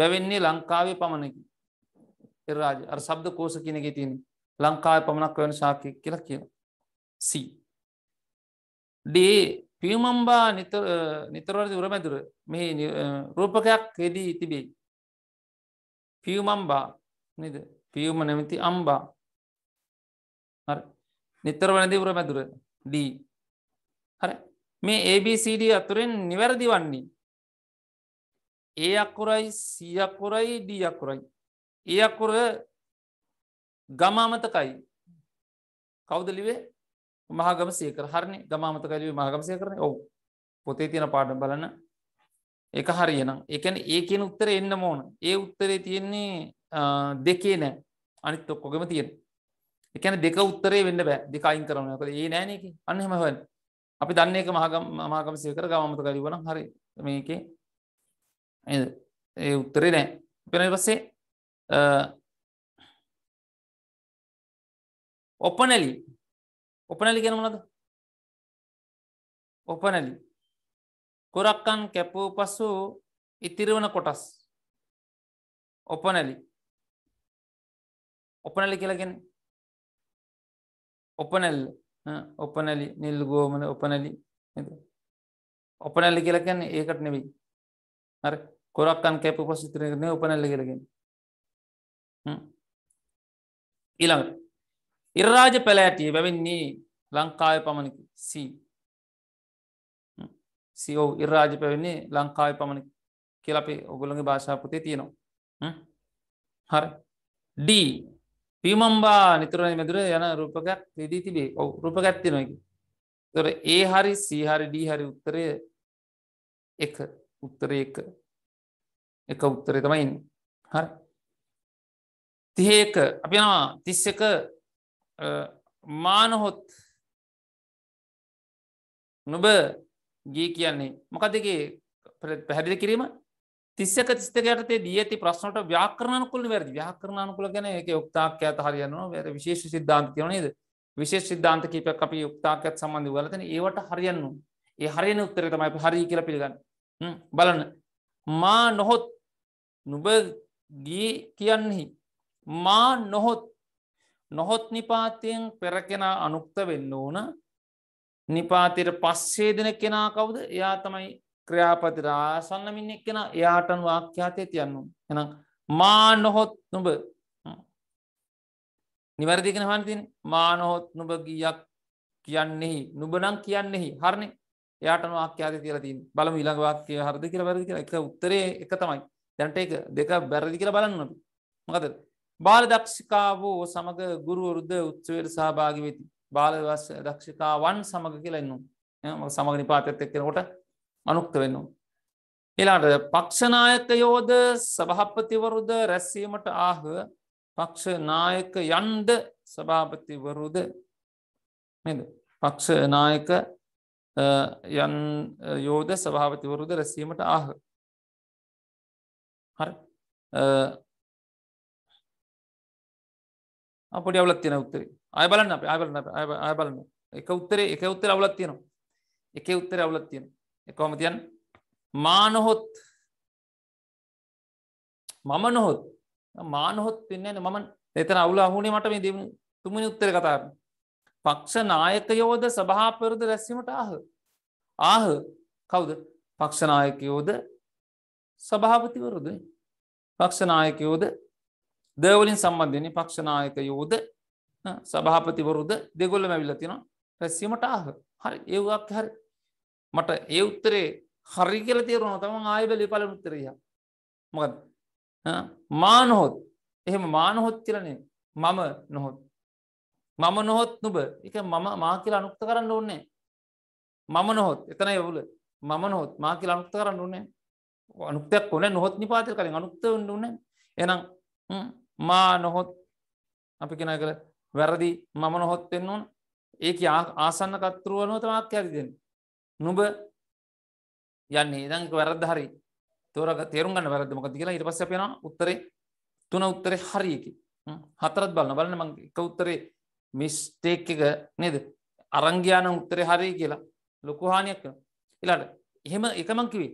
වැැවෙන්නේ ලංකාවේ පමණකි එරාජ අර සබ්ද කෝස කියනක තින් ලංකාව පමණක් වන ශාකය කියලා කියන සී ඩේ පියමම්බා නිතරවරදි උරමැදුර මේ රූපකයක් හෙදී තිබේ පියමම්බා නද පියවම නැමති අම්බා නිත්තර වනදී පුර පැතුර D හර මේ ABCD අතුරෙන් නිවැරදි වන්නේ ඒ අක්කුරයි සියක්කුරයි ඩ අක්කුරයි ඒ අක්කුර ගමාමතකයි කෞදලිවේ මහගම සයකර හරණ ගමාමතකලිවේ මහගමසය කරන ඔවු පොතේ තියෙන පාඩ බලන්න එක හරියනම් එකන ඒ කියන උත්තර එන්න මෝන ඒ උත්තරේ තියෙන්නේ දෙකේ නෑ අනිත් ඔක්කොගම තියෙන එකැන දෙක උත්තරේ වෙන්න බෑ දෙක අයින් කරන කළ ඒ නෑනක අන්නහෙම හන් අපි දන්න එක මහගම් මහකම සයකර ගමත කලිවන හරි මේකේ ඒ උත්තරේ නෑ පෙන පස්සේ ඔපනැලි ඔපනැලි කෙනමනද ඔපනැලි කොරක්කන් කැපූ පසු ඉතිරවන කොටස් ඔපනැලි ඔපනැලි කියලගෙන ඔපනැල්ල ඔපනැලි නිල් ගෝමන ඔපනැලි ඔපනැල්ලි කියලකන්න ඒකට නෙවෙයි අර කොරක්කන් කැප පොසිතරන ඔපනැල්ල කරගෙන ඊළඟට ඉරරාජ පැලෑටිය බැවින්නේ ලංකාය පමණකි සී සෝ ඉරාජ පැවෙන්නේ ලංකාය පමණ කියලපේ ඔගුලගේ භාෂාපතය තියෙනවා හර ඩී පියමම්බා නිතරණ මැදුර යන රූපකයක් වෙදී තිබේ ඔව රූපකඇත්ති නොකි තොර ඒ හරි සීහරි ඩී හරි උත්තරය එක උත්තරය එක එක උත්තරය තමයින් හරි තිහේක අපිනවා තිස්සක මානහොත් නොබ ගී කියන්නේ මොකදගේ පැහැදිලි කිරීම තිස්සක තිස්තකයටතේ දී ඇති ප්‍රශ්නට ව්‍යාකරණකුල වැරදි ව්‍යාකරණකුල ගැන එක යුක්තාක් ඇත හරියනවා වැර විශේෂ සිද්ධාන්තකයන නේද විශේෂ සිද්ධාන්ත කීපයක් අපි යුක්තාකත් සම්බන්ධ වලතන ඒවට හරියන්නු ඒ හරියන උත්තර තමයි හරි කියල පිළිගන්න බලන්න මා නොහොත් නුබ ගී කියන්නෙහි මා නොහොත් නොහොත් නිපාතියෙන් පෙරකෙන අනුක්ත වෙන්න ඕන නිපාතිර පස්සේ දෙන කෙනා කවුද එයා තමයි ක්‍රියාපතිට ආසන්නමින් එක්කෙන එයාටන් වාක්‍යාතය තියන්නු එනම් මා නොහොත් නුඹ නිවැරදිගෙන හන්තින් මා නොහොත් නුඹ ගියක් කියන්නෙහි නුබනං කියන්නෙහි හරණය එයාටන වාක්‍යාත තියලතින් බලම ඉළඟ වාක්‍යය හරද කියර වැරදි කියලා එක උත්තරේ එක තමයි දැන්ට එක දෙක බැරදි කියලා බලන්නට මකද බාල දක්ෂිකාවෝ සමඟ ගුරුවරුද උත්සවයට සහභාගි වෙති බාල දක්ෂිකාවන් සමඟ කියලා එන්නුම් සමග නිපාතත් එක්කෙනකොට මනුක්ත වෙනවා. එලාට පක්ෂනායකයෝද සභහපතිවරුද රැස්සීමට ආහ පක්ෂනායක යන්ද සභාපතිවරුද පක්ෂනායක යන් යෝධ සභාපතිවරුද රැසීමට ආහ හරි අපට අවලත් තියෙන උත්තරේ අය බලන්න අප අය බලන්න අය බලන්න එක උත්තරේ එක උත්තර අවලත් තියෙනවා එක උත්තර අවලත් තියෙනවා කොහොම තියන් මානොහොත් මම නොහොත් මානොහොත් වෙන්න මම එතන අවුල අහුනේ මට මේ දෙමු තුමනි උත්තර කතාර පක්ෂ නායකයෝද සභාපරද රැස්සීමට ආහ ආහ කවුද පක්ෂනායකයෝද සභාපතිවරුද පක්ෂනායකයෝද දවලින් සම්බන්ධයන පක්ෂනායකයෝද සභාපතිවරුද දෙගොල්ල මැවිල්ල තින රැස්සීමට ආහ හරි ඒවක් හරි මට ඒ උත්තරේ හරි කියල තේරුණ තම ආයබලි පල උත්තරිය මොකද මානොහොත් එහෙම මානොහොත් කියලනේ මම නොහොත් මම නොහොත් නුබ එක මම මා කියලා අනුක්ත කරන්න ඕන්නේ මම නොහොත් එතන එවුල මම නොහොත් මා කියලා අනුක්ත කරන්න ඕනේ අනුක්තයක් ඕන නොහොත් නිපාතිර කලින් අනුක්ත වන්න ඕන එනම් මා නොහොත් අපි කෙන කළ වැරදි මම නොහොත් වෙන්න ඕන ඒක ආසන්න කතරුවනොත වාක්‍ය ඇරිදෙන්නේ නුබ යන්නේ දංක වැරද හරි තෝර තේරුගන්න වැරදමක කියලා ඉට පස්ස පෙන උත්තරේ තුන උත්තරේ හරියකි හතරත් බලන්න බලන්න මං එක උත්තරේ මිස්ටේක් එක නේද අරංගයාන උත්තරේ හරි කියලා ලොකුහානියක් කන එලාට එහෙම එකමං කිවේ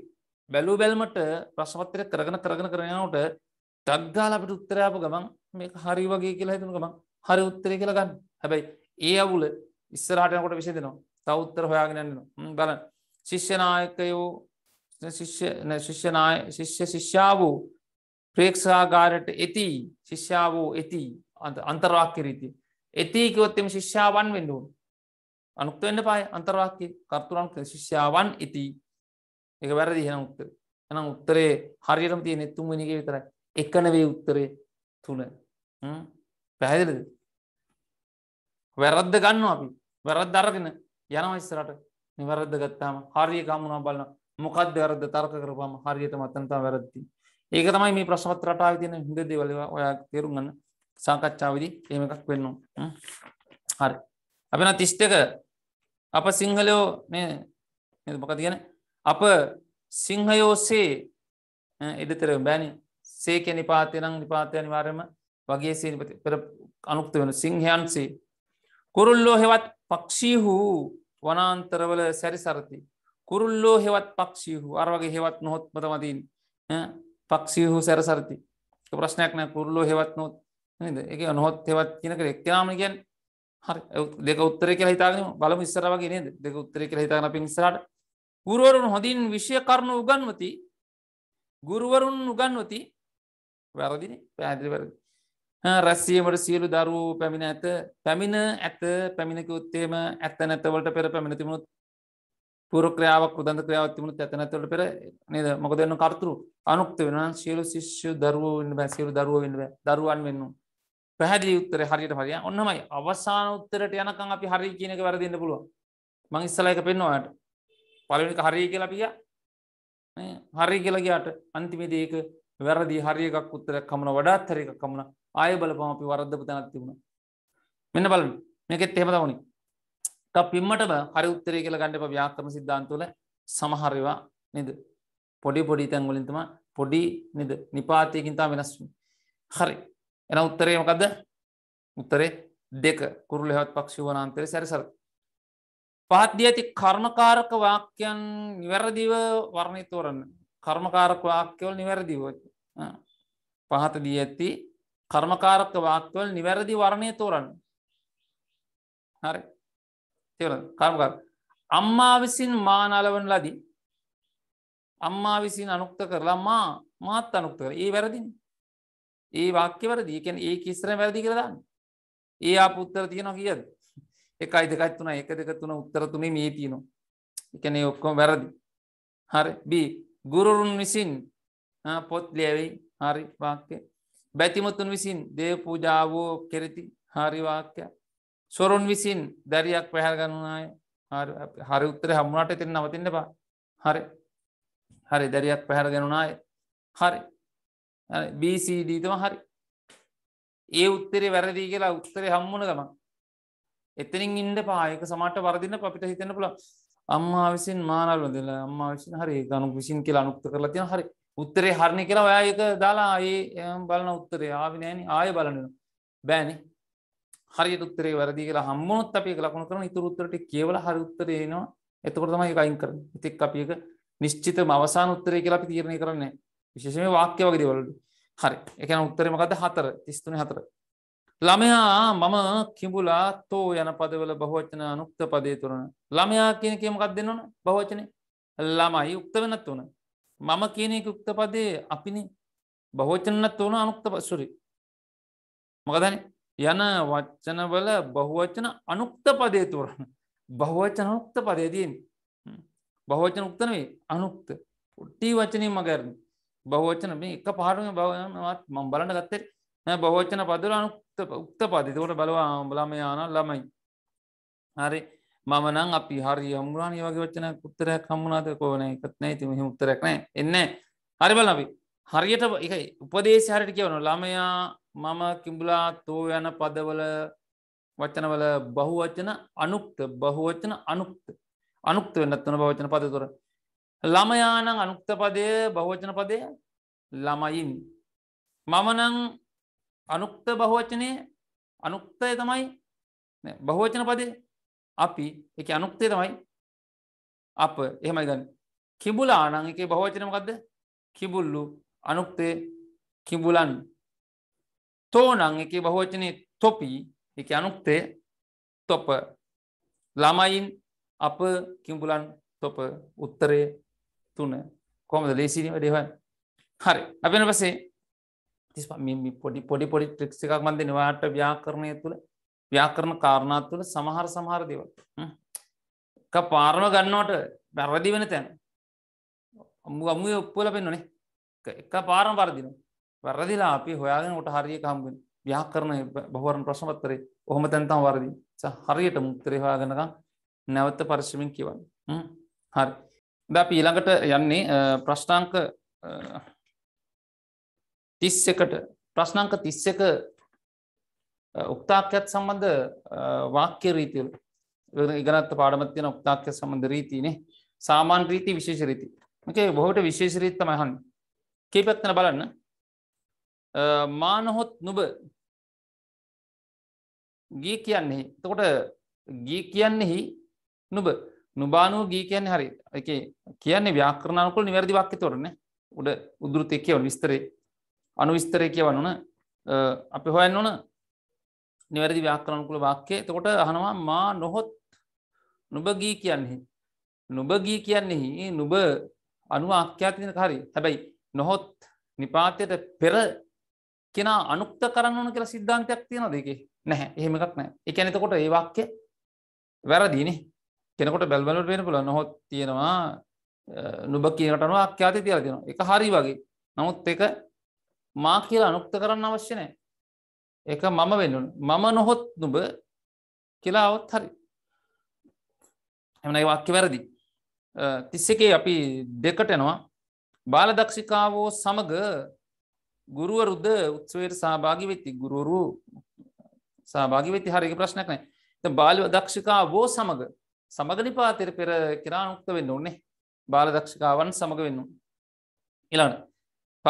බැලූ බැල්මට ප්‍රශ්පත්තරය කරගෙන කරගෙන කරනට ටක්ගාල අපිට උත්තරයාප ගමන් මේ හරි වගේ කියලා හිතුන ගමන් හරි උත්තරය කියලා ගන්න හැබැයි ඒ අවුල ඉස්සරහටයකොට විශේදනවා තවත්තර හොයාගෙනන්නන බල ශිෂ්‍යනායකයෝ ශිෂ්‍ය ශිෂ්‍යා වූ ප්‍රේක්ෂාගාරට ඇති ශිෂ්‍යා වූ ඇති අන්තරවාක්‍යරීති. ඇතිකවොත්තෙම ශිෂ්‍යාවන් වෙන්නුවන් අනුක්තවෙන්න පායි අන්තරවාක්‍ය කර්තුරන්ක ශිෂ්‍යාවන් ඇති එක වැරදි හෙන උත්තර එනම් උත්තරේ හරිරම් තියෙන එත්තුමනික විතර එකනවේ උත්තරේ තුළ පැහැදිලද වැරද්ද ගන්න අපි වැරත් දරගෙන යනවා ඉස්සරට නිවැරද්ද ගත්තාම හරිය ගමුණා බලන්න මොකක්ද වැරද තර්ක කරපම හරියට මත්තනතා වැරදති ඒක තමයි මේ ප්‍රශ්මත් රටාව තියන හිද දෙවල ඔයා තේරුම් ගන්න සංකච්ඡාවදී ඒම එකක් වෙන්නවා හරි අපෙන තිෂ්ටක අප සිංහලයෝ මේ මොකද කියන අප සිංහයෝසේ එඩතර බෑනි සේකෙ නිපාතිනං නිපාතය අනිවාර්යම වගේ සීපති පෙර අනුක්ත වෙන සිංහයන්සේ කුරුල්ලෝ හෙවත් පක්ෂීහූ වනාන්තරවල සැරිසරති. කුරුල්ලෝ හෙවත් පක්ෂියහු අරවගේ හෙවත් නොහොත් පතමතින් පක්ෂියහු සැරසරති ප්‍රශ්නයක් නෑ කුරුල්ලෝ හෙවත් නොත් එක නොහොත් හෙවත් කියනක එක්කනාමගෙන් හරි දෙක උත්තර කියලා හිතාගෙන බලම ඉස්සර වගේ නේද දෙක උත්තර කියලා හිතාගෙන අපි ඉස්සරහට ගුරුවරුන් හොඳින් විෂය කරුණු උගන්වති ගුරුවරුන් උගන්වති වැරදිනේ පැහැදිලි වැරදි රැස්සියමට සියලු දරුවෝ පැමිණ ඇත පැමිණ ඇත පැමිණක උත්තේම ඇත්ත නැතවලට පෙර පැමිණතිමුණුත් පුරක්‍රාවක් ප්‍රධන්ත ක්‍රියාවත්තිමුණුත් ඇතනැතවට පෙර නද මොක දෙන්න කර්තුරු අනුක්ත වෙනන් සියලු ශිෂ්‍ය දරුවෝ වන්න බෑ සියලු දරුව වෙන්න දරුවන් වෙන්නු පැහැදිලි උත්තර හරියට හරිය ඔන්නමයි අවසාන උත්තරට යනකං අපි හරි කියනක වැරදින්න පුළුව මං ඉස්සලයක පෙන්නවාට පලනික හරි කියලා පිය හරි කියලගයාට අන්තිමේදේක වැරදි හරියකක් උත්තර කමන වඩාත් හරික කමුණ ආය බලපම අපි වරද්දපු තැනක් තිබුණ මෙන්න බලන්න මේකෙත් එහෙම තවුණ ට පිම්මටම හරි උත්තරය කියලා ගණඩප ව්‍යාක්‍රම සිද්ධාන්තුල සමහරවා නිද පොඩි පොඩි තැන්ගලින්තම පොඩි නිද නිපාතියකින්තා වෙනස් හරි එන උත්තරයමකක්ද උත්තරේ දෙක කුරුල හෙවත් පක්ෂි වනාන්තරය සැරිසර පාද්‍ය ඇති කර්මකාරක වාක්‍යයන් නිවැරදිව වර්ණය තෝරන්න කර්මකාරක වාක්‍යවල් නිවැරදිව පහත දී ඇති කර්මකාරක වාක්වල නිවැරදි වර්ණය තෝරන්න හරි තෙර කර්මකර අම්මා විසින් මා නලවන ලදී අම්මා විසින් අනුක්ත කරලා මා මාත් අනුක්ත කර ඒ වැරදින් ඒ වාක්‍ය වැරදි කැන ඒ කිස්ර වැරදි කරදන්න ඒ අප උත්තර තියෙනවා කියද එකයි දෙකත් තුන එක දෙක තුන උත්තර තුනේ මේ තියනවා එකනේ ඔක්කොම වැරදි හරි බී ගුරුරුන් විසින් පොත් ලියවෙයි හරි වාක්‍ය බැතිමතුන් විසින් දේව පූජාවෝ කෙරෙති හාරිවාක්‍ය සොරුන් විසින් දැරියක් පැහැර ගන්නුනාය හරි උත්තර හමුණට එතිෙන නවතින්න බා හරි හරි දැරියක් පැහැර ගැනුනාය හරි BCDතම හරි ඒ උත්තරේ වැරදි කියලා උත්තරේ හම්මුණ ගම එතනින් ඉන්ඩ පායක සමට වරදින්න අපිට හිතෙන පුළ අම්මා විසින් මානල් වදලා අම්මා විසින් හරි ගනු විසින් කියලා අනුක්ත කරලා තියෙන හරි උත්තරේ හරණය කියලා ඔයා එක දාලා ඒ බලන උත්තරේ ආවිනෑන ආය බලන බෑනි හරි උත්තරේ වැරදි කියලා හම්මනොත් අපේ ලකුණු කරන ඉතුරුත්තරට කියවල හරි උත්තරේනවා එතකොටම ඒ අයින් කර ඉතික් අපි එක නිශ්චිත අවසාන උත්තරේ කියලා අපි තීරණය කරන්නේ විශේෂම වාක්‍ය වගේ දෙවලට හරි එකන උත්තරමකද හතර තිස්තුන හතර ළමයා මම කිඹුලා තෝ යන පදවල බහෝචන අනුක්ත පදේ තුරන ළමයා කියන කියමකක් දෙන්නවන බහෝචනය ළමයි උක්ත වෙනත් වන මම කියනෙක යුක්තපදේ අපිනි බහෝචනත් වන අනුක්ත පසුරි. මොකදන යන වච්චනවල බහුවචන අනුක්ත පදේ තුරන්න බහුවචන අනුක්ත පදේදයෙන් බහෝචන උක්තනවේ අනුක්ත පුට්ටි වචනය මගැරණ බහෝචන මේ එක පහරුම බවනවත් මං බලන්න ගත්තේ බහෝචන පදර අනුක්ත උක්ත පදි තෝට බලවා බලාම යාන ළමයි හරි මම නම් අපි හරි හමුරාණ වගේ වචන උත්තරයක් හම්මුණනාද කෝන එකත්න ති මුත්තරක් නෑ එන්න හරිබල අපි හරියට එක උපදේශ හරිට කියවනු ළමයා මම කිම්බුලා තෝ යන පදවල වචනවල බහුවචන අනුක්ත බහුවචන අනුක්ත අනුක්ත වෙන්නත්වන භවචන පද තුර ළමයානං අනුක්ත පදය බහුවචන පදය ළමයින් මමනං අනුක්ත බහුවචනය අනුක්තය තමයි බහුවචන පදේ අපි එක අනුක්තය තමයි අප එහෙමයි දන්න කිබුලා අනං එක බහෝචනමකක්ද කිබුල්ලු අනුක්තේ කිබුලන් තෝනං එක බහෝචනය තොපි එක අනුක්තේ තොප ළමයින් අප කිම්පුලන් තොප උත්තරය තුන කොමද ලේසිරීම ඩෙවන් හරි අපෙන පසේ තිස් පොඩි පොඩි පොඩි ට්‍රික්ෂ එකක් මන්ද නිවාට ව්‍යාකරණය තුළ ව්‍යාකරණ කාරණාත් තුළ සමහර සමහර දෙව පාරම ගන්නවට වැරදි වෙන තැන අමු අමුය ඔප්පුල පෙන්න්නනේ එක පාරම වරදින වැරදිලා අපි හොයාගෙන ොට හරිය කම්ගෙන ව්‍යාකරණය බහවරන් ප්‍රශ්මත්තරේ ඔහොම තැන්තම් වරදි හරියට මුත්තරේ හොයාගෙනකම් නැවත්ත පරිශ්මින් කිවන්න හරි ද අපි ඊළඟට යන්නේ ප්‍රශ්නාංක තිස්සකට ප්‍රශ්නංක තිස්සක උක්තාක්‍යත් සම්බන්ධ වාක්‍ය රීතිල් ඉගනත් පාඩමත්තියන උක්තාක්‍ය සම්බන්ධ රීතිනේ සාමාන් රීති විශේෂ රීති මකේ බොහෝට විශේෂ රීත්ත මහන් කේපත්න බලන්න මානොහොත් නුබ ගී කියන්නේ තකොට ගී කියන්නෙහි නුබ නුබානුව ගී කියන්නේ හරි එක කියන්නේ ව්‍යාකරණනකුල නිවැරදි වාක්‍ය තොරන උඩ උදුෘතය කියව විස්තරේ අනුවිස්තරය කියවන්න ඕන අපි හොයන්න ඕන නිවැරදි ව්‍යාකරණකුල වාක්‍ය එතකොට අහනවා මා නොහොත් නුබගී කියන්නේ නුබගී කියන්නේෙහි නුබ අනුව අක්‍යාතින හරි හැබැයි නොහොත් නිපාතයට පෙර කෙනා අනුක්ත කරන්න ඕන කියලා සිද්ධාන්තයක් තියෙන දෙකේ නැහැ එහෙම එකක් නෑ එක ඇනතකොට ඒ වාක්‍ය වැරදිනේ කෙනකොට බැල්බලට වෙන පුළ නොහොත් තියෙනවා නුබ කියනටනවා අක්‍යාති තියලා තියෙනවා එක හරි වගේ නමුත් එක මා කියලා අනුක්ත කරන්න අවශ්‍ය නෑ එක මම වෙන්නුන් මම නොහොත් නුබ කියලාවත් හරි එමනයි වාක්‍ය වැරදි තිස්සකේ අපි දෙකට එනවා බාලදක්ෂිකාවෝ සමග ගුරුවරුද උත්සවයට සහභාගි වෙති ගුරුවරු සහභාගි වෙති හරික ප්‍රශ්නයක් නෑ බාලව දක්ෂිකා වෝ සමඟ සමගලිපාතෙර පෙර කිරානුක්ත වෙන්න ඕන්නේ බාලදක්ෂිකාවන් සමඟ වෙන්නු ඉලාන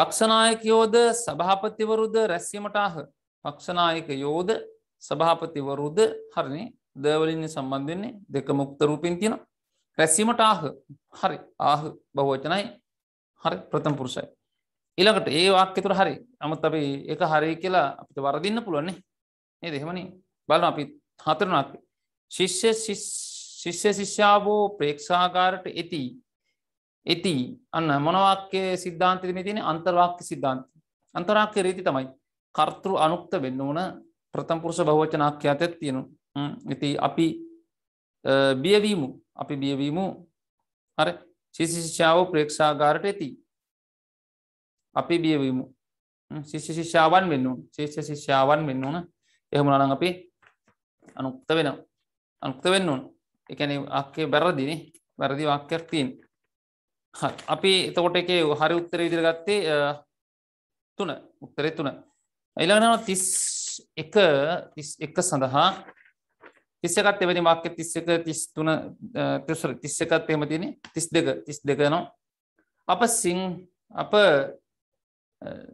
පක්ෂනායකයෝද සභාපතිවරුද රැස්වීමට ආහ පක්ෂනායක යෝධ සභාපතිවරුද හරණය දවලින්න සම්බන්ධන්නේ දෙක මුක්ත රූපින් තියෙන රැසීමට ආහ හරි ආහ බවෝචනයි හරි ප්‍රථම පුරුෂයි. ඉළඟට ඒ වාක්‍යතුර හරි අමත් අපි එක හරි කියලා අපිට වරදින්න පුළුවන්නේ ඒ දෙහෙමනි බලන අපි හතරුණක් ශිෂ්‍ය ශිෂ්‍ය ශිෂ්‍යාවෝ ප්‍රේක්ෂාගාරට ඇති ඇති අන්න මොනවාක්‍ය සිද්ධාන්තතිම තියෙන අන්තර්වාක්‍ය සිද්ධාන්ත අන්තරාක්‍ය රීති තමයි කර්තෘ අනුක්ත වෙන්න ඕන ප්‍රථම්පුරුෂ බහෝචනාක්‍යාතයක් තියෙනවා ඉති අපි බියවීමු අපි බියවීමු හර ශිසිශිෂාව ප්‍රේක්ෂාගාරට ඇති අපි බියවීමු ශිෂ්‍ය ශිෂ්‍යාවන් වෙන්නුම් ශේෂ්‍ය ශිෂ්‍යාවන් වෙන්න ඕන එහමුණනං අපි අනුක්ත වෙන අනුක්ත වෙන්නුන් එකන අක්කේ බැරදින වැරදි වාක්‍යයක් තියෙන් අපි එතකොට එක හරි උත්තර විදිර ගත්තේ තුන උත්තරේ තුන ඊළඟට තිස් එක තිස් එක සඳහා තිස් එකත් එවැනි වාක්‍ය තිස් එක තිස් තුන තිස් එකත් එහෙම තියෙන තිස් දෙක තිස් දෙක නම් අප සිං අප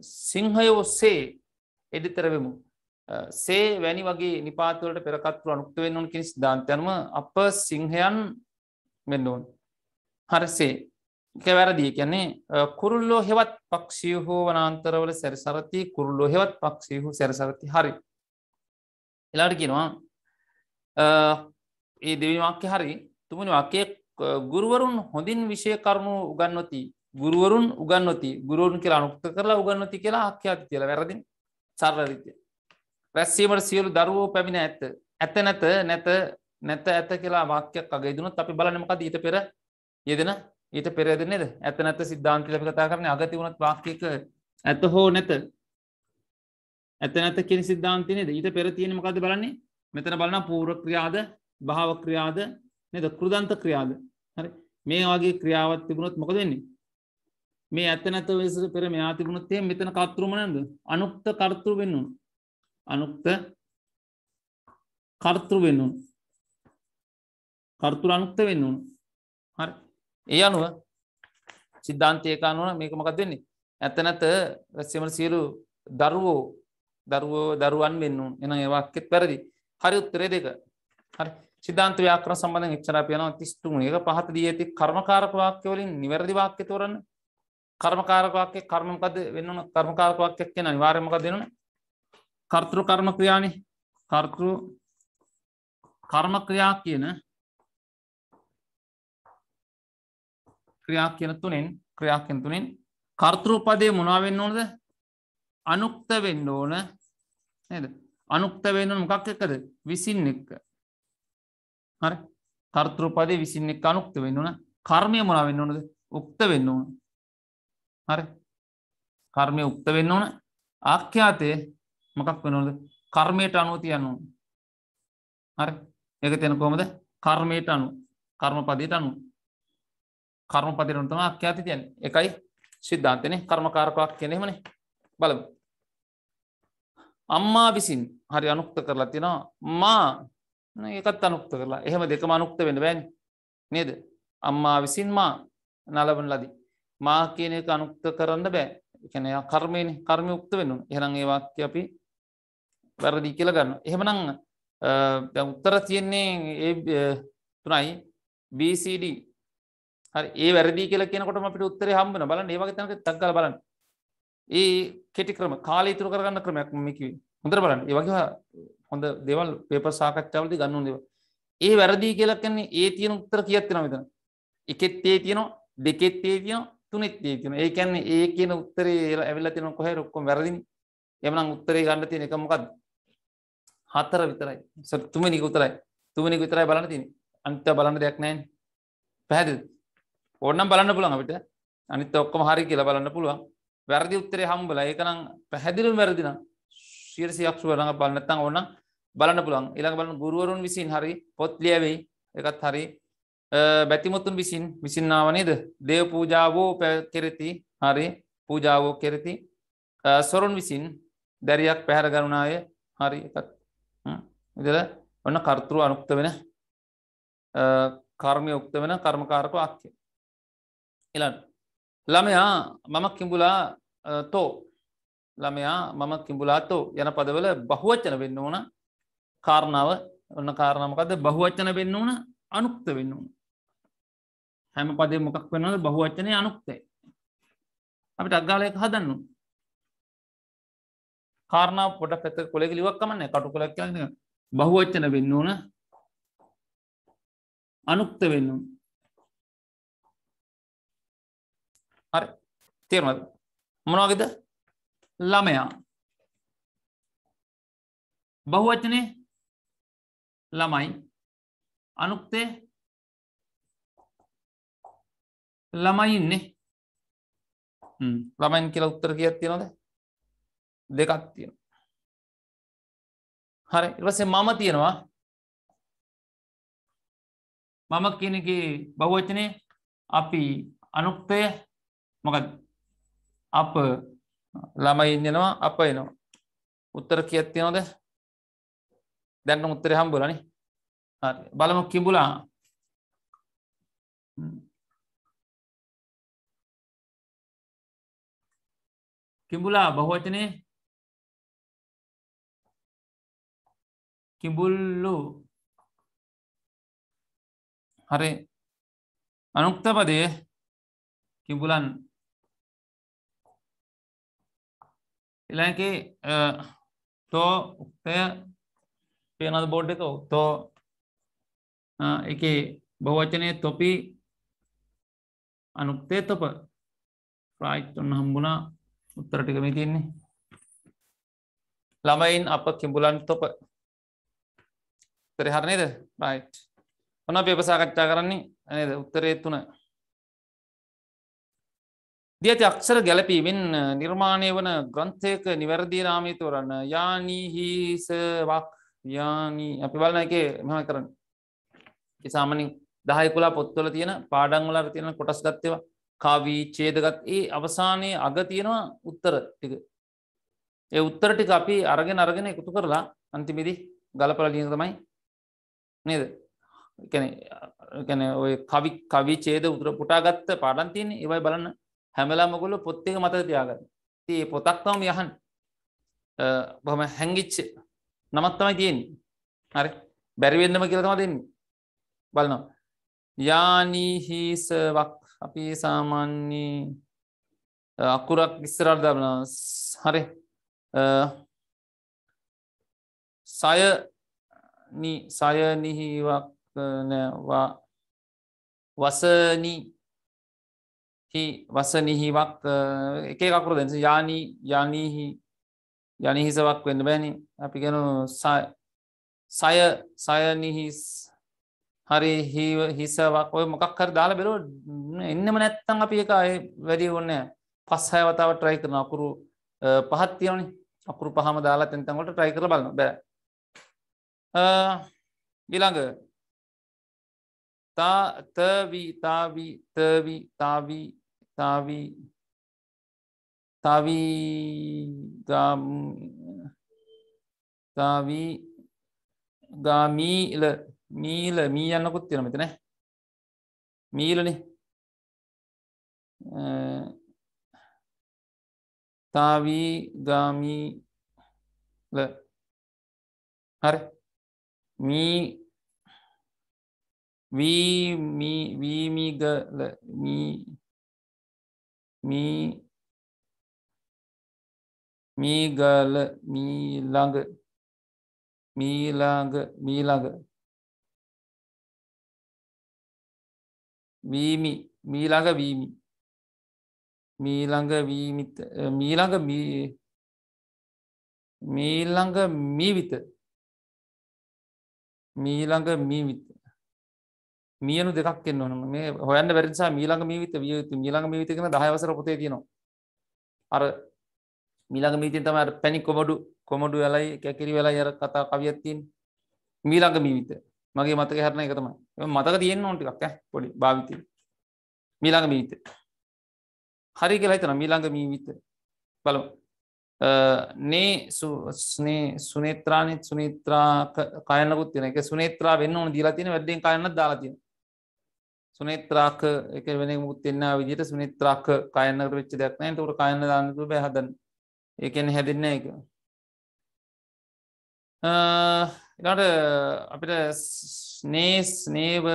සිංහය ඔස්සේ එඩිතරවෙමු සේ වැනි වගේ නිපාතවලට පෙරකත්තුව අනුක්ත වෙන්න ඕන කිනිස් දාන්තයනම අප සිංහයන් වෙන්න ඕන හරසේ කැවැරදිී කියන්නේ කුරුල්ලෝ හෙවත් පක්ෂියහෝ වනාන්තරවල සැරිසරති කුරුල්ලෝ හෙවත් පක්ෂියහු සැරසරති හරි එලාට කියෙනවා ඒ දෙවිවාක්‍ය හරි තුමනි වාක්‍ය ගුරුවරුන් හොඳින් විෂය කරුණු උගන්නොති ගුරුවරුන් උගන්නොති ගුරුවරුන් කියලා අනුක්ත කරලා උගන්නොති කියලා ආක්්‍යාති කියලා වැරදිින් සර්රරිතය රැස්සීමට සියලු දරුවෝ පැමිණ ඇත්ත ඇත නැත නැත නැත ඇත කියලා වාක්‍යයක් අගේ දුනත් අපි බලනමකද ඊට පෙර යෙදෙන ඊට පෙරද නද ඇත නැත සිද්ධාන්ති ලපි කතා කරන අගති වුණත් වාක්‍යක ඇත හෝ නැත ඇත නැත කෙන සිද්ධාන්තිනයද ඊට පෙර තියෙන මකද බලන්නේ මෙතන බලන පූරක්‍රියාද භාවක්‍රියාද නද කෘදන්ත ක්‍රියාද හරි මේ වගේ ක්‍රියාවත් තිබුණොත් මොක දෙන්නේ මේ ඇත නැත වෙස පෙර මෙයා තිබුණොත්තේ මෙතන කර්තෘමනද අනුක්ත කර්තෘ වෙන්නු අනුක්ත කර්තෘ වෙන්නු කර්තුර අනුක්ත වෙන්නුණු ඒ අනුව සිද්ධාන්තයක අනුවන මේක මොකක් දෙන්නේ ඇත නැත රැස්සමට සියලු දරුවෝ දරුවෝ දරුවන් වෙන්නුන් එන ඒවාක්කෙත් පැරදි හරි උත්තරේ දෙක හරි සිද්ධාන්ත ව්‍යාකර සම්බඳධ ච්චරපයනවා තිස්ටුම එක පහත දී ඇති කර්මකාරකවාක්‍යවලින් නිවැරදි වාක්‍ය තෝරන්න කර්මකාරකවාක්‍ය කර්මකද වෙන්න කර්මකාරකවාක්‍යයක් කියෙන නිවාර්මක දෙනන කර්තෘ කර්ම ක්‍රියානි කර්තෘ කර්මක්‍රියා කියන ක්‍රියා කියන තුනෙන් ක්‍රියා කියන තුනෙන් කර්තෘපදය මොනවා වෙන්න ඕනද අනුක්ත වෙන්න ඕන නේද අනුක්ත වෙන්න ඕන මොකක් එක්කද විසින් එක්ක හරි කර්තෘපදේ විසින් එක්ක අනුක්ත වෙන්න ඕන කර්මය මොනවා වෙන්න ඕනද උක්ත වෙන්න ඕන හරි කර්මය උක්ත වෙන්න ඕන ආඛ්‍යාතය මොකක් වෙන්න ඕනද කර්මයට අනුව තියන්න ඕන හරි ඒක තැන කොහොමද කර්මයට අනුව කර්මපදයට අනුව කර්ම පතිරනටම අක්්‍යාති තියන් එකයි සිද්ධාන්තන කර්මකාරකයක් කෙනෙමන බල අම්මා විසින් හරි අනුක්ත කරලා තිෙනවා මා ඒකත් අනුක්ත කරලා එහෙම දෙකම අනුක්ත වෙන බැන් නේද අම්මා විසින් මා නලබන ලදී මා කියන එක අනුක්ත කරන්න බෑ එකන කර්මයෙන් කර්මය උක්ත වෙනු එහරං ඒවාක්‍ය අපි වැරදි කියල ගන්න එහෙමනං උත්තර තියෙන්නේ ඒ තුනයි BCD හරි ඒ වැරදි කියලා කෙනකොට අපිට උත්තර හම්බන බල ඒවගේ තැනක තක්ගල බලන්න ඒ කෙටි ක්‍රම කාලය ඉතුර කරගන්න ක්‍රමයක් මකි හොඳර බලන්න ඒවගේ හොඳ දෙවල් පේප සාකච්ඡාවලති ගන්නු දෙව ඒ වැරදි කියලා කන්නේ ඒ තියෙන උත්තර කියත්තින මෙතන එකෙත් ඒ තියෙනවා දෙකෙත් ඒ තියෙන තුනෙත් ඒ තියෙන ඒ කියන්නේ ඒ කියන උත්තරේ ඇවිල්ලා තියෙන කොහේ ඔක්කොම වැරදිනේ එමනම් උත්තරේ ගන්න තියෙන එක මොකද්ද හතර විතරයි තුමිනික උතරයි තුමිනික විතරයි බලන්න තියෙන්නේ අනිත් බලන්න දෙයක් නැහැ පැහැදිලිද ඕනම් බලන්න පුළන් අපිට අනිත් ඔක්කොම හරි කියලා බලන්න පුළුවන් වැරදි උත්තරේ හම්බල ඒකනම් පැහැදිලු වැරදින ශීරසියක් සුවරඟ බලන්නත්තං ඕනම් බලන්න පුළන් ඉළඟ බලන්න ගුරුවරුන් විසින් හරි පොත් ලියවෙයි එකත් හරි බැතිමුතුන් විසින් විසින්නාවනේද දේව පූජාවෝ කෙරෙති හරි පූජාවෝ කෙරෙති සොරුන් විසින් දැරියක් පැහැර ගරුණාය හරි එකත් ඉදර ඔන්න කර්තෘ අනුක්ත වෙන කර්මය උක්ත වෙන කර්මකාරක අක්්‍යය එලන්න ළමයා මම කිඹුලා තෝ ළමයා මම කිඹුලාතෝ යන පදවල බහුවච්චන වෙන්න ඕන කාරණාව ඔන්න කාරණමකද බහුවච්චන වෙන්න ඕන අනුක්ත වෙන්න ඕන හැම පදේ මොකක් වෙනවද බහුවච්චනය අනුක්තේ අපිට අගාලයක හදන්නු කාරණාව පොට පැත කොළෙක ලිවක් කමන්න කටු කොලක් කියන්න බහුවච්චන වෙන්න ඕන අනුක්ත වෙන්නුම් හරි තේරුණද මොනවාගේද ළමයා බහුවචනේ ළමයි අනුක්තේ ළමයි ඉන්නේ ළමයින් කියලා උත්තර කියක් තියෙනවද දෙකක් තියෙන හරි ඉවසේ මම තියෙනවා මම කියනගේ බහුවචනේ අපි අනුක්තය මොකද අප ළමයි ඉන්නවා අප එනවා උත්තර කියත් තියෙනවද දැන්න උත්තර හම්බුලනි බලමු කිඹුලා කිඹුලා බහෝචනේ කිඹුල්ලු හරි අනුක්තපදය කිඹුලන් ඉලකි තෝ උක්තය පියනද බෝඩ් එක උක්තෝ එක බවචනය තොපි අනුක්තේ තොප ප්‍රයිට් ඔන්න හම්බුණා උත්තරටික මේ තියන්නේ ළමයින් අප කිඹුලන් තොප තරහරණයද රයි් ඔන්න පේපසා කට්ටා කරන්නේ ඇනද උත්තරේ තුන දියති අක්ෂර ගැලපීමෙන් නිර්මාණය වන ග්‍රන්ථයක නිවැරදි රාමය තෝරන්න යානීහිසවක් යානී අපි බලන එක මෙම කරන්න සාමනින් දහයකුලා පොත්තොල තියෙන පාඩංවලර තියෙන කොටස් ගත්තව කාවී චේදගත් ඒ අවසානයේ අග තියෙනවා උත්තර ටික ඒ උත්තර ටික අපි අරගෙන අරගෙන එකතු කරලා අන්තිමිදි ගලපල ලියන තමයි නේද කැන ඔය කවි කවි චේද උතුර පුටාගත්ත පාඩන් තියෙන ඒවයි බලන්න හැමලාමගොල පොත්තක මත තියාගන්න තිය පොතක්තවම යහන් බොහම හැංගිච්ච නමත්තමයි තියෙන් හරි බැරිවෙන්නම කියලතම දෙන්න බලනවා යානීහිසවක් අපි සාමාන්‍යී අකුරක් ඉස්සරල් දබන හරි සය සයනිහිවක් නෑවා වසනී වස්සනිහිවත් එක කකුර දෙස යානී යනීහි යනිහිසවක් වෙන්න බැනි අපි ගැනු සය සයනිහිස් හරි හිසවක් ඔය මොකක් කර දාලා බෙලෝ එන්නම නැත්තන් අපි එක අය වැඩි ඔන්න පස් හයවතාව ට්‍රයි කරන අකුරු පහත්තියනි අකුරු පහම දාලා තැන්තන්වට ට්‍රයි කර බලන්න බැ විළඟ තා තවී තාවී තවී තාවී තාවී තාවීතාවී ගාමීල මීල මී යන්නකුත් තියෙන මෙතන මීලන තාවී ගාමීල හරි මී වීමීගල මී මී මීගල මීළඟ මීළඟ මීළඟ වීමි මීළඟ වීමි මීළඟ වීමිත මීළඟ මීළඟ මීවිත මීළඟ මීවිත මියනු දෙකක් එන්න ඕනම මේ හොයන්න වැරනිසා මීළඟ මීවිත විය යුතු මීළඟ මීවිත කියන දහවසර පොතේ තියෙනවා අර මීළඟ මීතින් තම පැණි කොමඩු කොමඩු වෙලයි කැකිරි වෙලයි අර කතා කවියක් තියෙන මීළඟ මීවිත මගේ මතක හැරණ එක තමයි මතක තියෙන්න ඕන ටිකක් ඈ පොඩි භාවිතය මීළඟ මීවිත හරි කියලා හිතන මීළඟ මීවිත බලමු නේ සුනේ සුනේත්‍රානිත් සුනේත්‍රා කයනකුත් තියෙන එක සුනේත්‍රා වෙන්න ඕන දීලා තියෙන වැඩෙන් කයන්නත් දාලා තියෙනවා සුනිත්‍රාක එක වෙන මුත් එන්න විදිට සුනිත්‍රාක කයන්නකට වෙච්ච දෙයක්න තුට කයන්න දන්නතු බැහදන් ඒකෙන් හැදින්න එක එට අපිට ස්නේස් නේව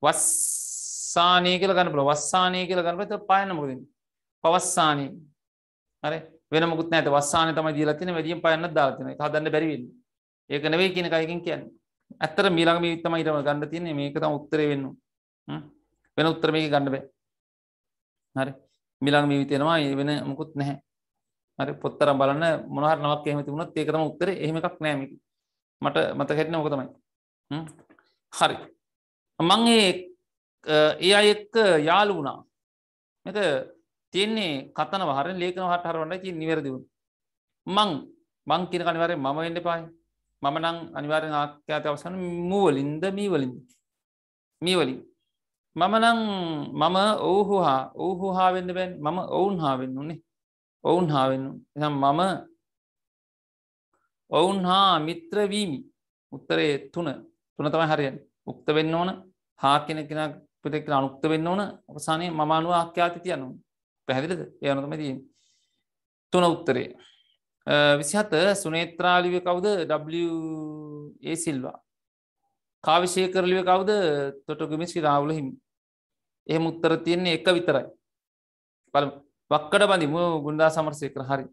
වස්සානය කල ගන්න පුල වස්සානය කල ගන්නපත පයන මුදින් පවස්සානී හරි වෙන මුත් නෑත වස්සාන තම දීලතින වැඩියම් පයන්න දාතින හදන්න බැරිවිල් ඒකනවේ කියන කයකින් කියන්නේ ඇත්තට මීළඟ මේ තම ඉරම ගන්න තියන්නේ මේක තම උත්තරේ වෙන්න වෙන උත්තර මේක ගන්න බෑ හරි මිළඟ මේ විතෙනවා ඒ වෙන මොකුත් නැහැ හරි පොත්තරම් බලන්න මොනහර නමක් එහෙම තිබුණොත් ඒක තමයි උත්තරේ එහෙම එකක් නෑ මේක මට මතක හිටින ඕක තමයි හරි මං ඒ ඒ අය එක්ක යාළු වුණා මෙත තියෙන්නේ කතන වහරෙන් ලේඛන වහට හරවන්නයි තියෙන්නේ නිවැරදි වුණා මං මං කියන කණිවරේ මම වෙන්න එපායි මම නං අනිවාරෙන් ආක්්‍යාත අවසන මූවලින්ද මීවලින්ද මීවලින් මම නං මම ඔවුහු හා ඔවුහු හාාවෙන්ද බැන් මම ඔවුන් හාාවෙන්න උනේ ඔවුන් හාාවෙන්නු එම් මම ඔවුන් හා මිත්‍රවීමි උත්තරේ තුන තුන තමයි හරියන් උක්ත වෙන්න ඕන හා කෙන කෙන පිටෙක් අනුක්ත වෙන්න ඕන අවසානය මමානුව ආක්්‍යාති තියනු පැහැදිලද යනතම තියෙන් තුන උත්තරේ විසිහත සුනේත්‍රාලිව කවුද ඒ සිල්වා කාවිශය කරලිව කවුද තොටගමිස් රාවුල හිමි එහ මුත්තර තියන්නේ එක විතරයි පල වක්කට බඳිම ගුන්ඩා සමර්සය කර හරි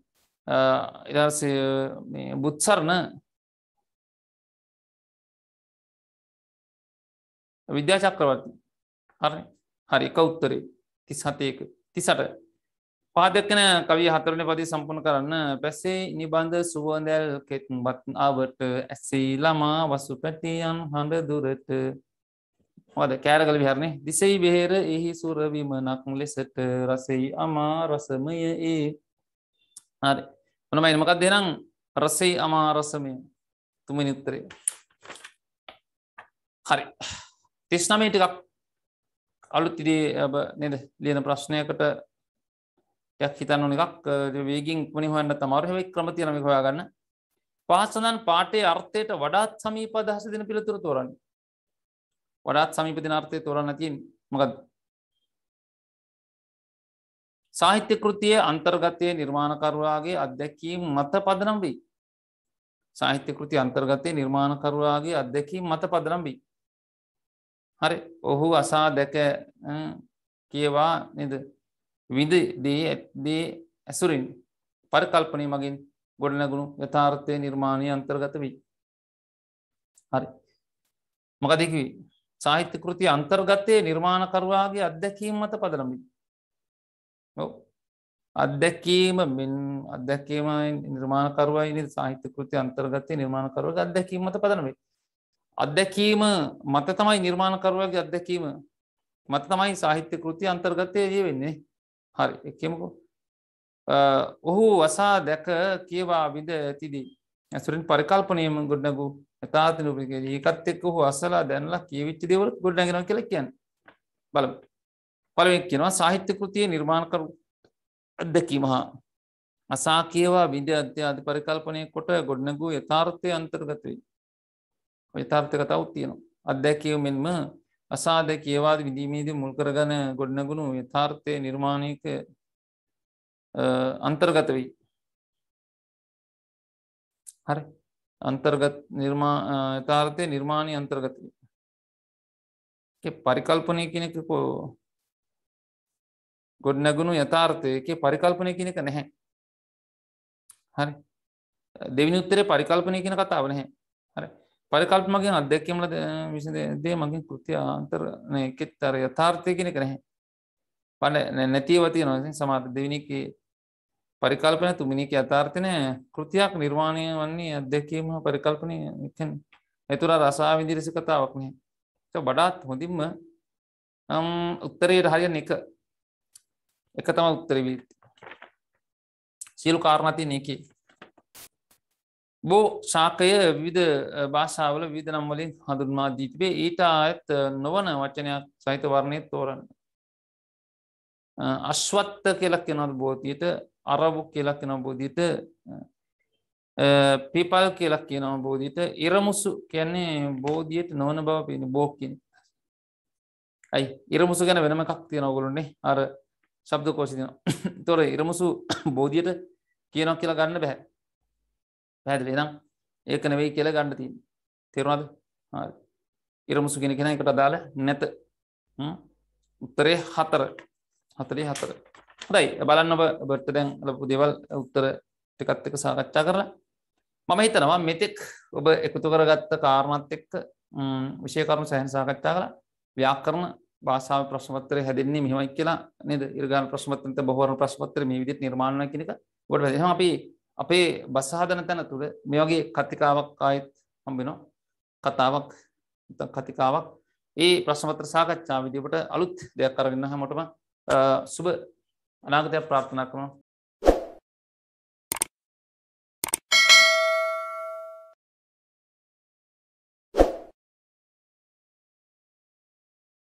එදසේ බුත්සරණ විද්‍යා චක්‍රවර්ති හරි හරි එක උත්තරේ තිස් හතයක තිසට පාදකන කවි හතරන පදි සම්පුර්ණ කරන්න පැසේ නිබන්ධ සුවදැල් කෙත්බත් අවට ඇසේ ළමා වසු පැටියන් හඬ දුරට හොද කෑරගල විහරණේ දිසයි බෙහෙර එහි සුරවිමනක් ලෙසට රසෙයි අමා රසමය ඒ හරි වනමයි මකක් දෙනම් රසෙයි අමා රසමය තුම නිත්තරේ හරි තිස්නමේ ටිකක් අලුත් ඉඩේ නද ලියන ප්‍රශ්නයකට යක් හිතන්න ඕන එකක් වේගින් ඉක්මනින් හොයන්න තමාරු හැබැයි ක්‍රම තියෙනවා මේක හොයාගන්න පහසඳන් පාඨයේ අර්ථයට වඩාත් සමීප අදහස දෙන පිළිතුර තෝරන්න වඩාත් සමීප දෙන අර්ථය තෝරන්න තියෙන්නේ මොකද සාහිත්‍ය කෘතියේ අන්තර්ගතයේ නිර්මාණකරුවාගේ අත්දැකීම් මත පදනම් වෙයි සාහිත්‍ය කෘති අන්තර්ගතයේ නිර්මාණකරුවාගේ අත්දැකීම් මත පදනම් වී. හරි ඔහු අසා දැක කියවා නද විඳ දේ ඇසුරින් පරිකල්පනය මගින් ගොඩනැගුණු යථාර්ථය නිර්මාණය අන්තර්ගත වී. හරි. මකදකි සාහිත්‍ය කෘති අන්තර්ගතය නිර්මාණකරවාගේ අත්දැකීම් මත පදරමින්. අත්දැකීම මෙන් අත්දැකීමයි නිර්මාණකරවයි සාහිත්‍ය කෘති අන්තර්ගතය නිර්මාණකරුව අත්දැකීම මත පදනවේ. අත්දැකීම මත තමයි නිර්මාණකරුවගේ අත්දැකීම මත තමයි සාහිත්‍ය කෘති අන්තර්ගතය ය වෙන්නේ හරි එකමුකු ඔහු වසා දැක කියවා විද ඇතිදී ඇසුරින් පරිකල්පනයම ගොඩනගු ඇතාතිනුපික ඒකත් එක් ඔහු අසලා දැනලා කියවිච්ච දෙවල ගොඩනගෙන කළ කියන්න බල පලවෙක් කියෙනවා සාහිත්‍ය කෘතිය නිර්මාණ කරු අදදකීම හා අසා කියවා විද අධ්‍යාධි පරිකල්පනය කොට ගොඩනගු යථාර්ථය අන්තර්ගතවී ඔය තාර්ථකතාවත් තියෙනවා අත්දැකවමෙන්ම අසාදැක ඒවාද විදීමේදී මුල් කරගන ගොඩනගුණු යථාර්ථය නිර්මාණයක අන්තර්ගත වී හරි අන්තර්ගත් යථාර්ථය නිර්මාණය අන්තර්ගත වී පරිකල්පනය කෙනෙක කෝ ගොඩනැගුණු යථාර්ථයක පරිකල්පනය කෙනෙක නැහැ හරි දෙවිනිුත්තරේ පරිකල්පනය කෙන කතාව නැහැ පරිකල්පමකින් අධ්‍යක්කමල විසිදේ මගින් කෘතිය අන්තරනය එකෙත් අර යථාර්ථය කෙනෙ කරහැ පල නැතිවතිය නොසින් සමාත දෙවිනික පරිකල්පන තුමිනික අතාර්ථනය කෘතියක් නිර්මාණය වන්නේ අධ්‍යැකීම පරිකල්පනය එකන් ඇතුර රසා විදිරිස කතාවක්නය බඩාත් හොඳින්ම උත්තරයට හරිය එක එක තම උත්තරවීත් සියලු කාරණතිය නකි බෝ ශාකය විධ භාෂාවල විධනම්වලින් හඳුන්මා දීතිබේ ඊට අයත් නොවන වචනයක් සහිත වර්ණය තෝරන්න. අශ්වත්ත කෙලක් කෙනත් බෝතියට අරබු කෙලක් කෙන බෝධීත පිපල් කෙලක් කියන බෝධීත ඉරමුසු කියන්නේ බෝධියයට නොවන බව පෙන බෝකින් ඇයි ඉරමුසු ගැන වෙනම එකක් තියෙන ඔගොලුන්නේ අර ශබ්ද කෝසිතින තොර ඉරමුසු බෝධියට කියනක් කියලා ගන්න බැහැ පැදිලි නම් ඒක නෙවෙයි කියලා ගණ්ඩ තින් තෙරුණද ඉරමුසු කෙන කෙන එකට දාල නැත උත්තරේ හතර හතරේ හතර හොයි බලන්න ඔබ බට්ට දැන් ලපු දෙවල් උත්තර ටිකත්තක සාකච්ඡා කරලා මම හිතනවා මෙතෙක් ඔබ එකතු කරගත්ත කාරණත් එක්ක විෂයකරුණු සැහන් සාකච්ඡා කළ ව්‍යාකරණ භාසාාව ප්‍රශ්මත්තර හැදින්නේ මෙහමයි කියලා නිද ඉර්ගාන ප්‍රශ්මත්තන්ත බොහෝර ප්‍රශ්මත්තර මේ විදිත් නිර්මාණය කනික ගොඩ අපි අපේ බස් හදන තැන තුළ මේ වගේ කතිකාවක් ආයෙත් හම්බෙනවා කතාවක් කතිකාවක් ඒ ප්‍රශ්නපත්‍ර සාකච්ඡා විදිහට අලුත් දෙයක් අරගෙන හැමෝටම සුබ අනාගතයක් ප්‍රාර්ථනා කරනවා